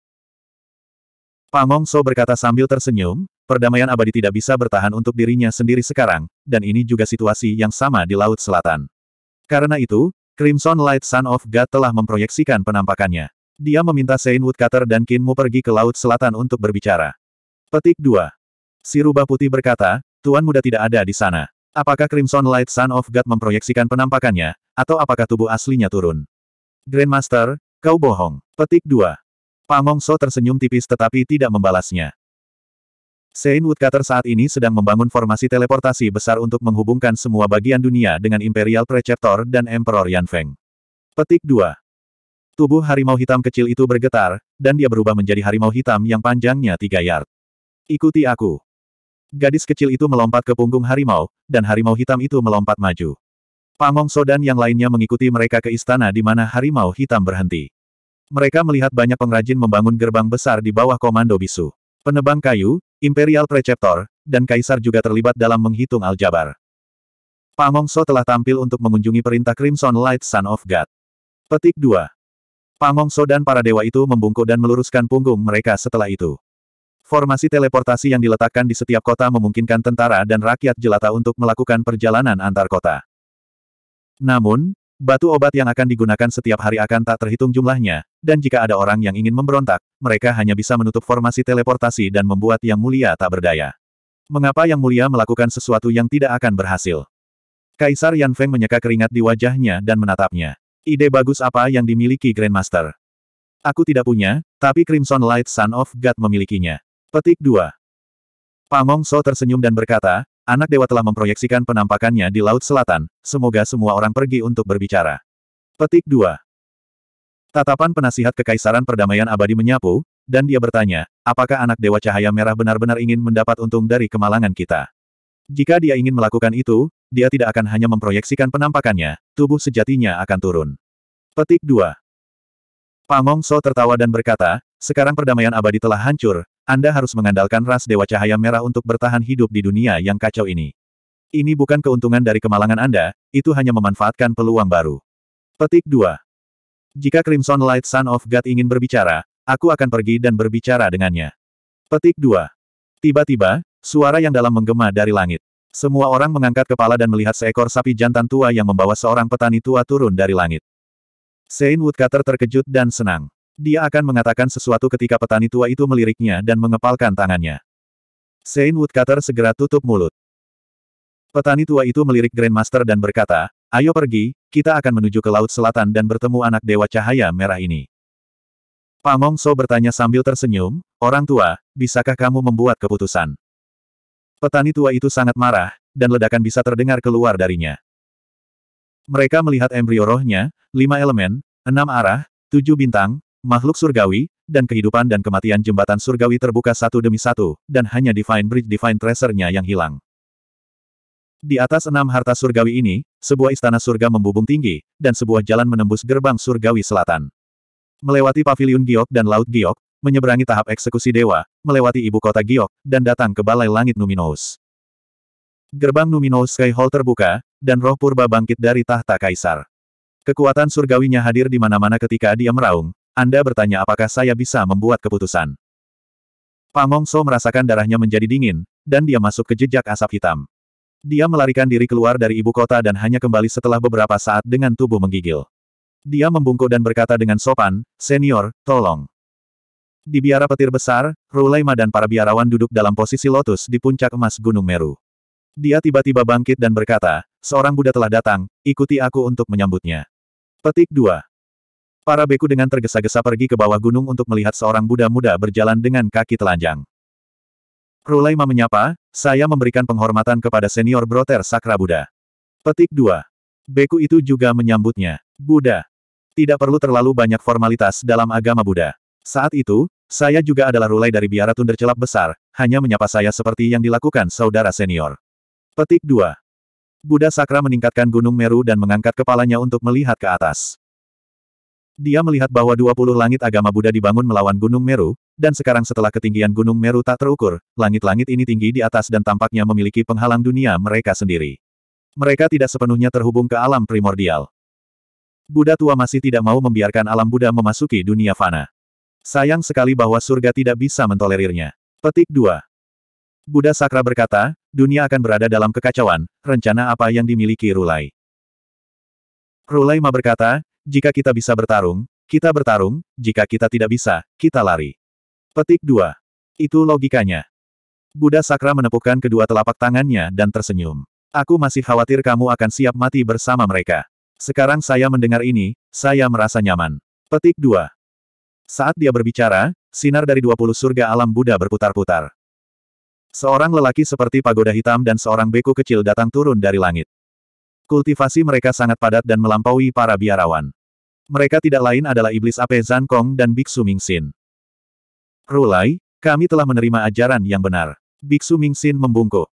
[SPEAKER 1] Pangong So berkata sambil tersenyum, perdamaian abadi tidak bisa bertahan untuk dirinya sendiri sekarang, dan ini juga situasi yang sama di Laut Selatan. Karena itu, Crimson Light Sun of God telah memproyeksikan penampakannya. Dia meminta Sein Woodcutter dan Kinmu pergi ke Laut Selatan untuk berbicara. Petik 2. Si rubah putih berkata, Tuan muda tidak ada di sana. Apakah Crimson Light Sun of God memproyeksikan penampakannya, atau apakah tubuh aslinya turun? Grandmaster, kau bohong. Petik 2. Pamongso tersenyum tipis tetapi tidak membalasnya. Sein Woodcutter saat ini sedang membangun formasi teleportasi besar untuk menghubungkan semua bagian dunia dengan Imperial Preceptor dan Emperor Yanfeng. Petik 2. Tubuh harimau hitam kecil itu bergetar, dan dia berubah menjadi harimau hitam yang panjangnya tiga yard. Ikuti aku. Gadis kecil itu melompat ke punggung harimau, dan harimau hitam itu melompat maju. Pangong sodan yang lainnya mengikuti mereka ke istana di mana harimau hitam berhenti. Mereka melihat banyak pengrajin membangun gerbang besar di bawah komando bisu. Penebang kayu, Imperial Preceptor, dan Kaisar juga terlibat dalam menghitung aljabar. Pangongso telah tampil untuk mengunjungi perintah Crimson Light Son of God. Petik 2. dan para dewa itu membungkuk dan meluruskan punggung mereka setelah itu. Formasi teleportasi yang diletakkan di setiap kota memungkinkan tentara dan rakyat jelata untuk melakukan perjalanan antar kota. Namun, Batu obat yang akan digunakan setiap hari akan tak terhitung jumlahnya, dan jika ada orang yang ingin memberontak, mereka hanya bisa menutup formasi teleportasi dan membuat yang mulia tak berdaya. Mengapa yang mulia melakukan sesuatu yang tidak akan berhasil? Kaisar Yan Feng menyeka keringat di wajahnya dan menatapnya. Ide bagus apa yang dimiliki Grandmaster? Aku tidak punya, tapi Crimson Light Sun of God memilikinya. Petik 2. Pangong So tersenyum dan berkata, Anak dewa telah memproyeksikan penampakannya di Laut Selatan, semoga semua orang pergi untuk berbicara. Petik 2. Tatapan penasihat Kekaisaran Perdamaian Abadi menyapu, dan dia bertanya, apakah anak Dewa Cahaya Merah benar-benar ingin mendapat untung dari kemalangan kita? Jika dia ingin melakukan itu, dia tidak akan hanya memproyeksikan penampakannya, tubuh sejatinya akan turun. Petik 2. Pangong So tertawa dan berkata, sekarang perdamaian abadi telah hancur, anda harus mengandalkan ras Dewa Cahaya Merah untuk bertahan hidup di dunia yang kacau ini. Ini bukan keuntungan dari kemalangan Anda, itu hanya memanfaatkan peluang baru. Petik 2. Jika Crimson Light Son of God ingin berbicara, aku akan pergi dan berbicara dengannya. Petik 2. Tiba-tiba, suara yang dalam menggema dari langit. Semua orang mengangkat kepala dan melihat seekor sapi jantan tua yang membawa seorang petani tua turun dari langit. Sein Woodcutter terkejut dan senang. Dia akan mengatakan sesuatu ketika petani tua itu meliriknya dan mengepalkan tangannya. Saint Woodcutter segera tutup mulut. Petani tua itu melirik Grandmaster dan berkata, ayo pergi, kita akan menuju ke Laut Selatan dan bertemu anak Dewa Cahaya Merah ini. Pamong So bertanya sambil tersenyum, orang tua, bisakah kamu membuat keputusan? Petani tua itu sangat marah, dan ledakan bisa terdengar keluar darinya. Mereka melihat embrio rohnya, lima elemen, enam arah, tujuh bintang, makhluk surgawi, dan kehidupan dan kematian jembatan surgawi terbuka satu demi satu, dan hanya Divine Bridge Divine Treasure-nya yang hilang. Di atas enam harta surgawi ini, sebuah istana surga membubung tinggi, dan sebuah jalan menembus gerbang surgawi selatan. Melewati paviliun Giok dan Laut Giok, menyeberangi tahap eksekusi dewa, melewati ibu kota Giok, dan datang ke Balai Langit Numinous. Gerbang Numinous Sky Hall terbuka, dan roh purba bangkit dari tahta kaisar. Kekuatan surgawinya hadir di mana-mana ketika dia meraung, anda bertanya apakah saya bisa membuat keputusan. Pangongso merasakan darahnya menjadi dingin, dan dia masuk ke jejak asap hitam. Dia melarikan diri keluar dari ibu kota dan hanya kembali setelah beberapa saat dengan tubuh menggigil. Dia membungkuk dan berkata dengan sopan, Senior, tolong. Di biara petir besar, Rulaima dan para biarawan duduk dalam posisi lotus di puncak emas Gunung Meru. Dia tiba-tiba bangkit dan berkata, seorang Buddha telah datang, ikuti aku untuk menyambutnya. Petik 2. Para beku dengan tergesa-gesa pergi ke bawah gunung untuk melihat seorang Buddha muda berjalan dengan kaki telanjang. Rulaima menyapa, saya memberikan penghormatan kepada senior broter Sakra Buddha. Petik 2. Beku itu juga menyambutnya. Buddha. Tidak perlu terlalu banyak formalitas dalam agama Buddha. Saat itu, saya juga adalah rulai dari biara tunder celap besar, hanya menyapa saya seperti yang dilakukan saudara senior. Petik 2. Buddha Sakra meningkatkan Gunung Meru dan mengangkat kepalanya untuk melihat ke atas. Dia melihat bahwa 20 langit agama Buddha dibangun melawan Gunung Meru, dan sekarang setelah ketinggian Gunung Meru tak terukur, langit-langit ini tinggi di atas dan tampaknya memiliki penghalang dunia mereka sendiri. Mereka tidak sepenuhnya terhubung ke alam primordial. Buddha tua masih tidak mau membiarkan alam Buddha memasuki dunia fana. Sayang sekali bahwa surga tidak bisa mentolerirnya. Petik 2. Buddha Sakra berkata, dunia akan berada dalam kekacauan, rencana apa yang dimiliki Rulai. Rulai Ma berkata, jika kita bisa bertarung, kita bertarung, jika kita tidak bisa, kita lari. Petik 2. Itu logikanya. Buddha Sakra menepukkan kedua telapak tangannya dan tersenyum. Aku masih khawatir kamu akan siap mati bersama mereka. Sekarang saya mendengar ini, saya merasa nyaman. Petik 2. Saat dia berbicara, sinar dari 20 surga alam Buddha berputar-putar. Seorang lelaki seperti pagoda hitam dan seorang beku kecil datang turun dari langit. Kultivasi mereka sangat padat dan melampaui para biarawan. Mereka tidak lain adalah iblis Ape Zankong dan Biksu Mingxin. Rulai, kami telah menerima ajaran yang benar. Biksu Mingxin membungkuk.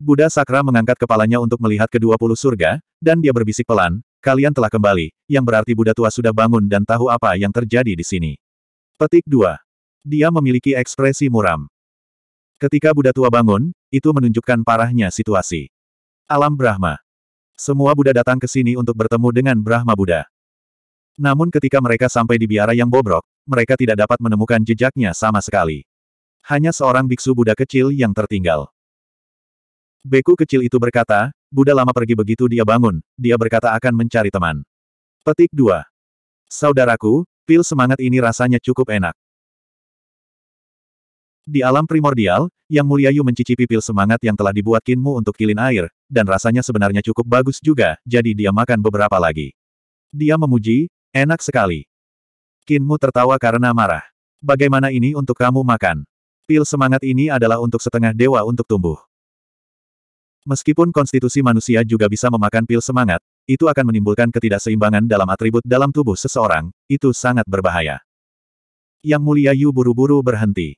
[SPEAKER 1] Buddha Sakra mengangkat kepalanya untuk melihat kedua puluh surga, dan dia berbisik pelan, kalian telah kembali, yang berarti Buddha tua sudah bangun dan tahu apa yang terjadi di sini. Petik 2. Dia memiliki ekspresi muram. Ketika Buddha tua bangun, itu menunjukkan parahnya situasi. Alam Brahma. Semua Buddha datang ke sini untuk bertemu dengan Brahma Buddha. Namun ketika mereka sampai di biara yang bobrok, mereka tidak dapat menemukan jejaknya sama sekali. Hanya seorang biksu Buddha kecil yang tertinggal. Beku kecil itu berkata, Buddha lama pergi begitu dia bangun, dia berkata akan mencari teman. Petik 2. Saudaraku, pil semangat ini rasanya cukup enak. Di alam primordial, Yang Mulia Yu mencicipi pil semangat yang telah dibuat Kinmu untuk kilin air, dan rasanya sebenarnya cukup bagus juga, jadi dia makan beberapa lagi. Dia memuji, enak sekali. Kinmu tertawa karena marah. Bagaimana ini untuk kamu makan? Pil semangat ini adalah untuk setengah dewa untuk tumbuh. Meskipun konstitusi manusia juga bisa memakan pil semangat, itu akan menimbulkan ketidakseimbangan dalam atribut dalam tubuh seseorang, itu sangat berbahaya. Yang Mulia Yu buru-buru berhenti.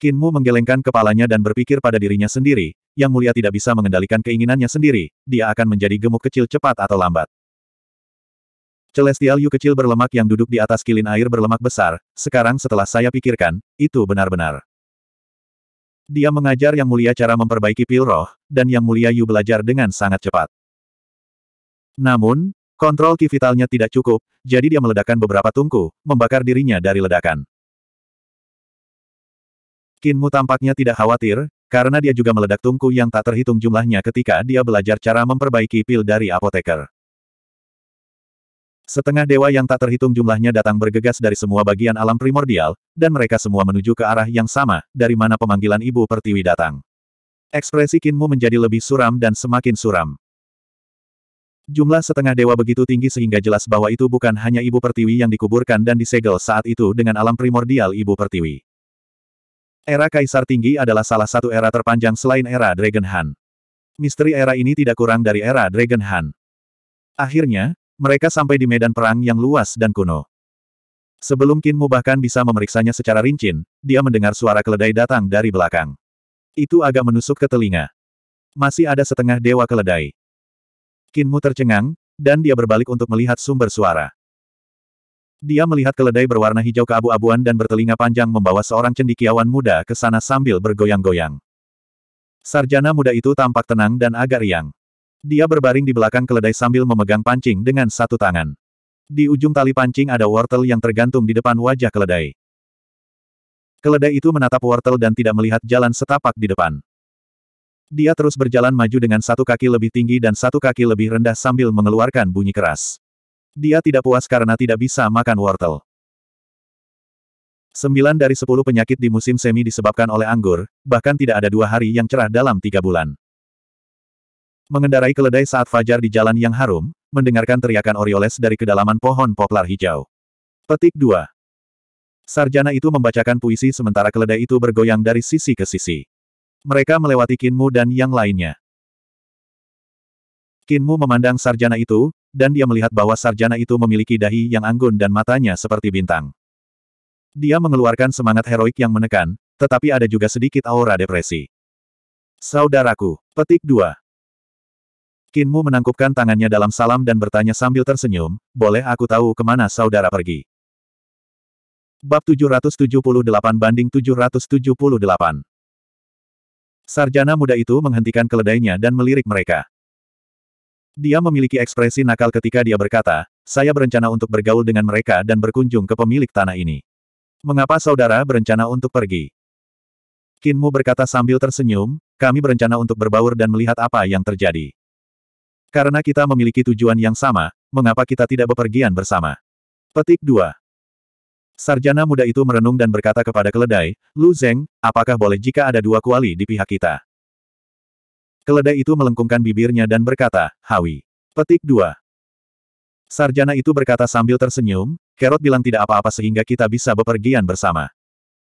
[SPEAKER 1] Kinmu menggelengkan kepalanya dan berpikir pada dirinya sendiri, yang mulia tidak bisa mengendalikan keinginannya sendiri, dia akan menjadi gemuk kecil cepat atau lambat. Celestial Yu kecil berlemak yang duduk di atas kilin air berlemak besar, sekarang setelah saya pikirkan, itu benar-benar. Dia mengajar Yang Mulia cara memperbaiki pil roh, dan Yang Mulia Yu belajar dengan sangat cepat. Namun, kontrol kivitalnya vitalnya tidak cukup, jadi dia meledakkan beberapa tungku, membakar dirinya dari ledakan. Kinmu tampaknya tidak khawatir, karena dia juga meledak tungku yang tak terhitung jumlahnya ketika dia belajar cara memperbaiki pil dari apoteker. Setengah dewa yang tak terhitung jumlahnya datang bergegas dari semua bagian alam primordial, dan mereka semua menuju ke arah yang sama, dari mana pemanggilan ibu pertiwi datang. Ekspresi Kinmu menjadi lebih suram dan semakin suram. Jumlah setengah dewa begitu tinggi sehingga jelas bahwa itu bukan hanya ibu pertiwi yang dikuburkan dan disegel saat itu dengan alam primordial ibu pertiwi. Era Kaisar Tinggi adalah salah satu era terpanjang selain era Dragon Han. Misteri era ini tidak kurang dari era Dragon Han. Akhirnya, mereka sampai di medan perang yang luas dan kuno. Sebelum Kinmu bahkan bisa memeriksanya secara rinci, dia mendengar suara keledai datang dari belakang. Itu agak menusuk ke telinga. Masih ada setengah dewa keledai. Kinmu tercengang, dan dia berbalik untuk melihat sumber suara. Dia melihat keledai berwarna hijau keabu-abuan dan bertelinga panjang membawa seorang cendikiawan muda ke sana sambil bergoyang-goyang. Sarjana muda itu tampak tenang dan agak riang. Dia berbaring di belakang keledai sambil memegang pancing dengan satu tangan. Di ujung tali pancing ada wortel yang tergantung di depan wajah keledai. Keledai itu menatap wortel dan tidak melihat jalan setapak di depan. Dia terus berjalan maju dengan satu kaki lebih tinggi dan satu kaki lebih rendah sambil mengeluarkan bunyi keras. Dia tidak puas karena tidak bisa makan wortel. Sembilan dari sepuluh penyakit di musim semi disebabkan oleh anggur, bahkan tidak ada dua hari yang cerah dalam tiga bulan. Mengendarai keledai saat fajar di jalan yang harum, mendengarkan teriakan orioles dari kedalaman pohon poplar hijau. Petik 2. Sarjana itu membacakan puisi sementara keledai itu bergoyang dari sisi ke sisi. Mereka melewati Kinmu dan yang lainnya. Kinmu memandang sarjana itu, dan dia melihat bahwa sarjana itu memiliki dahi yang anggun dan matanya seperti bintang. Dia mengeluarkan semangat heroik yang menekan, tetapi ada juga sedikit aura depresi. Saudaraku, petik 2. Kinmu menangkupkan tangannya dalam salam dan bertanya sambil tersenyum, boleh aku tahu kemana saudara pergi? Bab 778 banding 778 Sarjana muda itu menghentikan keledainya dan melirik mereka. Dia memiliki ekspresi nakal ketika dia berkata, saya berencana untuk bergaul dengan mereka dan berkunjung ke pemilik tanah ini. Mengapa saudara berencana untuk pergi? Kinmu berkata sambil tersenyum, kami berencana untuk berbaur dan melihat apa yang terjadi. Karena kita memiliki tujuan yang sama, mengapa kita tidak bepergian bersama? Petik 2. Sarjana muda itu merenung dan berkata kepada keledai, Lu Zeng, apakah boleh jika ada dua kuali di pihak kita? Keledai itu melengkungkan bibirnya dan berkata, Hawi. Petik 2. Sarjana itu berkata sambil tersenyum, Kerot bilang tidak apa-apa sehingga kita bisa bepergian bersama.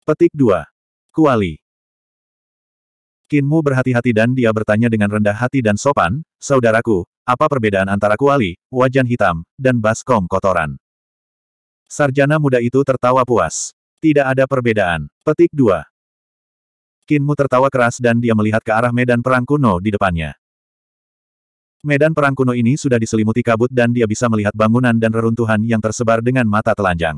[SPEAKER 1] Petik 2. Kuali. Kinmu berhati-hati dan dia bertanya dengan rendah hati dan sopan, Saudaraku, apa perbedaan antara kuali, wajan hitam, dan baskom kotoran? Sarjana muda itu tertawa puas. Tidak ada perbedaan. Petik 2. Kinmu tertawa keras dan dia melihat ke arah medan perang kuno di depannya. Medan perang kuno ini sudah diselimuti kabut dan dia bisa melihat bangunan dan reruntuhan yang tersebar dengan mata telanjang.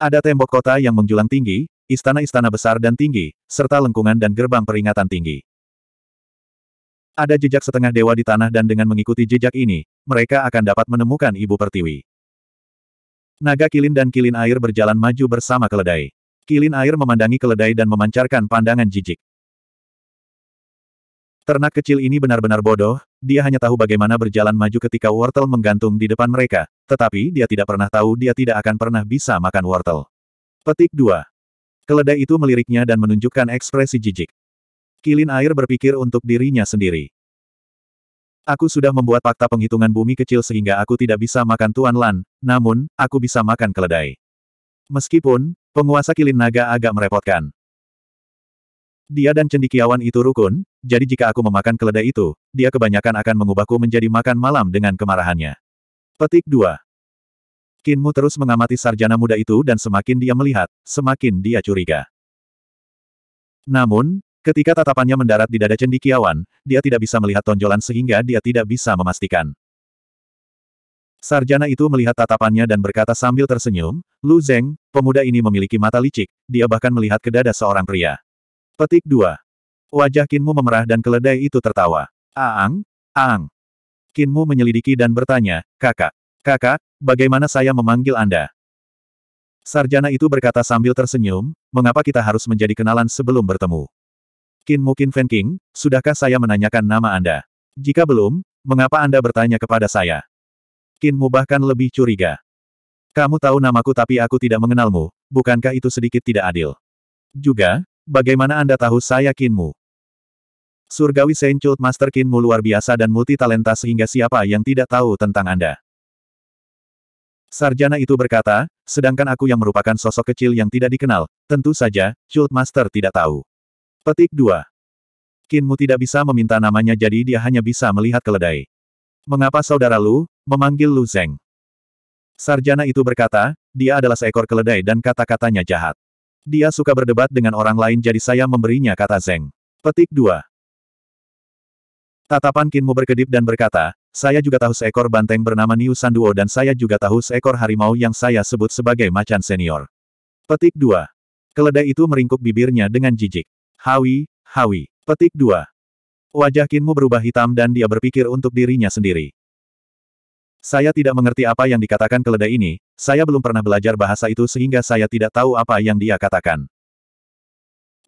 [SPEAKER 1] Ada tembok kota yang menjulang tinggi, istana-istana besar dan tinggi, serta lengkungan dan gerbang peringatan tinggi. Ada jejak setengah dewa di tanah dan dengan mengikuti jejak ini, mereka akan dapat menemukan Ibu Pertiwi. Naga Kilin dan Kilin Air berjalan maju bersama keledai. Kilin air memandangi keledai dan memancarkan pandangan jijik. Ternak kecil ini benar-benar bodoh, dia hanya tahu bagaimana berjalan maju ketika wortel menggantung di depan mereka, tetapi dia tidak pernah tahu dia tidak akan pernah bisa makan wortel. Petik 2. Keledai itu meliriknya dan menunjukkan ekspresi jijik. Kilin air berpikir untuk dirinya sendiri. Aku sudah membuat fakta penghitungan bumi kecil sehingga aku tidak bisa makan Tuan Lan, namun, aku bisa makan keledai. Meskipun, Penguasa kilin naga agak merepotkan. Dia dan cendikiawan itu rukun, jadi jika aku memakan keledai itu, dia kebanyakan akan mengubahku menjadi makan malam dengan kemarahannya. Petik 2. Kinmu terus mengamati sarjana muda itu dan semakin dia melihat, semakin dia curiga. Namun, ketika tatapannya mendarat di dada cendikiawan, dia tidak bisa melihat tonjolan sehingga dia tidak bisa memastikan. Sarjana itu melihat tatapannya dan berkata sambil tersenyum, Lu Zeng, pemuda ini memiliki mata licik, dia bahkan melihat ke dada seorang pria. Petik 2. Wajah Kinmu memerah dan keledai itu tertawa. Aang, Aang. Kinmu menyelidiki dan bertanya, kakak, kakak, bagaimana saya memanggil Anda? Sarjana itu berkata sambil tersenyum, mengapa kita harus menjadi kenalan sebelum bertemu? Kinmu Kinfen King, sudahkah saya menanyakan nama Anda? Jika belum, mengapa Anda bertanya kepada saya? Kinmu bahkan lebih curiga. Kamu tahu namaku tapi aku tidak mengenalmu, bukankah itu sedikit tidak adil? Juga, bagaimana Anda tahu saya Kinmu? Surgawi Senchult Master Kinmu luar biasa dan multi talenta sehingga siapa yang tidak tahu tentang Anda? Sarjana itu berkata, sedangkan aku yang merupakan sosok kecil yang tidak dikenal, tentu saja, Chult Master tidak tahu. Petik 2. Kinmu tidak bisa meminta namanya jadi dia hanya bisa melihat keledai. Mengapa saudara Lu, memanggil Lu Zeng? Sarjana itu berkata, dia adalah seekor keledai dan kata-katanya jahat. Dia suka berdebat dengan orang lain jadi saya memberinya kata Zeng. Petik 2. Tatapan Kinmu berkedip dan berkata, saya juga tahu seekor banteng bernama Niu Sanduo dan saya juga tahu seekor harimau yang saya sebut sebagai macan senior. Petik 2. Keledai itu meringkuk bibirnya dengan jijik. Hawi, hawi. Petik 2. Wajah Kinmu berubah hitam dan dia berpikir untuk dirinya sendiri. Saya tidak mengerti apa yang dikatakan keledai ini, saya belum pernah belajar bahasa itu sehingga saya tidak tahu apa yang dia katakan.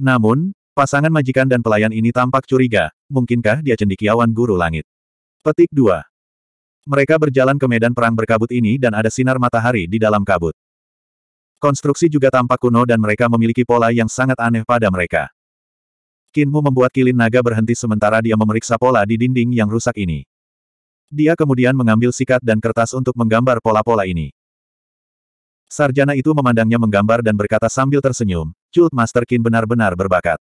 [SPEAKER 1] Namun, pasangan majikan dan pelayan ini tampak curiga, mungkinkah dia cendikiawan guru langit? Petik 2. Mereka berjalan ke medan perang berkabut ini dan ada sinar matahari di dalam kabut. Konstruksi juga tampak kuno dan mereka memiliki pola yang sangat aneh pada mereka. Kinmu membuat kilin naga berhenti sementara dia memeriksa pola di dinding yang rusak ini. Dia kemudian mengambil sikat dan kertas untuk menggambar pola-pola ini. Sarjana itu memandangnya menggambar dan berkata sambil tersenyum, Cult Master Kin benar-benar berbakat.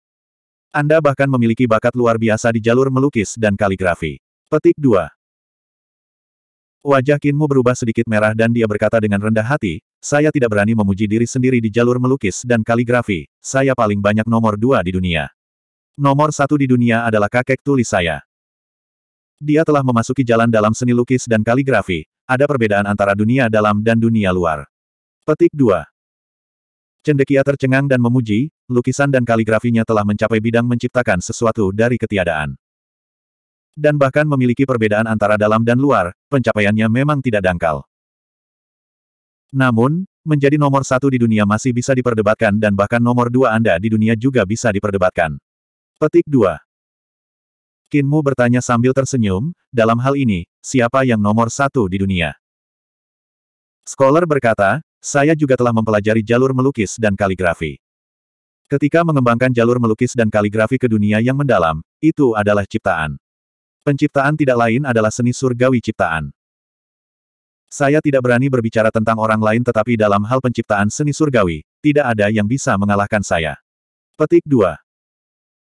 [SPEAKER 1] Anda bahkan memiliki bakat luar biasa di jalur melukis dan kaligrafi. Petik 2. Wajah Kinmu berubah sedikit merah dan dia berkata dengan rendah hati, saya tidak berani memuji diri sendiri di jalur melukis dan kaligrafi, saya paling banyak nomor dua di dunia. Nomor satu di dunia adalah kakek tulis saya. Dia telah memasuki jalan dalam seni lukis dan kaligrafi. Ada perbedaan antara dunia dalam dan dunia luar. Petik 2. Cendekia tercengang dan memuji, lukisan dan kaligrafinya telah mencapai bidang menciptakan sesuatu dari ketiadaan. Dan bahkan memiliki perbedaan antara dalam dan luar, pencapaiannya memang tidak dangkal. Namun, menjadi nomor satu di dunia masih bisa diperdebatkan dan bahkan nomor dua Anda di dunia juga bisa diperdebatkan. Petik 2. Kinmu bertanya sambil tersenyum, dalam hal ini, siapa yang nomor satu di dunia? Scholar berkata, saya juga telah mempelajari jalur melukis dan kaligrafi. Ketika mengembangkan jalur melukis dan kaligrafi ke dunia yang mendalam, itu adalah ciptaan. Penciptaan tidak lain adalah seni surgawi ciptaan. Saya tidak berani berbicara tentang orang lain tetapi dalam hal penciptaan seni surgawi, tidak ada yang bisa mengalahkan saya. Petik 2.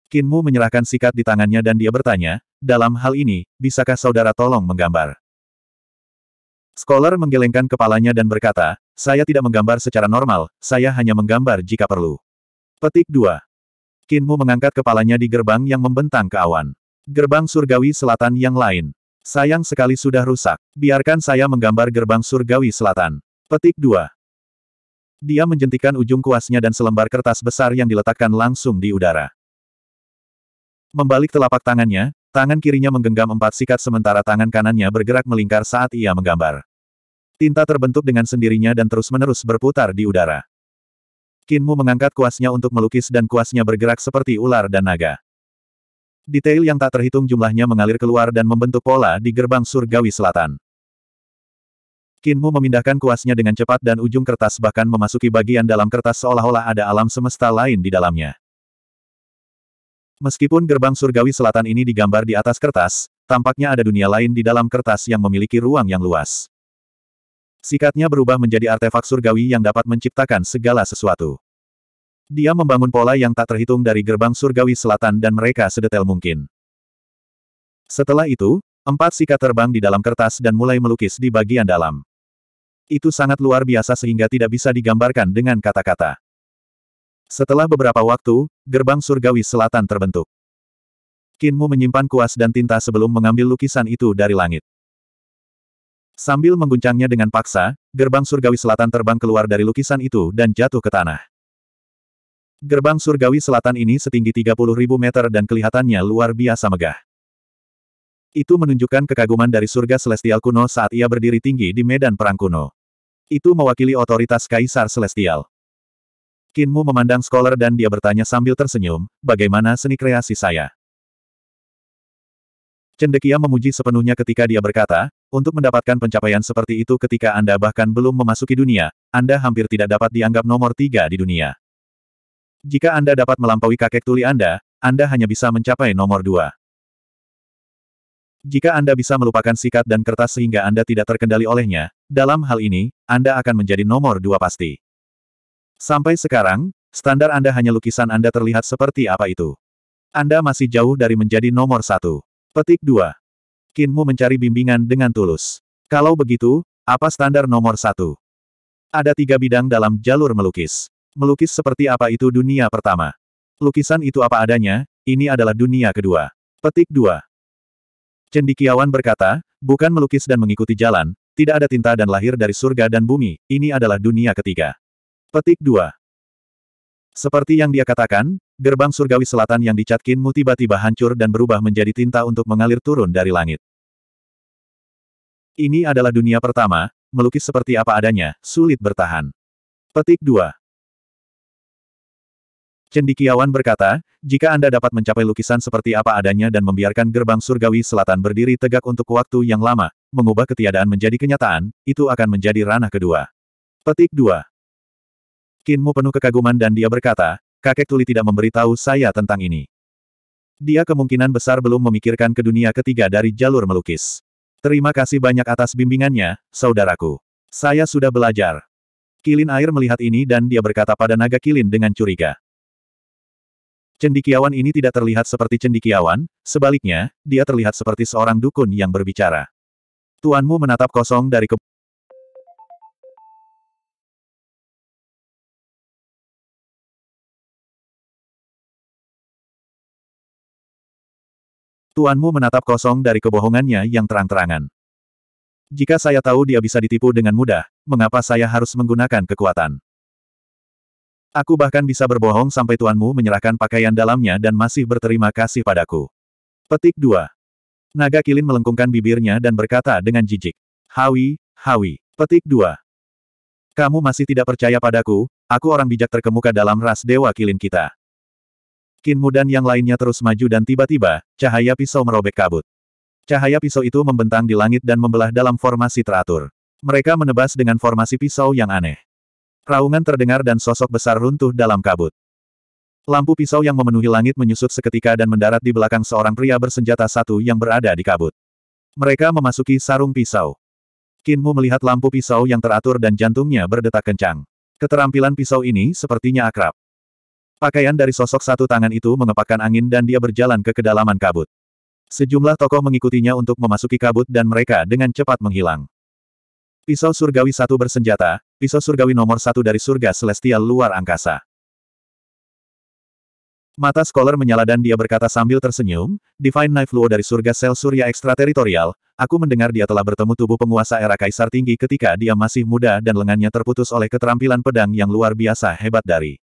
[SPEAKER 1] Kinmu menyerahkan sikat di tangannya dan dia bertanya, dalam hal ini, bisakah saudara tolong menggambar? Scholar menggelengkan kepalanya dan berkata, saya tidak menggambar secara normal, saya hanya menggambar jika perlu. Petik 2. Kinmu mengangkat kepalanya di gerbang yang membentang ke awan. Gerbang surgawi selatan yang lain. Sayang sekali sudah rusak. Biarkan saya menggambar gerbang surgawi selatan. Petik 2. Dia menjentikan ujung kuasnya dan selembar kertas besar yang diletakkan langsung di udara. Membalik telapak tangannya, tangan kirinya menggenggam empat sikat sementara tangan kanannya bergerak melingkar saat ia menggambar. Tinta terbentuk dengan sendirinya dan terus-menerus berputar di udara. Kinmu mengangkat kuasnya untuk melukis dan kuasnya bergerak seperti ular dan naga. Detail yang tak terhitung jumlahnya mengalir keluar dan membentuk pola di gerbang surgawi selatan. Kinmu memindahkan kuasnya dengan cepat dan ujung kertas bahkan memasuki bagian dalam kertas seolah-olah ada alam semesta lain di dalamnya. Meskipun gerbang surgawi selatan ini digambar di atas kertas, tampaknya ada dunia lain di dalam kertas yang memiliki ruang yang luas. Sikatnya berubah menjadi artefak surgawi yang dapat menciptakan segala sesuatu. Dia membangun pola yang tak terhitung dari gerbang surgawi selatan dan mereka sedetail mungkin. Setelah itu, empat sikat terbang di dalam kertas dan mulai melukis di bagian dalam. Itu sangat luar biasa sehingga tidak bisa digambarkan dengan kata-kata. Setelah beberapa waktu, gerbang surgawi selatan terbentuk. Kinmu menyimpan kuas dan tinta sebelum mengambil lukisan itu dari langit. Sambil mengguncangnya dengan paksa, gerbang surgawi selatan terbang keluar dari lukisan itu dan jatuh ke tanah. Gerbang surgawi selatan ini setinggi 30.000 meter dan kelihatannya luar biasa megah. Itu menunjukkan kekaguman dari surga celestial kuno saat ia berdiri tinggi di medan perang kuno. Itu mewakili otoritas kaisar celestial. Kinmu memandang Scholar dan dia bertanya sambil tersenyum, bagaimana seni kreasi saya? Cendekia memuji sepenuhnya ketika dia berkata, untuk mendapatkan pencapaian seperti itu ketika Anda bahkan belum memasuki dunia, Anda hampir tidak dapat dianggap nomor tiga di dunia. Jika Anda dapat melampaui kakek tuli Anda, Anda hanya bisa mencapai nomor dua. Jika Anda bisa melupakan sikat dan kertas sehingga Anda tidak terkendali olehnya, dalam hal ini, Anda akan menjadi nomor dua pasti. Sampai sekarang, standar Anda hanya lukisan Anda terlihat seperti apa itu. Anda masih jauh dari menjadi nomor satu. Petik 2. Kinmu mencari bimbingan dengan tulus. Kalau begitu, apa standar nomor satu? Ada tiga bidang dalam jalur melukis. Melukis seperti apa itu dunia pertama. Lukisan itu apa adanya, ini adalah dunia kedua. Petik 2. Cendikiawan berkata, bukan melukis dan mengikuti jalan, tidak ada tinta dan lahir dari surga dan bumi, ini adalah dunia ketiga. Petik 2. Seperti yang dia katakan, gerbang surgawi selatan yang dicat Kinmu tiba-tiba hancur dan berubah menjadi tinta untuk mengalir turun dari langit. Ini adalah dunia pertama, melukis seperti apa adanya, sulit bertahan. Petik 2. Cendikiawan berkata, jika Anda dapat mencapai lukisan seperti apa adanya dan membiarkan gerbang surgawi selatan berdiri tegak untuk waktu yang lama, mengubah ketiadaan menjadi kenyataan, itu akan menjadi ranah kedua. Petik 2. Kinmu penuh kekaguman dan dia berkata, kakek tuli tidak memberitahu saya tentang ini. Dia kemungkinan besar belum memikirkan ke dunia ketiga dari jalur melukis. Terima kasih banyak atas bimbingannya, saudaraku. Saya sudah belajar. Kilin air melihat ini dan dia berkata pada naga kilin dengan curiga. Cendikiawan ini tidak terlihat seperti cendikiawan, sebaliknya, dia terlihat seperti seorang dukun yang berbicara. Tuanmu menatap kosong dari ke Tuanmu menatap kosong dari kebohongannya yang terang-terangan. Jika saya tahu dia bisa ditipu dengan mudah, mengapa saya harus menggunakan kekuatan? Aku bahkan bisa berbohong sampai tuanmu menyerahkan pakaian dalamnya dan masih berterima kasih padaku. Petik 2. Naga kilin melengkungkan bibirnya dan berkata dengan jijik. Hawi, Hawi. Petik 2. Kamu masih tidak percaya padaku, aku orang bijak terkemuka dalam ras dewa kilin kita. Kinmu dan yang lainnya terus maju dan tiba-tiba, cahaya pisau merobek kabut. Cahaya pisau itu membentang di langit dan membelah dalam formasi teratur. Mereka menebas dengan formasi pisau yang aneh. Raungan terdengar dan sosok besar runtuh dalam kabut. Lampu pisau yang memenuhi langit menyusut seketika dan mendarat di belakang seorang pria bersenjata satu yang berada di kabut. Mereka memasuki sarung pisau. Kinmu melihat lampu pisau yang teratur dan jantungnya berdetak kencang. Keterampilan pisau ini sepertinya akrab. Pakaian dari sosok satu tangan itu mengepakkan angin dan dia berjalan ke kedalaman kabut. Sejumlah tokoh mengikutinya untuk memasuki kabut dan mereka dengan cepat menghilang. Pisau surgawi satu bersenjata, pisau surgawi nomor satu dari surga celestial luar angkasa. Mata Scholar menyala dan dia berkata sambil tersenyum, Divine Knife Luo dari surga sel surya ekstrateritorial, aku mendengar dia telah bertemu tubuh penguasa era kaisar tinggi ketika dia masih muda dan lengannya terputus oleh keterampilan pedang yang luar biasa hebat dari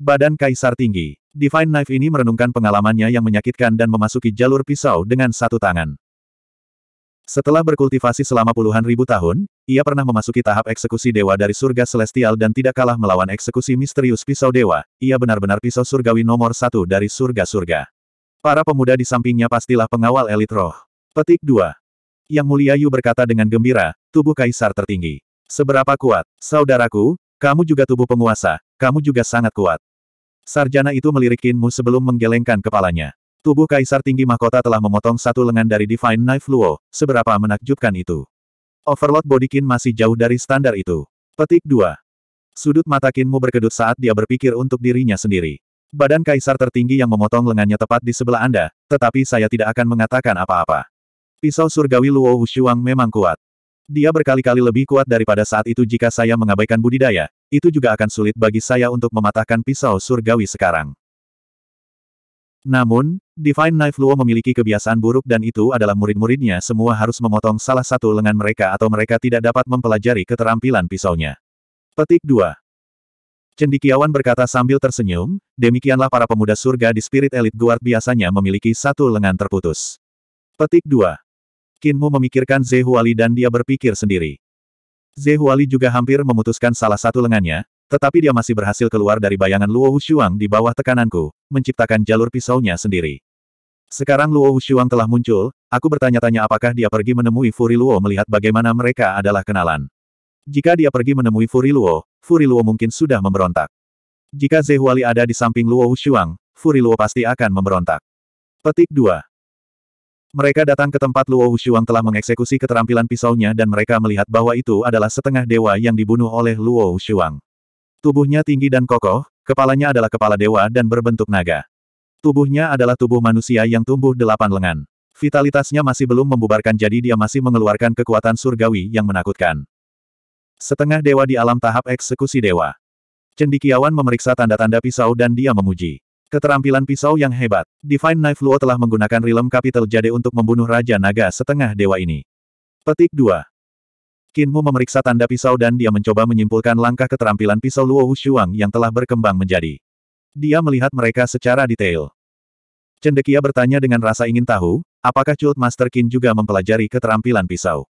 [SPEAKER 1] Badan kaisar tinggi. Divine Knife ini merenungkan pengalamannya yang menyakitkan dan memasuki jalur pisau dengan satu tangan. Setelah berkultivasi selama puluhan ribu tahun, ia pernah memasuki tahap eksekusi dewa dari surga celestial dan tidak kalah melawan eksekusi misterius pisau dewa, ia benar-benar pisau surgawi nomor satu dari surga-surga. Para pemuda di sampingnya pastilah pengawal elit roh. Petik 2. Yang Mulia Yu berkata dengan gembira, tubuh kaisar tertinggi. Seberapa kuat, saudaraku, kamu juga tubuh penguasa, kamu juga sangat kuat. Sarjana itu melirik Kinmu sebelum menggelengkan kepalanya. Tubuh Kaisar Tinggi Mahkota telah memotong satu lengan dari Divine Knife Luo, seberapa menakjubkan itu. Overlord Bodikin masih jauh dari standar itu. Petik 2. Sudut mata Kinmu berkedut saat dia berpikir untuk dirinya sendiri. Badan kaisar tertinggi yang memotong lengannya tepat di sebelah Anda, tetapi saya tidak akan mengatakan apa-apa. Pisau surgawi Luo Wushuang memang kuat. Dia berkali-kali lebih kuat daripada saat itu jika saya mengabaikan budidaya, itu juga akan sulit bagi saya untuk mematahkan pisau surgawi sekarang. Namun, Divine Knife Luo memiliki kebiasaan buruk dan itu adalah murid-muridnya semua harus memotong salah satu lengan mereka atau mereka tidak dapat mempelajari keterampilan pisaunya. Petik 2. Cendikiawan berkata sambil tersenyum, demikianlah para pemuda surga di spirit elit guard biasanya memiliki satu lengan terputus. Petik 2. Kinmu memikirkan Zehuali dan dia berpikir sendiri. Zehuali juga hampir memutuskan salah satu lengannya, tetapi dia masih berhasil keluar dari bayangan Luo Hushuang di bawah tekananku, menciptakan jalur pisaunya sendiri. Sekarang Luo Hushuang telah muncul, aku bertanya-tanya apakah dia pergi menemui Furi Luo melihat bagaimana mereka adalah kenalan. Jika dia pergi menemui Furi Luo, Furi Luo mungkin sudah memberontak. Jika Zehuali ada di samping Luo Hushuang, Furi Luo pasti akan memberontak. Petik 2. Mereka datang ke tempat Luo Wushuang telah mengeksekusi keterampilan pisaunya dan mereka melihat bahwa itu adalah setengah dewa yang dibunuh oleh Luo Wushuang. Tubuhnya tinggi dan kokoh, kepalanya adalah kepala dewa dan berbentuk naga. Tubuhnya adalah tubuh manusia yang tumbuh delapan lengan. Vitalitasnya masih belum membubarkan jadi dia masih mengeluarkan kekuatan surgawi yang menakutkan. Setengah dewa di alam tahap eksekusi dewa. Cendikiawan memeriksa tanda-tanda pisau dan dia memuji. Keterampilan pisau yang hebat. Divine Knife Luo telah menggunakan Realm Capital Jade untuk membunuh Raja Naga setengah dewa ini. Petik 2. Kinmu memeriksa tanda pisau dan dia mencoba menyimpulkan langkah keterampilan pisau Luo Wushuang yang telah berkembang menjadi. Dia melihat mereka secara detail. Cendekia bertanya dengan rasa ingin tahu, apakah Cult Master Kin juga mempelajari keterampilan pisau.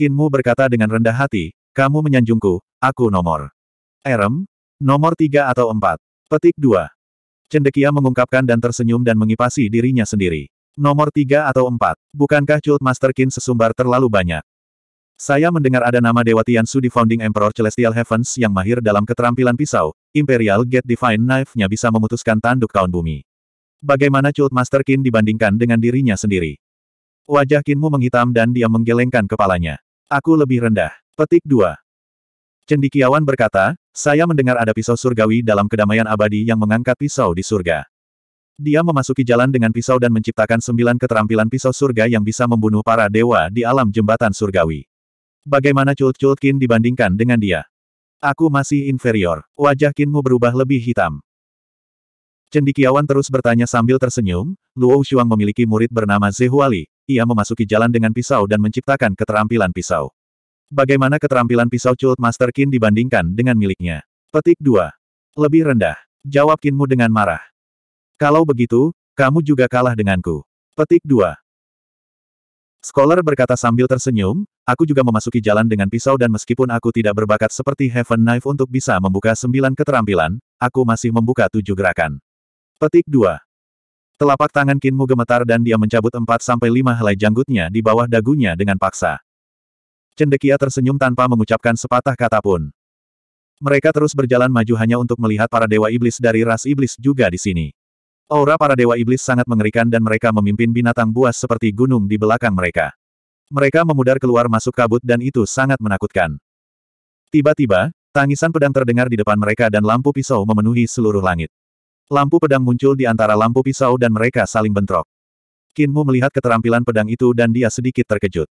[SPEAKER 1] Kinmu berkata dengan rendah hati, kamu menyanjungku, aku nomor. Erem, nomor 3 atau 4. Petik 2. Cendekia mengungkapkan dan tersenyum dan mengipasi dirinya sendiri. Nomor tiga atau empat. Bukankah Cult Master Kin sesumbar terlalu banyak? Saya mendengar ada nama Dewa Tiansu di Founding Emperor Celestial Heavens yang mahir dalam keterampilan pisau, Imperial Get Divine Knife-nya bisa memutuskan tanduk kaun bumi. Bagaimana Cult Master Kin dibandingkan dengan dirinya sendiri? Wajah Kinmu menghitam dan dia menggelengkan kepalanya. Aku lebih rendah. Petik 2. Cendikiawan berkata, saya mendengar ada pisau surgawi dalam kedamaian abadi yang mengangkat pisau di surga. Dia memasuki jalan dengan pisau dan menciptakan sembilan keterampilan pisau surga yang bisa membunuh para dewa di alam jembatan surgawi. Bagaimana Chult-Chult Kin dibandingkan dengan dia? Aku masih inferior. Wajah Kinmu berubah lebih hitam. Cendikiawan terus bertanya sambil tersenyum, Luo Shuang memiliki murid bernama Zehuali, ia memasuki jalan dengan pisau dan menciptakan keterampilan pisau. Bagaimana keterampilan pisau Cult Master Kin dibandingkan dengan miliknya? Petik 2. Lebih rendah. Jawab Kinmu dengan marah. Kalau begitu, kamu juga kalah denganku. Petik 2. Scholar berkata sambil tersenyum, aku juga memasuki jalan dengan pisau dan meskipun aku tidak berbakat seperti Heaven Knife untuk bisa membuka sembilan keterampilan, aku masih membuka tujuh gerakan. Petik 2. Telapak tangan Kinmu gemetar dan dia mencabut 4 sampai 5 helai janggutnya di bawah dagunya dengan paksa. Cendekia tersenyum tanpa mengucapkan sepatah kata pun. Mereka terus berjalan maju hanya untuk melihat para dewa iblis dari ras iblis juga di sini. Aura para dewa iblis sangat mengerikan dan mereka memimpin binatang buas seperti gunung di belakang mereka. Mereka memudar keluar masuk kabut dan itu sangat menakutkan. Tiba-tiba, tangisan pedang terdengar di depan mereka dan lampu pisau memenuhi seluruh langit. Lampu pedang muncul di antara lampu pisau dan mereka saling bentrok. Kinmu melihat keterampilan pedang itu dan dia sedikit terkejut.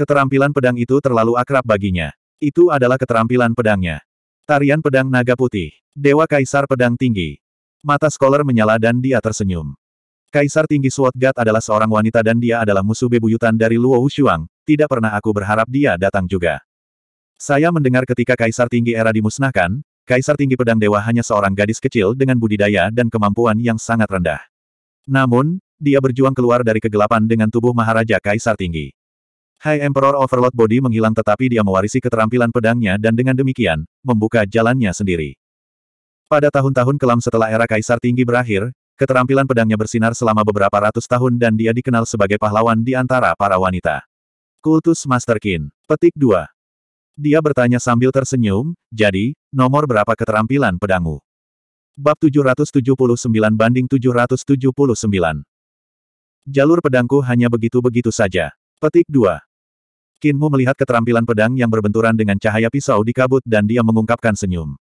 [SPEAKER 1] Keterampilan pedang itu terlalu akrab baginya. Itu adalah keterampilan pedangnya. Tarian pedang naga putih. Dewa Kaisar pedang tinggi. Mata Scholar menyala dan dia tersenyum. Kaisar tinggi Sword God adalah seorang wanita dan dia adalah musuh bebuyutan dari Luo Wushuang, tidak pernah aku berharap dia datang juga. Saya mendengar ketika Kaisar tinggi era dimusnahkan, Kaisar tinggi pedang dewa hanya seorang gadis kecil dengan budidaya dan kemampuan yang sangat rendah. Namun, dia berjuang keluar dari kegelapan dengan tubuh Maharaja Kaisar Tinggi. High Emperor Overlord Body menghilang tetapi dia mewarisi keterampilan pedangnya dan dengan demikian, membuka jalannya sendiri. Pada tahun-tahun kelam setelah era Kaisar Tinggi berakhir, keterampilan pedangnya bersinar selama beberapa ratus tahun dan dia dikenal sebagai pahlawan di antara para wanita. Kultus Master Kin. Petik 2. Dia bertanya sambil tersenyum, jadi, nomor berapa keterampilan pedangmu? Bab 779 banding 779. Jalur pedangku hanya begitu-begitu saja. Petik 2. Kinmu melihat keterampilan pedang yang berbenturan dengan cahaya pisau di kabut dan dia mengungkapkan senyum.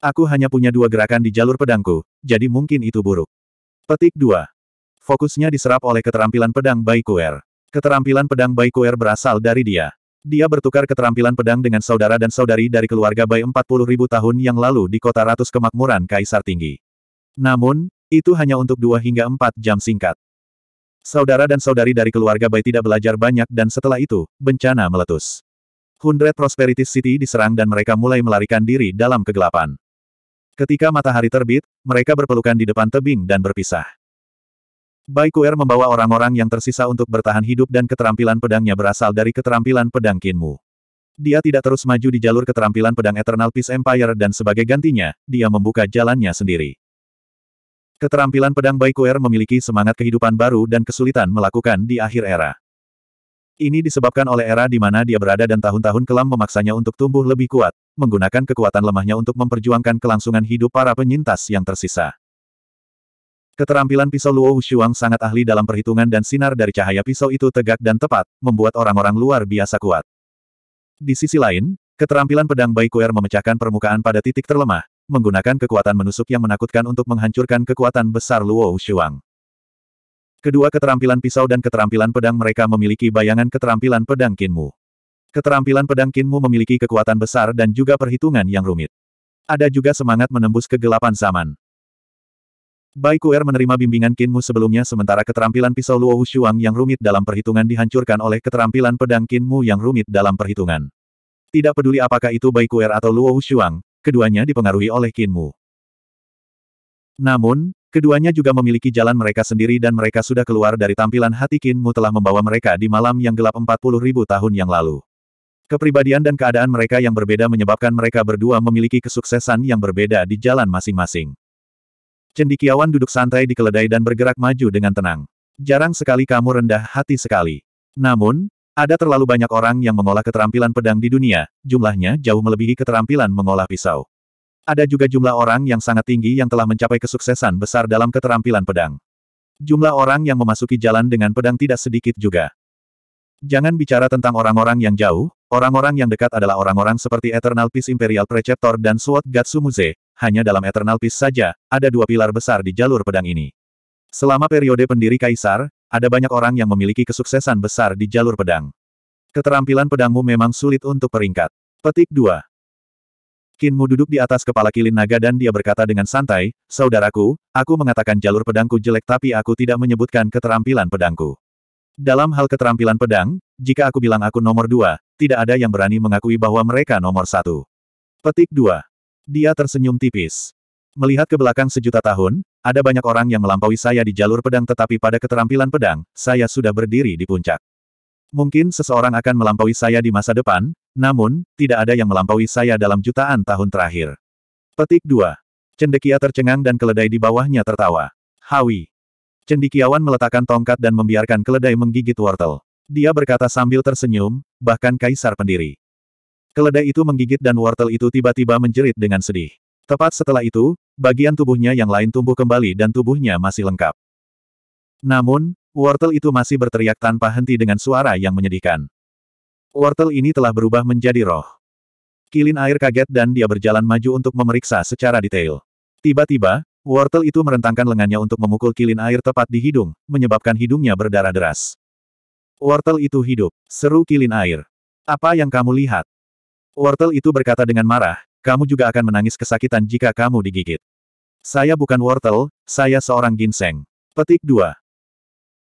[SPEAKER 1] Aku hanya punya dua gerakan di jalur pedangku, jadi mungkin itu buruk. Petik 2. Fokusnya diserap oleh keterampilan pedang Baikuer. Keterampilan pedang Baikuer berasal dari dia. Dia bertukar keterampilan pedang dengan saudara dan saudari dari keluarga Bai 40.000 tahun yang lalu di kota Ratus Kemakmuran Kaisar Tinggi. Namun, itu hanya untuk dua hingga empat jam singkat. Saudara dan saudari dari keluarga Bai tidak belajar banyak dan setelah itu, bencana meletus. Hundred Prosperity City diserang dan mereka mulai melarikan diri dalam kegelapan. Ketika matahari terbit, mereka berpelukan di depan tebing dan berpisah. Bai Kuer membawa orang-orang yang tersisa untuk bertahan hidup dan keterampilan pedangnya berasal dari keterampilan pedang Kinmu. Dia tidak terus maju di jalur keterampilan pedang Eternal Peace Empire dan sebagai gantinya, dia membuka jalannya sendiri. Keterampilan pedang Baikuer memiliki semangat kehidupan baru dan kesulitan melakukan di akhir era. Ini disebabkan oleh era di mana dia berada dan tahun-tahun kelam memaksanya untuk tumbuh lebih kuat, menggunakan kekuatan lemahnya untuk memperjuangkan kelangsungan hidup para penyintas yang tersisa. Keterampilan pisau Luo Wushuang sangat ahli dalam perhitungan dan sinar dari cahaya pisau itu tegak dan tepat, membuat orang-orang luar biasa kuat. Di sisi lain, keterampilan pedang Baikuer memecahkan permukaan pada titik terlemah, menggunakan kekuatan menusuk yang menakutkan untuk menghancurkan kekuatan besar Luo Shuang. Kedua keterampilan pisau dan keterampilan pedang mereka memiliki bayangan keterampilan pedang Kinmu. Keterampilan pedang Kinmu memiliki kekuatan besar dan juga perhitungan yang rumit. Ada juga semangat menembus kegelapan zaman. Bai Kuer menerima bimbingan Kinmu sebelumnya sementara keterampilan pisau Luo Shuang yang rumit dalam perhitungan dihancurkan oleh keterampilan pedang Kinmu yang rumit dalam perhitungan. Tidak peduli apakah itu Bai Kuer atau Luo Shuang, keduanya dipengaruhi oleh Kinmu. Namun, keduanya juga memiliki jalan mereka sendiri dan mereka sudah keluar dari tampilan hati Kinmu telah membawa mereka di malam yang gelap 40 ribu tahun yang lalu. Kepribadian dan keadaan mereka yang berbeda menyebabkan mereka berdua memiliki kesuksesan yang berbeda di jalan masing-masing. Cendikiawan duduk santai di keledai dan bergerak maju dengan tenang. Jarang sekali kamu rendah hati sekali. Namun, ada terlalu banyak orang yang mengolah keterampilan pedang di dunia, jumlahnya jauh melebihi keterampilan mengolah pisau. Ada juga jumlah orang yang sangat tinggi yang telah mencapai kesuksesan besar dalam keterampilan pedang. Jumlah orang yang memasuki jalan dengan pedang tidak sedikit juga. Jangan bicara tentang orang-orang yang jauh, orang-orang yang dekat adalah orang-orang seperti Eternal Peace Imperial Preceptor dan Sword Gatsu Muse. hanya dalam Eternal Peace saja, ada dua pilar besar di jalur pedang ini. Selama periode pendiri Kaisar, ada banyak orang yang memiliki kesuksesan besar di jalur pedang. Keterampilan pedangmu memang sulit untuk peringkat. Petik 2. Kinmu duduk di atas kepala kilin naga dan dia berkata dengan santai, Saudaraku, aku mengatakan jalur pedangku jelek tapi aku tidak menyebutkan keterampilan pedangku. Dalam hal keterampilan pedang, jika aku bilang aku nomor dua, tidak ada yang berani mengakui bahwa mereka nomor satu. Petik 2. Dia tersenyum tipis. Melihat ke belakang sejuta tahun, ada banyak orang yang melampaui saya di jalur pedang tetapi pada keterampilan pedang, saya sudah berdiri di puncak. Mungkin seseorang akan melampaui saya di masa depan, namun, tidak ada yang melampaui saya dalam jutaan tahun terakhir. Petik 2. Cendekia tercengang dan keledai di bawahnya tertawa. Hawi. Cendekiawan meletakkan tongkat dan membiarkan keledai menggigit wortel. Dia berkata sambil tersenyum, bahkan kaisar pendiri. Keledai itu menggigit dan wortel itu tiba-tiba menjerit dengan sedih. Tepat setelah itu, bagian tubuhnya yang lain tumbuh kembali dan tubuhnya masih lengkap. Namun, wortel itu masih berteriak tanpa henti dengan suara yang menyedihkan. Wortel ini telah berubah menjadi roh. Kilin air kaget dan dia berjalan maju untuk memeriksa secara detail. Tiba-tiba, wortel itu merentangkan lengannya untuk memukul kilin air tepat di hidung, menyebabkan hidungnya berdarah deras. Wortel itu hidup, seru kilin air. Apa yang kamu lihat? Wortel itu berkata dengan marah, kamu juga akan menangis kesakitan jika kamu digigit. Saya bukan wortel, saya seorang ginseng. Petik 2.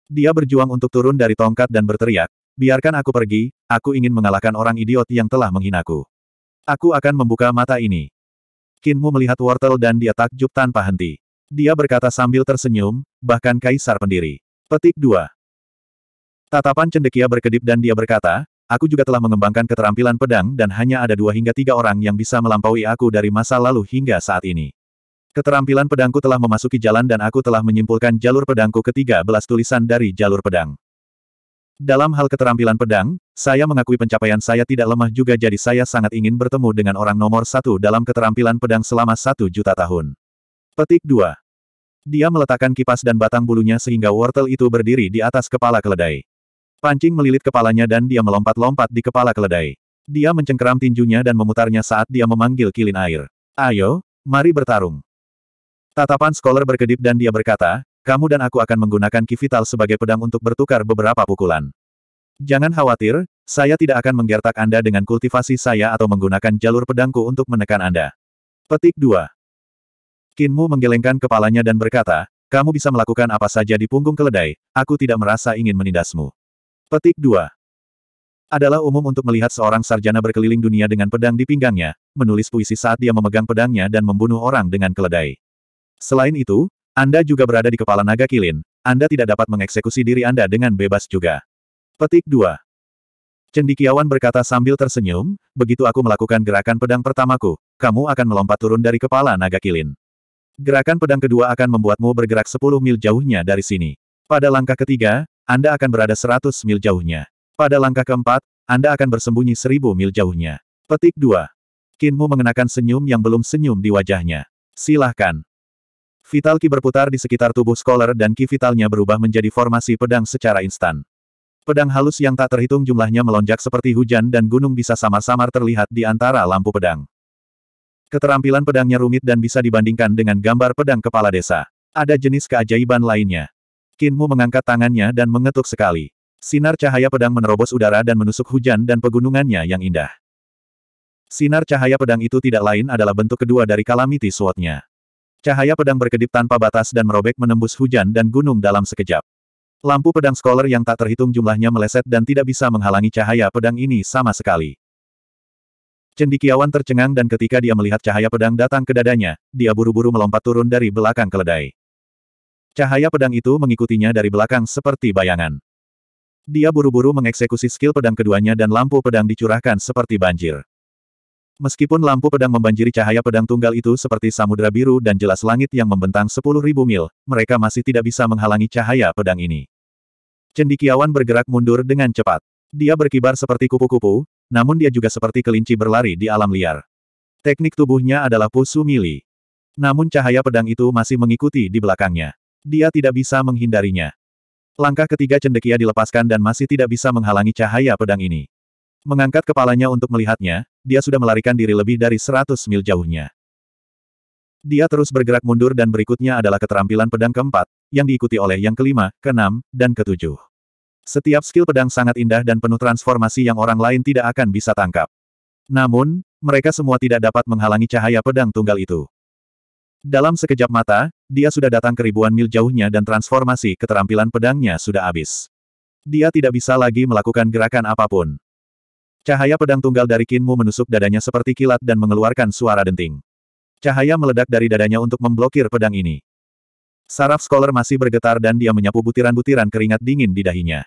[SPEAKER 1] Dia berjuang untuk turun dari tongkat dan berteriak, biarkan aku pergi, aku ingin mengalahkan orang idiot yang telah menghinaku. Aku akan membuka mata ini. Kinmu melihat wortel dan dia takjub tanpa henti. Dia berkata sambil tersenyum, bahkan kaisar pendiri. Petik 2. Tatapan cendekia berkedip dan dia berkata, Aku juga telah mengembangkan keterampilan pedang dan hanya ada dua hingga tiga orang yang bisa melampaui aku dari masa lalu hingga saat ini. Keterampilan pedangku telah memasuki jalan dan aku telah menyimpulkan jalur pedangku ketiga belas tulisan dari jalur pedang. Dalam hal keterampilan pedang, saya mengakui pencapaian saya tidak lemah juga jadi saya sangat ingin bertemu dengan orang nomor satu dalam keterampilan pedang selama satu juta tahun. Petik 2. Dia meletakkan kipas dan batang bulunya sehingga wortel itu berdiri di atas kepala keledai. Pancing melilit kepalanya dan dia melompat-lompat di kepala keledai. Dia mencengkeram tinjunya dan memutarnya saat dia memanggil kilin air. Ayo, mari bertarung. Tatapan Scholar berkedip dan dia berkata, kamu dan aku akan menggunakan Kivital sebagai pedang untuk bertukar beberapa pukulan. Jangan khawatir, saya tidak akan menggertak Anda dengan kultivasi saya atau menggunakan jalur pedangku untuk menekan Anda. Petik 2. Kinmu menggelengkan kepalanya dan berkata, kamu bisa melakukan apa saja di punggung keledai, aku tidak merasa ingin menindasmu. Petik 2. Adalah umum untuk melihat seorang sarjana berkeliling dunia dengan pedang di pinggangnya, menulis puisi saat dia memegang pedangnya dan membunuh orang dengan keledai. Selain itu, Anda juga berada di kepala naga kilin, Anda tidak dapat mengeksekusi diri Anda dengan bebas juga. Petik 2. Cendikiawan berkata sambil tersenyum, begitu aku melakukan gerakan pedang pertamaku, kamu akan melompat turun dari kepala naga kilin. Gerakan pedang kedua akan membuatmu bergerak 10 mil jauhnya dari sini. Pada langkah ketiga, anda akan berada 100 mil jauhnya. Pada langkah keempat, Anda akan bersembunyi 1000 mil jauhnya. Petik 2. Kinmu mengenakan senyum yang belum senyum di wajahnya. Silahkan. Vital Ki berputar di sekitar tubuh Scholar dan Ki Vitalnya berubah menjadi formasi pedang secara instan. Pedang halus yang tak terhitung jumlahnya melonjak seperti hujan dan gunung bisa samar-samar terlihat di antara lampu pedang. Keterampilan pedangnya rumit dan bisa dibandingkan dengan gambar pedang kepala desa. Ada jenis keajaiban lainnya. Kinmu mengangkat tangannya dan mengetuk sekali. Sinar cahaya pedang menerobos udara dan menusuk hujan dan pegunungannya yang indah. Sinar cahaya pedang itu tidak lain adalah bentuk kedua dari kalamiti sword Cahaya pedang berkedip tanpa batas dan merobek menembus hujan dan gunung dalam sekejap. Lampu pedang scholar yang tak terhitung jumlahnya meleset dan tidak bisa menghalangi cahaya pedang ini sama sekali. Cendikiawan tercengang dan ketika dia melihat cahaya pedang datang ke dadanya, dia buru-buru melompat turun dari belakang keledai. Cahaya pedang itu mengikutinya dari belakang seperti bayangan. Dia buru-buru mengeksekusi skill pedang keduanya dan lampu pedang dicurahkan seperti banjir. Meskipun lampu pedang membanjiri cahaya pedang tunggal itu seperti samudera biru dan jelas langit yang membentang sepuluh ribu mil, mereka masih tidak bisa menghalangi cahaya pedang ini. Cendikiawan bergerak mundur dengan cepat. Dia berkibar seperti kupu-kupu, namun dia juga seperti kelinci berlari di alam liar. Teknik tubuhnya adalah pusu mili. Namun cahaya pedang itu masih mengikuti di belakangnya. Dia tidak bisa menghindarinya. Langkah ketiga cendekia dilepaskan dan masih tidak bisa menghalangi cahaya pedang ini. Mengangkat kepalanya untuk melihatnya, dia sudah melarikan diri lebih dari 100 mil jauhnya. Dia terus bergerak mundur dan berikutnya adalah keterampilan pedang keempat, yang diikuti oleh yang kelima, keenam, dan ketujuh. Setiap skill pedang sangat indah dan penuh transformasi yang orang lain tidak akan bisa tangkap. Namun, mereka semua tidak dapat menghalangi cahaya pedang tunggal itu. Dalam sekejap mata, dia sudah datang ke ribuan mil jauhnya dan transformasi keterampilan pedangnya sudah habis. Dia tidak bisa lagi melakukan gerakan apapun. Cahaya pedang tunggal dari Kinmu menusuk dadanya seperti kilat dan mengeluarkan suara denting. Cahaya meledak dari dadanya untuk memblokir pedang ini. Saraf Scholar masih bergetar dan dia menyapu butiran-butiran keringat dingin di dahinya.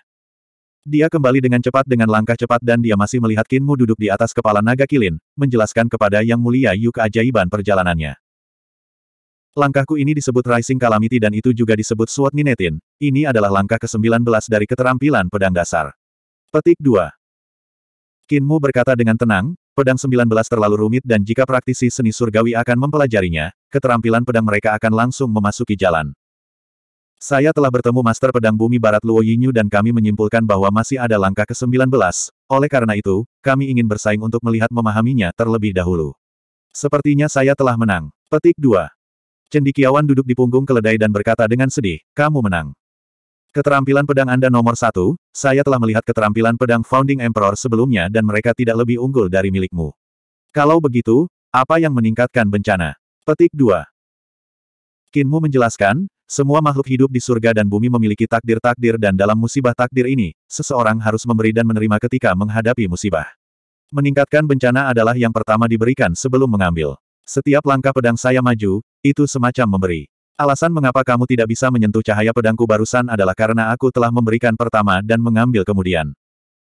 [SPEAKER 1] Dia kembali dengan cepat dengan langkah cepat dan dia masih melihat Kinmu duduk di atas kepala naga kilin, menjelaskan kepada Yang Mulia Yu keajaiban perjalanannya. Langkahku ini disebut Rising Calamity dan itu juga disebut Sword Ninetin. Ini adalah langkah ke-19 dari keterampilan pedang dasar. Petik 2. Kinmu berkata dengan tenang, pedang 19 terlalu rumit dan jika praktisi seni surgawi akan mempelajarinya, keterampilan pedang mereka akan langsung memasuki jalan. Saya telah bertemu Master Pedang Bumi Barat Luo Yinyu dan kami menyimpulkan bahwa masih ada langkah ke-19. Oleh karena itu, kami ingin bersaing untuk melihat memahaminya terlebih dahulu. Sepertinya saya telah menang. Petik 2. Cendikiawan duduk di punggung keledai dan berkata dengan sedih, kamu menang. Keterampilan pedang Anda nomor satu, saya telah melihat keterampilan pedang Founding Emperor sebelumnya dan mereka tidak lebih unggul dari milikmu. Kalau begitu, apa yang meningkatkan bencana? Petik 2. Kinmu menjelaskan, semua makhluk hidup di surga dan bumi memiliki takdir-takdir dan dalam musibah takdir ini, seseorang harus memberi dan menerima ketika menghadapi musibah. Meningkatkan bencana adalah yang pertama diberikan sebelum mengambil. Setiap langkah pedang saya maju, itu semacam memberi. Alasan mengapa kamu tidak bisa menyentuh cahaya pedangku barusan adalah karena aku telah memberikan pertama dan mengambil kemudian.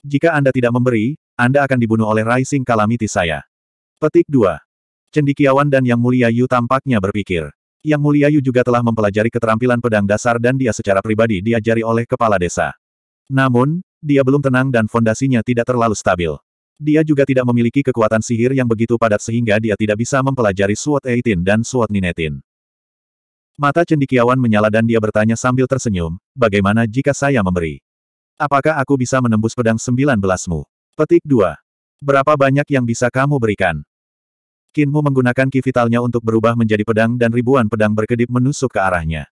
[SPEAKER 1] Jika Anda tidak memberi, Anda akan dibunuh oleh Rising Calamity saya. Petik 2. Cendikiawan dan Yang Mulia Yu tampaknya berpikir. Yang Mulia Yu juga telah mempelajari keterampilan pedang dasar dan dia secara pribadi diajari oleh kepala desa. Namun, dia belum tenang dan fondasinya tidak terlalu stabil. Dia juga tidak memiliki kekuatan sihir yang begitu padat sehingga dia tidak bisa mempelajari SWOT 18 dan SWOT Ninetin. Mata cendikiawan menyala dan dia bertanya sambil tersenyum, bagaimana jika saya memberi? Apakah aku bisa menembus pedang 19-mu? Petik 2. Berapa banyak yang bisa kamu berikan? Kinmu menggunakan ki untuk berubah menjadi pedang dan ribuan pedang berkedip menusuk ke arahnya.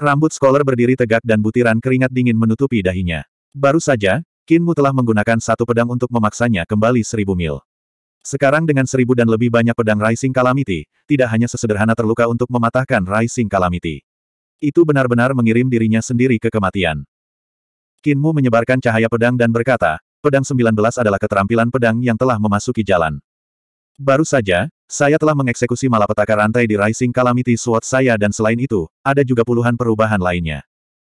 [SPEAKER 1] Rambut scholar berdiri tegak dan butiran keringat dingin menutupi dahinya. Baru saja, Kinmu telah menggunakan satu pedang untuk memaksanya kembali seribu mil. Sekarang dengan seribu dan lebih banyak pedang Rising Calamity, tidak hanya sesederhana terluka untuk mematahkan Rising Calamity. Itu benar-benar mengirim dirinya sendiri ke kematian. Kinmu menyebarkan cahaya pedang dan berkata, pedang 19 adalah keterampilan pedang yang telah memasuki jalan. Baru saja, saya telah mengeksekusi malapetaka rantai di Rising Calamity Sword saya dan selain itu, ada juga puluhan perubahan lainnya.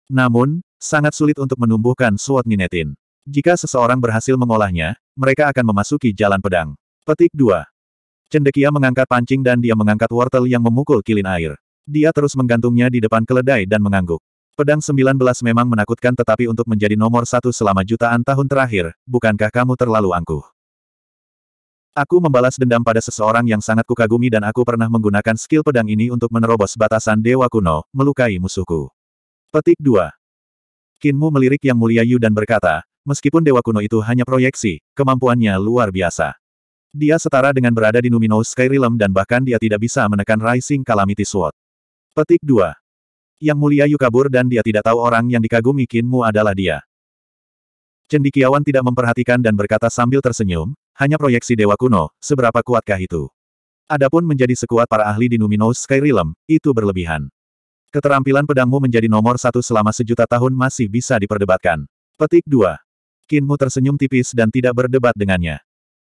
[SPEAKER 1] Namun, sangat sulit untuk menumbuhkan Sword Ninetin. Jika seseorang berhasil mengolahnya, mereka akan memasuki jalan pedang. Petik 2. Cendekia mengangkat pancing dan dia mengangkat wortel yang memukul kilin air. Dia terus menggantungnya di depan keledai dan mengangguk. Pedang 19 memang menakutkan tetapi untuk menjadi nomor satu selama jutaan tahun terakhir, bukankah kamu terlalu angkuh? Aku membalas dendam pada seseorang yang sangat kukagumi dan aku pernah menggunakan skill pedang ini untuk menerobos batasan dewa kuno, melukai musuhku. Petik 2. Kinmu melirik Yang Mulia Yu dan berkata, Meskipun dewa kuno itu hanya proyeksi, kemampuannya luar biasa. Dia setara dengan berada di Numinous Realm dan bahkan dia tidak bisa menekan Rising Calamity Sword. Petik 2. Yang mulia Yu kabur dan dia tidak tahu orang yang dikagumi Kinmu adalah dia. Cendikiawan tidak memperhatikan dan berkata sambil tersenyum, hanya proyeksi dewa kuno, seberapa kuatkah itu? Adapun menjadi sekuat para ahli di Numinous Realm, itu berlebihan. Keterampilan pedangmu menjadi nomor satu selama sejuta tahun masih bisa diperdebatkan. Petik 2. Kinmu tersenyum tipis dan tidak berdebat dengannya.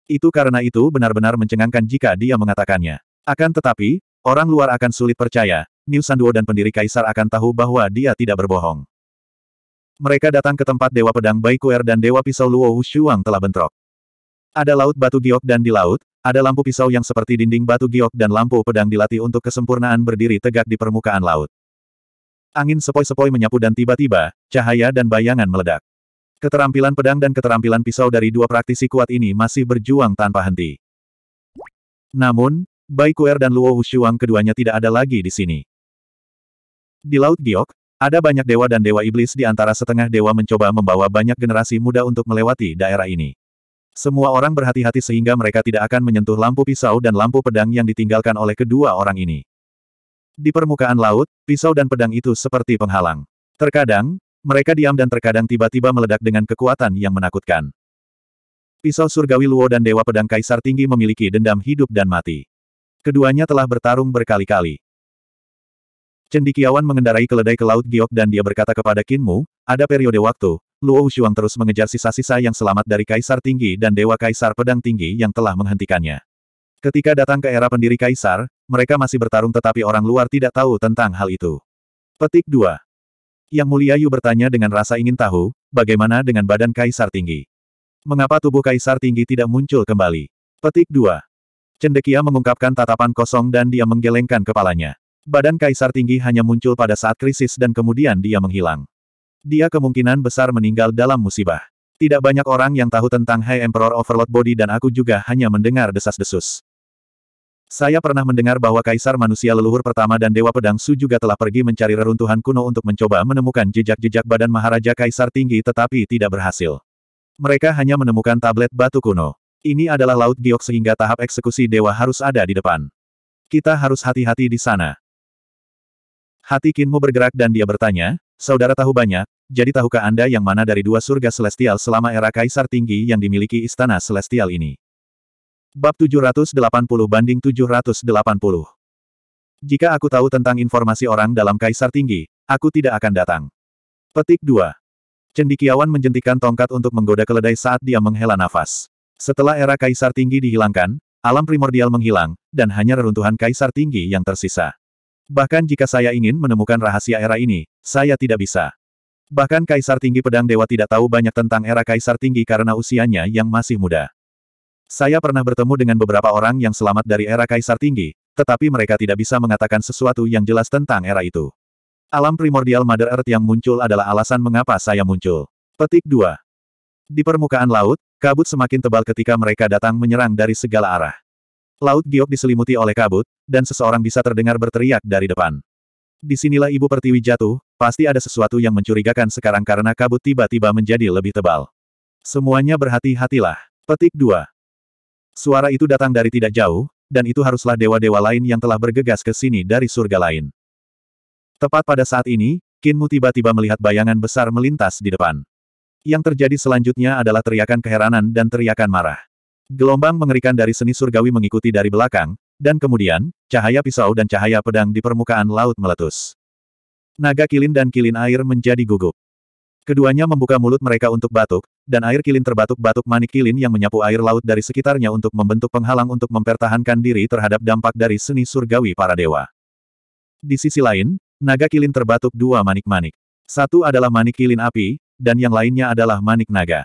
[SPEAKER 1] Itu karena itu benar-benar mencengangkan jika dia mengatakannya. Akan tetapi, orang luar akan sulit percaya, Niu Sanduo dan pendiri Kaisar akan tahu bahwa dia tidak berbohong. Mereka datang ke tempat Dewa Pedang Baikuer dan Dewa Pisau Luo Wushuang telah bentrok. Ada laut batu giok dan di laut, ada lampu pisau yang seperti dinding batu giok dan lampu pedang dilatih untuk kesempurnaan berdiri tegak di permukaan laut. Angin sepoi-sepoi menyapu dan tiba-tiba, cahaya dan bayangan meledak. Keterampilan pedang dan keterampilan pisau dari dua praktisi kuat ini masih berjuang tanpa henti. Namun, Bai Kuer dan Luo Hushuang keduanya tidak ada lagi di sini. Di Laut Giok, ada banyak dewa dan dewa iblis di antara setengah dewa mencoba membawa banyak generasi muda untuk melewati daerah ini. Semua orang berhati-hati sehingga mereka tidak akan menyentuh lampu pisau dan lampu pedang yang ditinggalkan oleh kedua orang ini. Di permukaan laut, pisau dan pedang itu seperti penghalang. Terkadang, mereka diam dan terkadang tiba-tiba meledak dengan kekuatan yang menakutkan. Pisau surgawi Luo dan Dewa Pedang Kaisar Tinggi memiliki dendam hidup dan mati. Keduanya telah bertarung berkali-kali. Cendikiawan mengendarai keledai ke Laut Giok dan dia berkata kepada Kinmu, ada periode waktu, Luo Shuang terus mengejar sisa-sisa yang selamat dari Kaisar Tinggi dan Dewa Kaisar Pedang Tinggi yang telah menghentikannya. Ketika datang ke era pendiri Kaisar, mereka masih bertarung tetapi orang luar tidak tahu tentang hal itu. Petik 2. Yang mulia Yu bertanya dengan rasa ingin tahu, bagaimana dengan badan kaisar tinggi? Mengapa tubuh kaisar tinggi tidak muncul kembali? Petik 2. Cendekia mengungkapkan tatapan kosong dan dia menggelengkan kepalanya. Badan kaisar tinggi hanya muncul pada saat krisis dan kemudian dia menghilang. Dia kemungkinan besar meninggal dalam musibah. Tidak banyak orang yang tahu tentang High Emperor Overload Body dan aku juga hanya mendengar desas-desus. Saya pernah mendengar bahwa kaisar manusia leluhur pertama dan dewa pedang Su juga telah pergi mencari reruntuhan kuno untuk mencoba menemukan jejak-jejak badan maharaja kaisar tinggi tetapi tidak berhasil. Mereka hanya menemukan tablet batu kuno. Ini adalah laut giok sehingga tahap eksekusi dewa harus ada di depan. Kita harus hati-hati di sana. Hati Kinmu bergerak dan dia bertanya, Saudara tahu banyak, jadi tahukah Anda yang mana dari dua surga celestial selama era kaisar tinggi yang dimiliki istana celestial ini? Bab 780 banding 780. Jika aku tahu tentang informasi orang dalam kaisar tinggi, aku tidak akan datang. Petik 2. Cendikiawan menjentikan tongkat untuk menggoda keledai saat dia menghela nafas. Setelah era kaisar tinggi dihilangkan, alam primordial menghilang, dan hanya reruntuhan kaisar tinggi yang tersisa. Bahkan jika saya ingin menemukan rahasia era ini, saya tidak bisa. Bahkan Kaisar Tinggi Pedang Dewa tidak tahu banyak tentang era Kaisar Tinggi karena usianya yang masih muda. Saya pernah bertemu dengan beberapa orang yang selamat dari era Kaisar Tinggi, tetapi mereka tidak bisa mengatakan sesuatu yang jelas tentang era itu. Alam primordial Mother Earth yang muncul adalah alasan mengapa saya muncul. Petik 2. Di permukaan laut, kabut semakin tebal ketika mereka datang menyerang dari segala arah. Laut giok diselimuti oleh kabut, dan seseorang bisa terdengar berteriak dari depan. Disinilah ibu pertiwi jatuh, pasti ada sesuatu yang mencurigakan sekarang karena kabut tiba-tiba menjadi lebih tebal. Semuanya berhati-hatilah. Petik 2. Suara itu datang dari tidak jauh, dan itu haruslah dewa-dewa lain yang telah bergegas ke sini dari surga lain. Tepat pada saat ini, Kinmu tiba-tiba melihat bayangan besar melintas di depan. Yang terjadi selanjutnya adalah teriakan keheranan dan teriakan marah. Gelombang mengerikan dari seni surgawi mengikuti dari belakang, dan kemudian, cahaya pisau dan cahaya pedang di permukaan laut meletus. Naga kilin dan kilin air menjadi gugup. Keduanya membuka mulut mereka untuk batuk, dan air kilin terbatuk-batuk manik kilin yang menyapu air laut dari sekitarnya untuk membentuk penghalang untuk mempertahankan diri terhadap dampak dari seni surgawi para dewa. Di sisi lain, naga kilin terbatuk dua manik-manik. Satu adalah manik kilin api, dan yang lainnya adalah manik naga.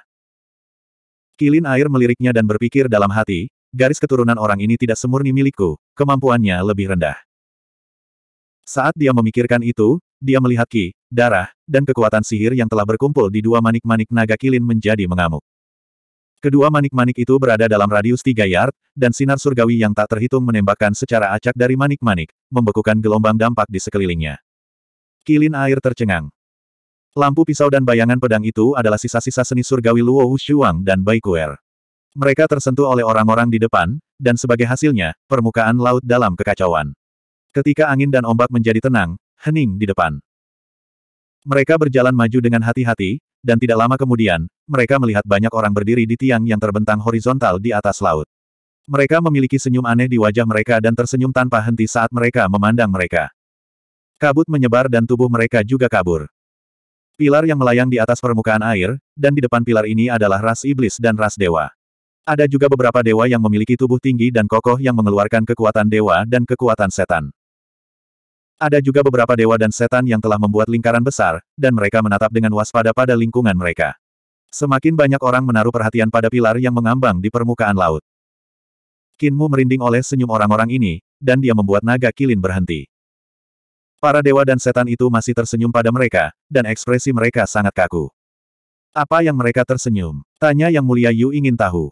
[SPEAKER 1] Kilin air meliriknya dan berpikir dalam hati, garis keturunan orang ini tidak semurni milikku, kemampuannya lebih rendah. Saat dia memikirkan itu, dia melihat ki, darah, dan kekuatan sihir yang telah berkumpul di dua manik-manik naga kilin menjadi mengamuk. Kedua manik-manik itu berada dalam radius tiga yard, dan sinar surgawi yang tak terhitung menembakkan secara acak dari manik-manik, membekukan gelombang dampak di sekelilingnya. Kilin air tercengang. Lampu pisau dan bayangan pedang itu adalah sisa-sisa seni surgawi Luo Wushuang dan Baikuer. Mereka tersentuh oleh orang-orang di depan, dan sebagai hasilnya, permukaan laut dalam kekacauan. Ketika angin dan ombak menjadi tenang, hening di depan. Mereka berjalan maju dengan hati-hati, dan tidak lama kemudian, mereka melihat banyak orang berdiri di tiang yang terbentang horizontal di atas laut. Mereka memiliki senyum aneh di wajah mereka dan tersenyum tanpa henti saat mereka memandang mereka. Kabut menyebar dan tubuh mereka juga kabur. Pilar yang melayang di atas permukaan air, dan di depan pilar ini adalah ras iblis dan ras dewa. Ada juga beberapa dewa yang memiliki tubuh tinggi dan kokoh yang mengeluarkan kekuatan dewa dan kekuatan setan. Ada juga beberapa dewa dan setan yang telah membuat lingkaran besar, dan mereka menatap dengan waspada pada lingkungan mereka. Semakin banyak orang menaruh perhatian pada pilar yang mengambang di permukaan laut. Kinmu merinding oleh senyum orang-orang ini, dan dia membuat naga kilin berhenti. Para dewa dan setan itu masih tersenyum pada mereka, dan ekspresi mereka sangat kaku. Apa yang mereka tersenyum? Tanya Yang Mulia Yu ingin tahu.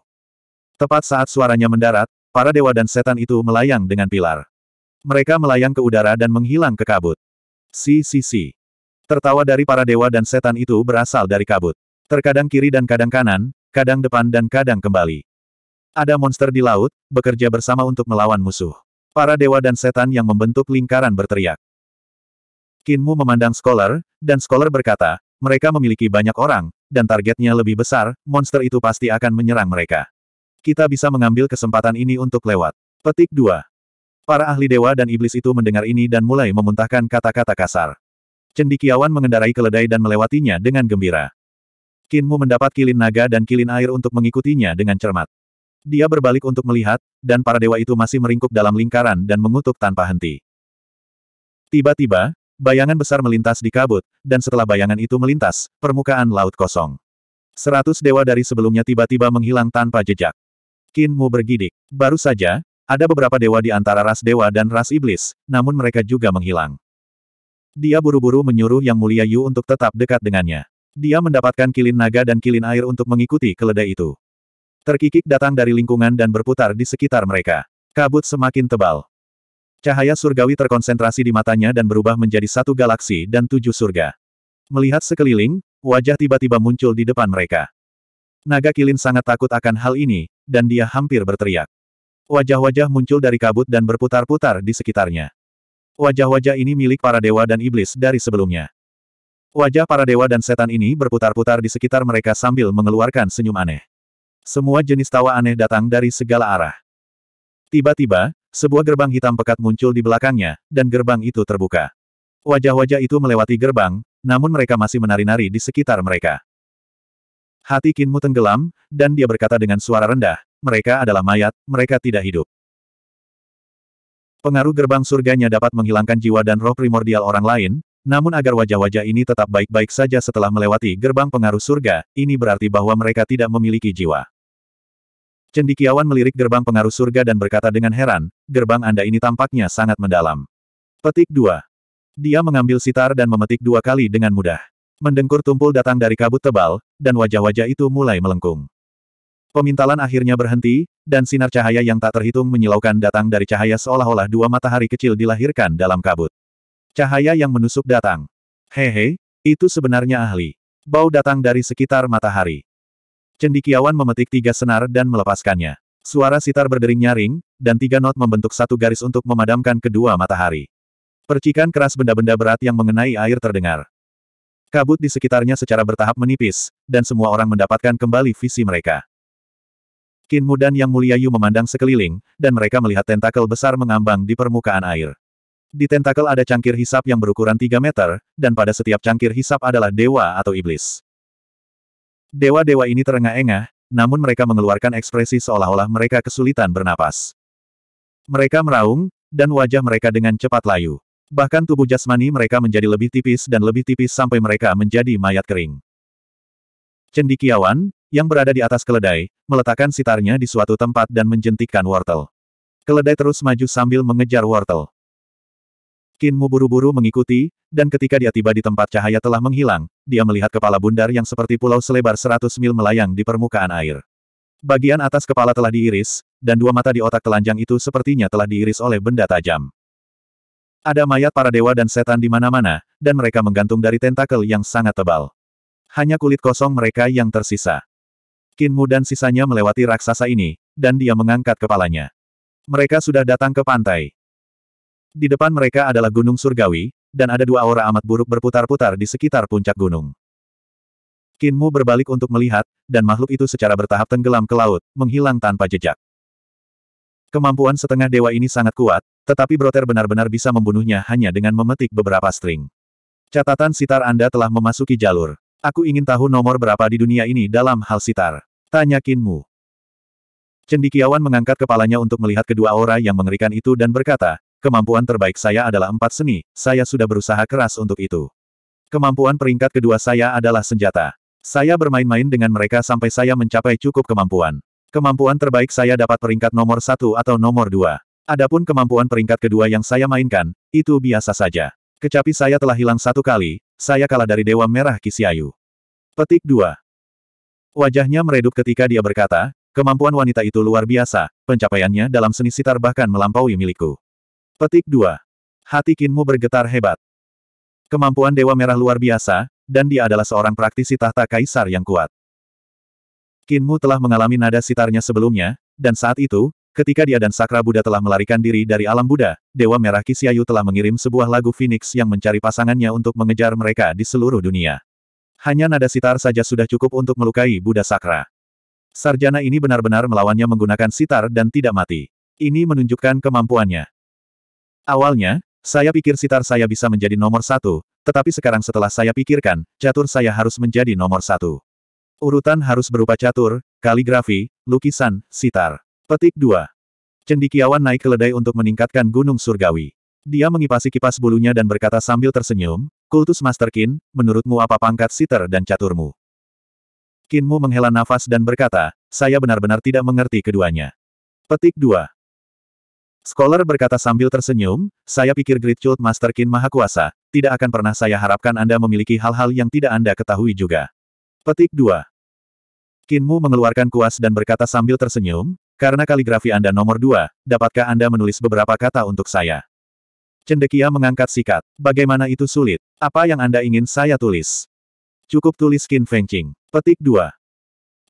[SPEAKER 1] Tepat saat suaranya mendarat, para dewa dan setan itu melayang dengan pilar. Mereka melayang ke udara dan menghilang ke kabut. Si si si. Tertawa dari para dewa dan setan itu berasal dari kabut. Terkadang kiri dan kadang kanan, kadang depan dan kadang kembali. Ada monster di laut, bekerja bersama untuk melawan musuh. Para dewa dan setan yang membentuk lingkaran berteriak. Kinmu memandang Scholar, dan Scholar berkata, mereka memiliki banyak orang, dan targetnya lebih besar, monster itu pasti akan menyerang mereka. Kita bisa mengambil kesempatan ini untuk lewat. Petik 2. Para ahli dewa dan iblis itu mendengar ini dan mulai memuntahkan kata-kata kasar. Cendikiawan mengendarai keledai dan melewatinya dengan gembira. Kinmu mendapat kilin naga dan kilin air untuk mengikutinya dengan cermat. Dia berbalik untuk melihat, dan para dewa itu masih meringkuk dalam lingkaran dan mengutuk tanpa henti. Tiba-tiba, bayangan besar melintas di kabut, dan setelah bayangan itu melintas, permukaan laut kosong. Seratus dewa dari sebelumnya tiba-tiba menghilang tanpa jejak. Kinmu bergidik. Baru saja, ada beberapa dewa di antara ras dewa dan ras iblis, namun mereka juga menghilang. Dia buru-buru menyuruh Yang Mulia Yu untuk tetap dekat dengannya. Dia mendapatkan kilin naga dan kilin air untuk mengikuti keledai itu. Terkikik datang dari lingkungan dan berputar di sekitar mereka. Kabut semakin tebal. Cahaya surgawi terkonsentrasi di matanya dan berubah menjadi satu galaksi dan tujuh surga. Melihat sekeliling, wajah tiba-tiba muncul di depan mereka. Naga kilin sangat takut akan hal ini, dan dia hampir berteriak. Wajah-wajah muncul dari kabut dan berputar-putar di sekitarnya. Wajah-wajah ini milik para dewa dan iblis dari sebelumnya. Wajah para dewa dan setan ini berputar-putar di sekitar mereka sambil mengeluarkan senyum aneh. Semua jenis tawa aneh datang dari segala arah. Tiba-tiba, sebuah gerbang hitam pekat muncul di belakangnya, dan gerbang itu terbuka. Wajah-wajah itu melewati gerbang, namun mereka masih menari-nari di sekitar mereka. Hati Kinmu tenggelam, dan dia berkata dengan suara rendah, mereka adalah mayat, mereka tidak hidup. Pengaruh gerbang surganya dapat menghilangkan jiwa dan roh primordial orang lain, namun agar wajah-wajah ini tetap baik-baik saja setelah melewati gerbang pengaruh surga, ini berarti bahwa mereka tidak memiliki jiwa. Cendikiawan melirik gerbang pengaruh surga dan berkata dengan heran, gerbang Anda ini tampaknya sangat mendalam. Petik 2. Dia mengambil sitar dan memetik dua kali dengan mudah. Mendengkur tumpul datang dari kabut tebal, dan wajah-wajah itu mulai melengkung. Pemintalan akhirnya berhenti, dan sinar cahaya yang tak terhitung menyilaukan datang dari cahaya seolah-olah dua matahari kecil dilahirkan dalam kabut. Cahaya yang menusuk datang. Hehe, itu sebenarnya ahli. Bau datang dari sekitar matahari. Cendikiawan memetik tiga senar dan melepaskannya. Suara sitar berdering nyaring, dan tiga not membentuk satu garis untuk memadamkan kedua matahari. Percikan keras benda-benda berat yang mengenai air terdengar. Kabut di sekitarnya secara bertahap menipis, dan semua orang mendapatkan kembali visi mereka. Qin Mu dan Yang Mulia Yu memandang sekeliling, dan mereka melihat tentakel besar mengambang di permukaan air. Di tentakel ada cangkir hisap yang berukuran 3 meter, dan pada setiap cangkir hisap adalah dewa atau iblis. Dewa-dewa ini terengah-engah, namun mereka mengeluarkan ekspresi seolah-olah mereka kesulitan bernapas. Mereka meraung, dan wajah mereka dengan cepat layu. Bahkan tubuh jasmani mereka menjadi lebih tipis dan lebih tipis sampai mereka menjadi mayat kering. Cendikiawan, yang berada di atas keledai, meletakkan sitarnya di suatu tempat dan menjentikkan wortel. Keledai terus maju sambil mengejar wortel. Kinmu buru-buru mengikuti, dan ketika dia tiba di tempat cahaya telah menghilang, dia melihat kepala bundar yang seperti pulau selebar 100 mil melayang di permukaan air. Bagian atas kepala telah diiris, dan dua mata di otak telanjang itu sepertinya telah diiris oleh benda tajam. Ada mayat para dewa dan setan di mana-mana, dan mereka menggantung dari tentakel yang sangat tebal. Hanya kulit kosong mereka yang tersisa. Kinmu dan sisanya melewati raksasa ini, dan dia mengangkat kepalanya. Mereka sudah datang ke pantai. Di depan mereka adalah Gunung Surgawi, dan ada dua aura amat buruk berputar-putar di sekitar puncak gunung. Kinmu berbalik untuk melihat, dan makhluk itu secara bertahap tenggelam ke laut, menghilang tanpa jejak. Kemampuan setengah dewa ini sangat kuat, tetapi Broter benar-benar bisa membunuhnya hanya dengan memetik beberapa string. Catatan sitar Anda telah memasuki jalur. Aku ingin tahu nomor berapa di dunia ini dalam hal sitar. Tanya Kinmu. Cendikiawan mengangkat kepalanya untuk melihat kedua aura yang mengerikan itu dan berkata, kemampuan terbaik saya adalah empat seni, saya sudah berusaha keras untuk itu. Kemampuan peringkat kedua saya adalah senjata. Saya bermain-main dengan mereka sampai saya mencapai cukup kemampuan. Kemampuan terbaik saya dapat peringkat nomor satu atau nomor dua. Adapun kemampuan peringkat kedua yang saya mainkan, itu biasa saja. Kecapi saya telah hilang satu kali, saya kalah dari Dewa Merah Kisiayu. Petik 2. Wajahnya meredup ketika dia berkata, kemampuan wanita itu luar biasa, pencapaiannya dalam seni sitar bahkan melampaui milikku. Petik 2. Hati Kinmu bergetar hebat. Kemampuan Dewa Merah luar biasa, dan dia adalah seorang praktisi tahta kaisar yang kuat. Kinmu telah mengalami nada sitarnya sebelumnya, dan saat itu, ketika dia dan Sakra Buddha telah melarikan diri dari alam Buddha, Dewa Merah Kisiayu telah mengirim sebuah lagu Phoenix yang mencari pasangannya untuk mengejar mereka di seluruh dunia. Hanya nada sitar saja sudah cukup untuk melukai Buddha Sakra. Sarjana ini benar-benar melawannya menggunakan sitar dan tidak mati. Ini menunjukkan kemampuannya. Awalnya, saya pikir sitar saya bisa menjadi nomor satu, tetapi sekarang setelah saya pikirkan, catur saya harus menjadi nomor satu. Urutan harus berupa catur, kaligrafi, lukisan, sitar. Petik 2. Cendikiawan naik keledai untuk meningkatkan gunung surgawi. Dia mengipasi kipas bulunya dan berkata sambil tersenyum, Kultus Master Qin, menurutmu apa pangkat siter dan caturmu? Kinmu menghela nafas dan berkata, saya benar-benar tidak mengerti keduanya. Petik 2. Scholar berkata sambil tersenyum, saya pikir Great Chult Master Qin Maha Kuasa, tidak akan pernah saya harapkan Anda memiliki hal-hal yang tidak Anda ketahui juga. Petik 2. Qinmu mengeluarkan kuas dan berkata sambil tersenyum, karena kaligrafi Anda nomor dua, dapatkah Anda menulis beberapa kata untuk saya? Cendekia mengangkat sikat. Bagaimana itu sulit? Apa yang Anda ingin saya tulis? Cukup tulis Qin Fengqing. Petik 2.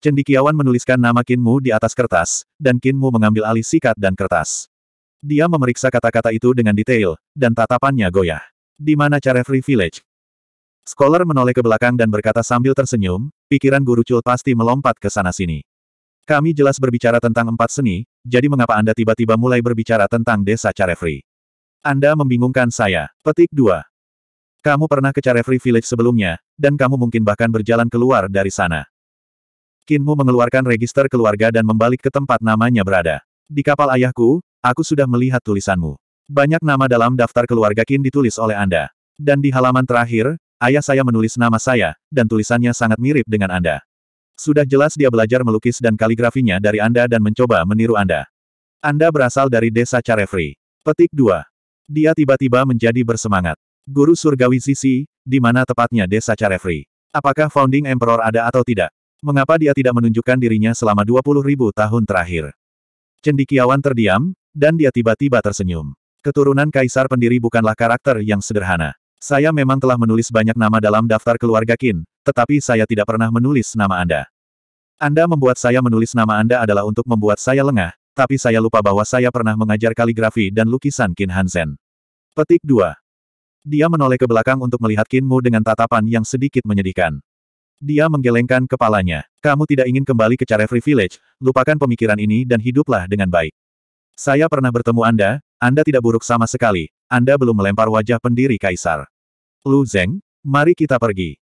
[SPEAKER 1] Cendikiawan menuliskan nama Kinmu di atas kertas, dan Kinmu mengambil alih sikat dan kertas. Dia memeriksa kata-kata itu dengan detail, dan tatapannya goyah. Di mana cara Free Village? Scholar menoleh ke belakang dan berkata sambil tersenyum, pikiran guru Chul pasti melompat ke sana-sini. Kami jelas berbicara tentang empat seni, jadi mengapa Anda tiba-tiba mulai berbicara tentang desa Carefree? Anda membingungkan saya. Petik 2. Kamu pernah ke Carefree Village sebelumnya, dan kamu mungkin bahkan berjalan keluar dari sana. Kinmu mengeluarkan register keluarga dan membalik ke tempat namanya berada. Di kapal ayahku, aku sudah melihat tulisanmu. Banyak nama dalam daftar keluarga Kin ditulis oleh Anda. Dan di halaman terakhir, ayah saya menulis nama saya, dan tulisannya sangat mirip dengan Anda. Sudah jelas dia belajar melukis dan kaligrafinya dari Anda dan mencoba meniru Anda. Anda berasal dari desa Carefree. Petik 2. Dia tiba-tiba menjadi bersemangat. Guru surgawi Sisi, di mana tepatnya desa Carefree? Apakah Founding Emperor ada atau tidak? Mengapa dia tidak menunjukkan dirinya selama 20 ribu tahun terakhir? Cendikiawan terdiam, dan dia tiba-tiba tersenyum. Keturunan kaisar pendiri bukanlah karakter yang sederhana. Saya memang telah menulis banyak nama dalam daftar keluarga Kin, tetapi saya tidak pernah menulis nama Anda. Anda membuat saya menulis nama Anda adalah untuk membuat saya lengah, tapi saya lupa bahwa saya pernah mengajar kaligrafi dan lukisan Kin Hansen. Petik 2. Dia menoleh ke belakang untuk melihat Kinmu dengan tatapan yang sedikit menyedihkan. Dia menggelengkan kepalanya. Kamu tidak ingin kembali ke Carefree Village, lupakan pemikiran ini dan hiduplah dengan baik. Saya pernah bertemu Anda, Anda tidak buruk sama sekali, Anda belum melempar wajah pendiri Kaisar. Lu Zeng, mari kita pergi.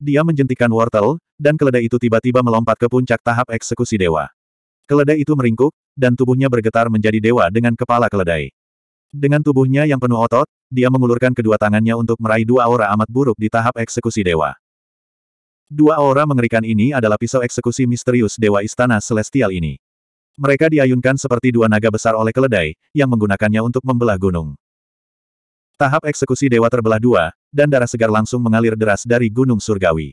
[SPEAKER 1] Dia menjentikan wortel, dan keledai itu tiba-tiba melompat ke puncak tahap eksekusi dewa. Keledai itu meringkuk, dan tubuhnya bergetar menjadi dewa dengan kepala keledai. Dengan tubuhnya yang penuh otot, dia mengulurkan kedua tangannya untuk meraih dua aura amat buruk di tahap eksekusi dewa. Dua aura mengerikan ini adalah pisau eksekusi misterius dewa istana celestial ini. Mereka diayunkan seperti dua naga besar oleh keledai, yang menggunakannya untuk membelah gunung. Tahap eksekusi dewa terbelah dua, dan darah segar langsung mengalir deras dari gunung surgawi.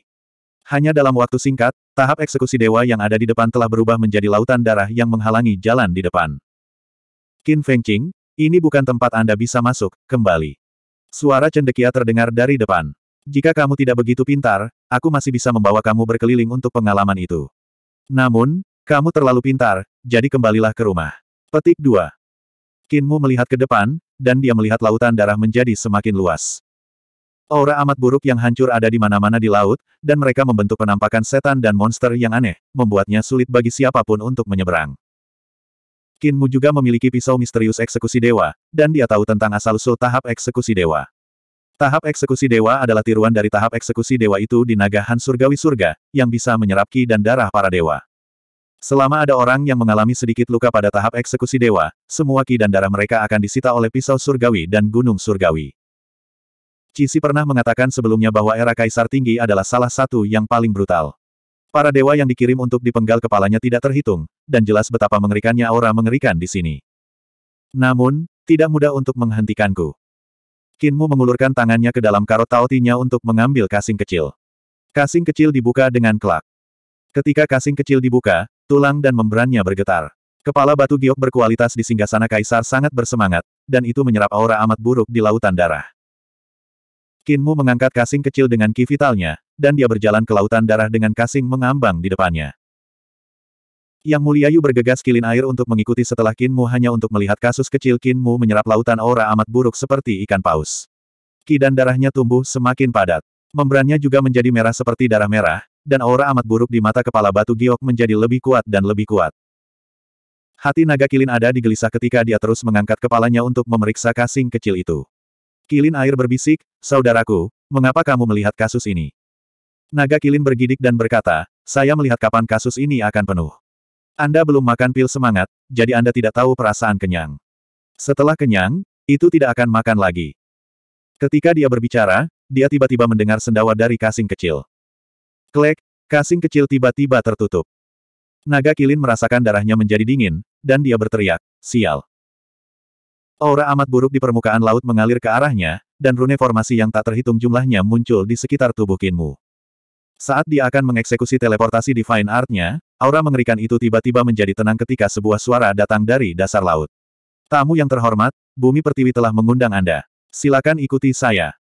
[SPEAKER 1] Hanya dalam waktu singkat, tahap eksekusi dewa yang ada di depan telah berubah menjadi lautan darah yang menghalangi jalan di depan. Qin Fengqing, ini bukan tempat Anda bisa masuk, kembali. Suara cendekia terdengar dari depan. Jika kamu tidak begitu pintar, aku masih bisa membawa kamu berkeliling untuk pengalaman itu. Namun, kamu terlalu pintar, jadi kembalilah ke rumah. Petik 2. Kinmu melihat ke depan, dan dia melihat lautan darah menjadi semakin luas. Aura amat buruk yang hancur ada di mana-mana di laut, dan mereka membentuk penampakan setan dan monster yang aneh, membuatnya sulit bagi siapapun untuk menyeberang. Kinmu juga memiliki pisau misterius eksekusi dewa, dan dia tahu tentang asal-usul tahap eksekusi dewa. Tahap eksekusi dewa adalah tiruan dari tahap eksekusi dewa itu di naga Han Surgawi Surga, yang bisa menyerap ki dan darah para dewa. Selama ada orang yang mengalami sedikit luka pada tahap eksekusi dewa, semua ki dan darah mereka akan disita oleh pisau surgawi dan gunung surgawi. Cici pernah mengatakan sebelumnya bahwa era kaisar tinggi adalah salah satu yang paling brutal. Para dewa yang dikirim untuk dipenggal kepalanya tidak terhitung, dan jelas betapa mengerikannya aura mengerikan di sini. Namun, tidak mudah untuk menghentikanku. Kinmu mengulurkan tangannya ke dalam karot tautinya untuk mengambil kasing kecil. Kasing kecil dibuka dengan kelak. Ketika kasing kecil dibuka, tulang dan membrannya bergetar. Kepala batu giok berkualitas di singgasana kaisar sangat bersemangat, dan itu menyerap aura amat buruk di lautan darah. Kinmu mengangkat kasing kecil dengan kivitalnya, dan dia berjalan ke lautan darah dengan kasing mengambang di depannya. Yang mulia Yu bergegas kilin air untuk mengikuti setelah Kinmu hanya untuk melihat kasus kecil Kinmu menyerap lautan aura amat buruk seperti ikan paus. Ki dan darahnya tumbuh semakin padat. Membrannya juga menjadi merah seperti darah merah, dan aura amat buruk di mata kepala batu giok menjadi lebih kuat dan lebih kuat. Hati naga kilin ada digelisah ketika dia terus mengangkat kepalanya untuk memeriksa kasing kecil itu. Kilin air berbisik, Saudaraku, mengapa kamu melihat kasus ini? Naga kilin bergidik dan berkata, saya melihat kapan kasus ini akan penuh. Anda belum makan pil semangat, jadi Anda tidak tahu perasaan kenyang. Setelah kenyang, itu tidak akan makan lagi. Ketika dia berbicara, dia tiba-tiba mendengar sendawa dari kasing kecil. Klek, kasing kecil tiba-tiba tertutup. Naga kilin merasakan darahnya menjadi dingin, dan dia berteriak, sial. Aura amat buruk di permukaan laut mengalir ke arahnya, dan rune formasi yang tak terhitung jumlahnya muncul di sekitar tubuh Kinmu. Saat dia akan mengeksekusi teleportasi Divine Art-nya, aura mengerikan itu tiba-tiba menjadi tenang ketika sebuah suara datang dari dasar laut. Tamu yang terhormat, Bumi Pertiwi telah mengundang Anda. Silakan ikuti saya.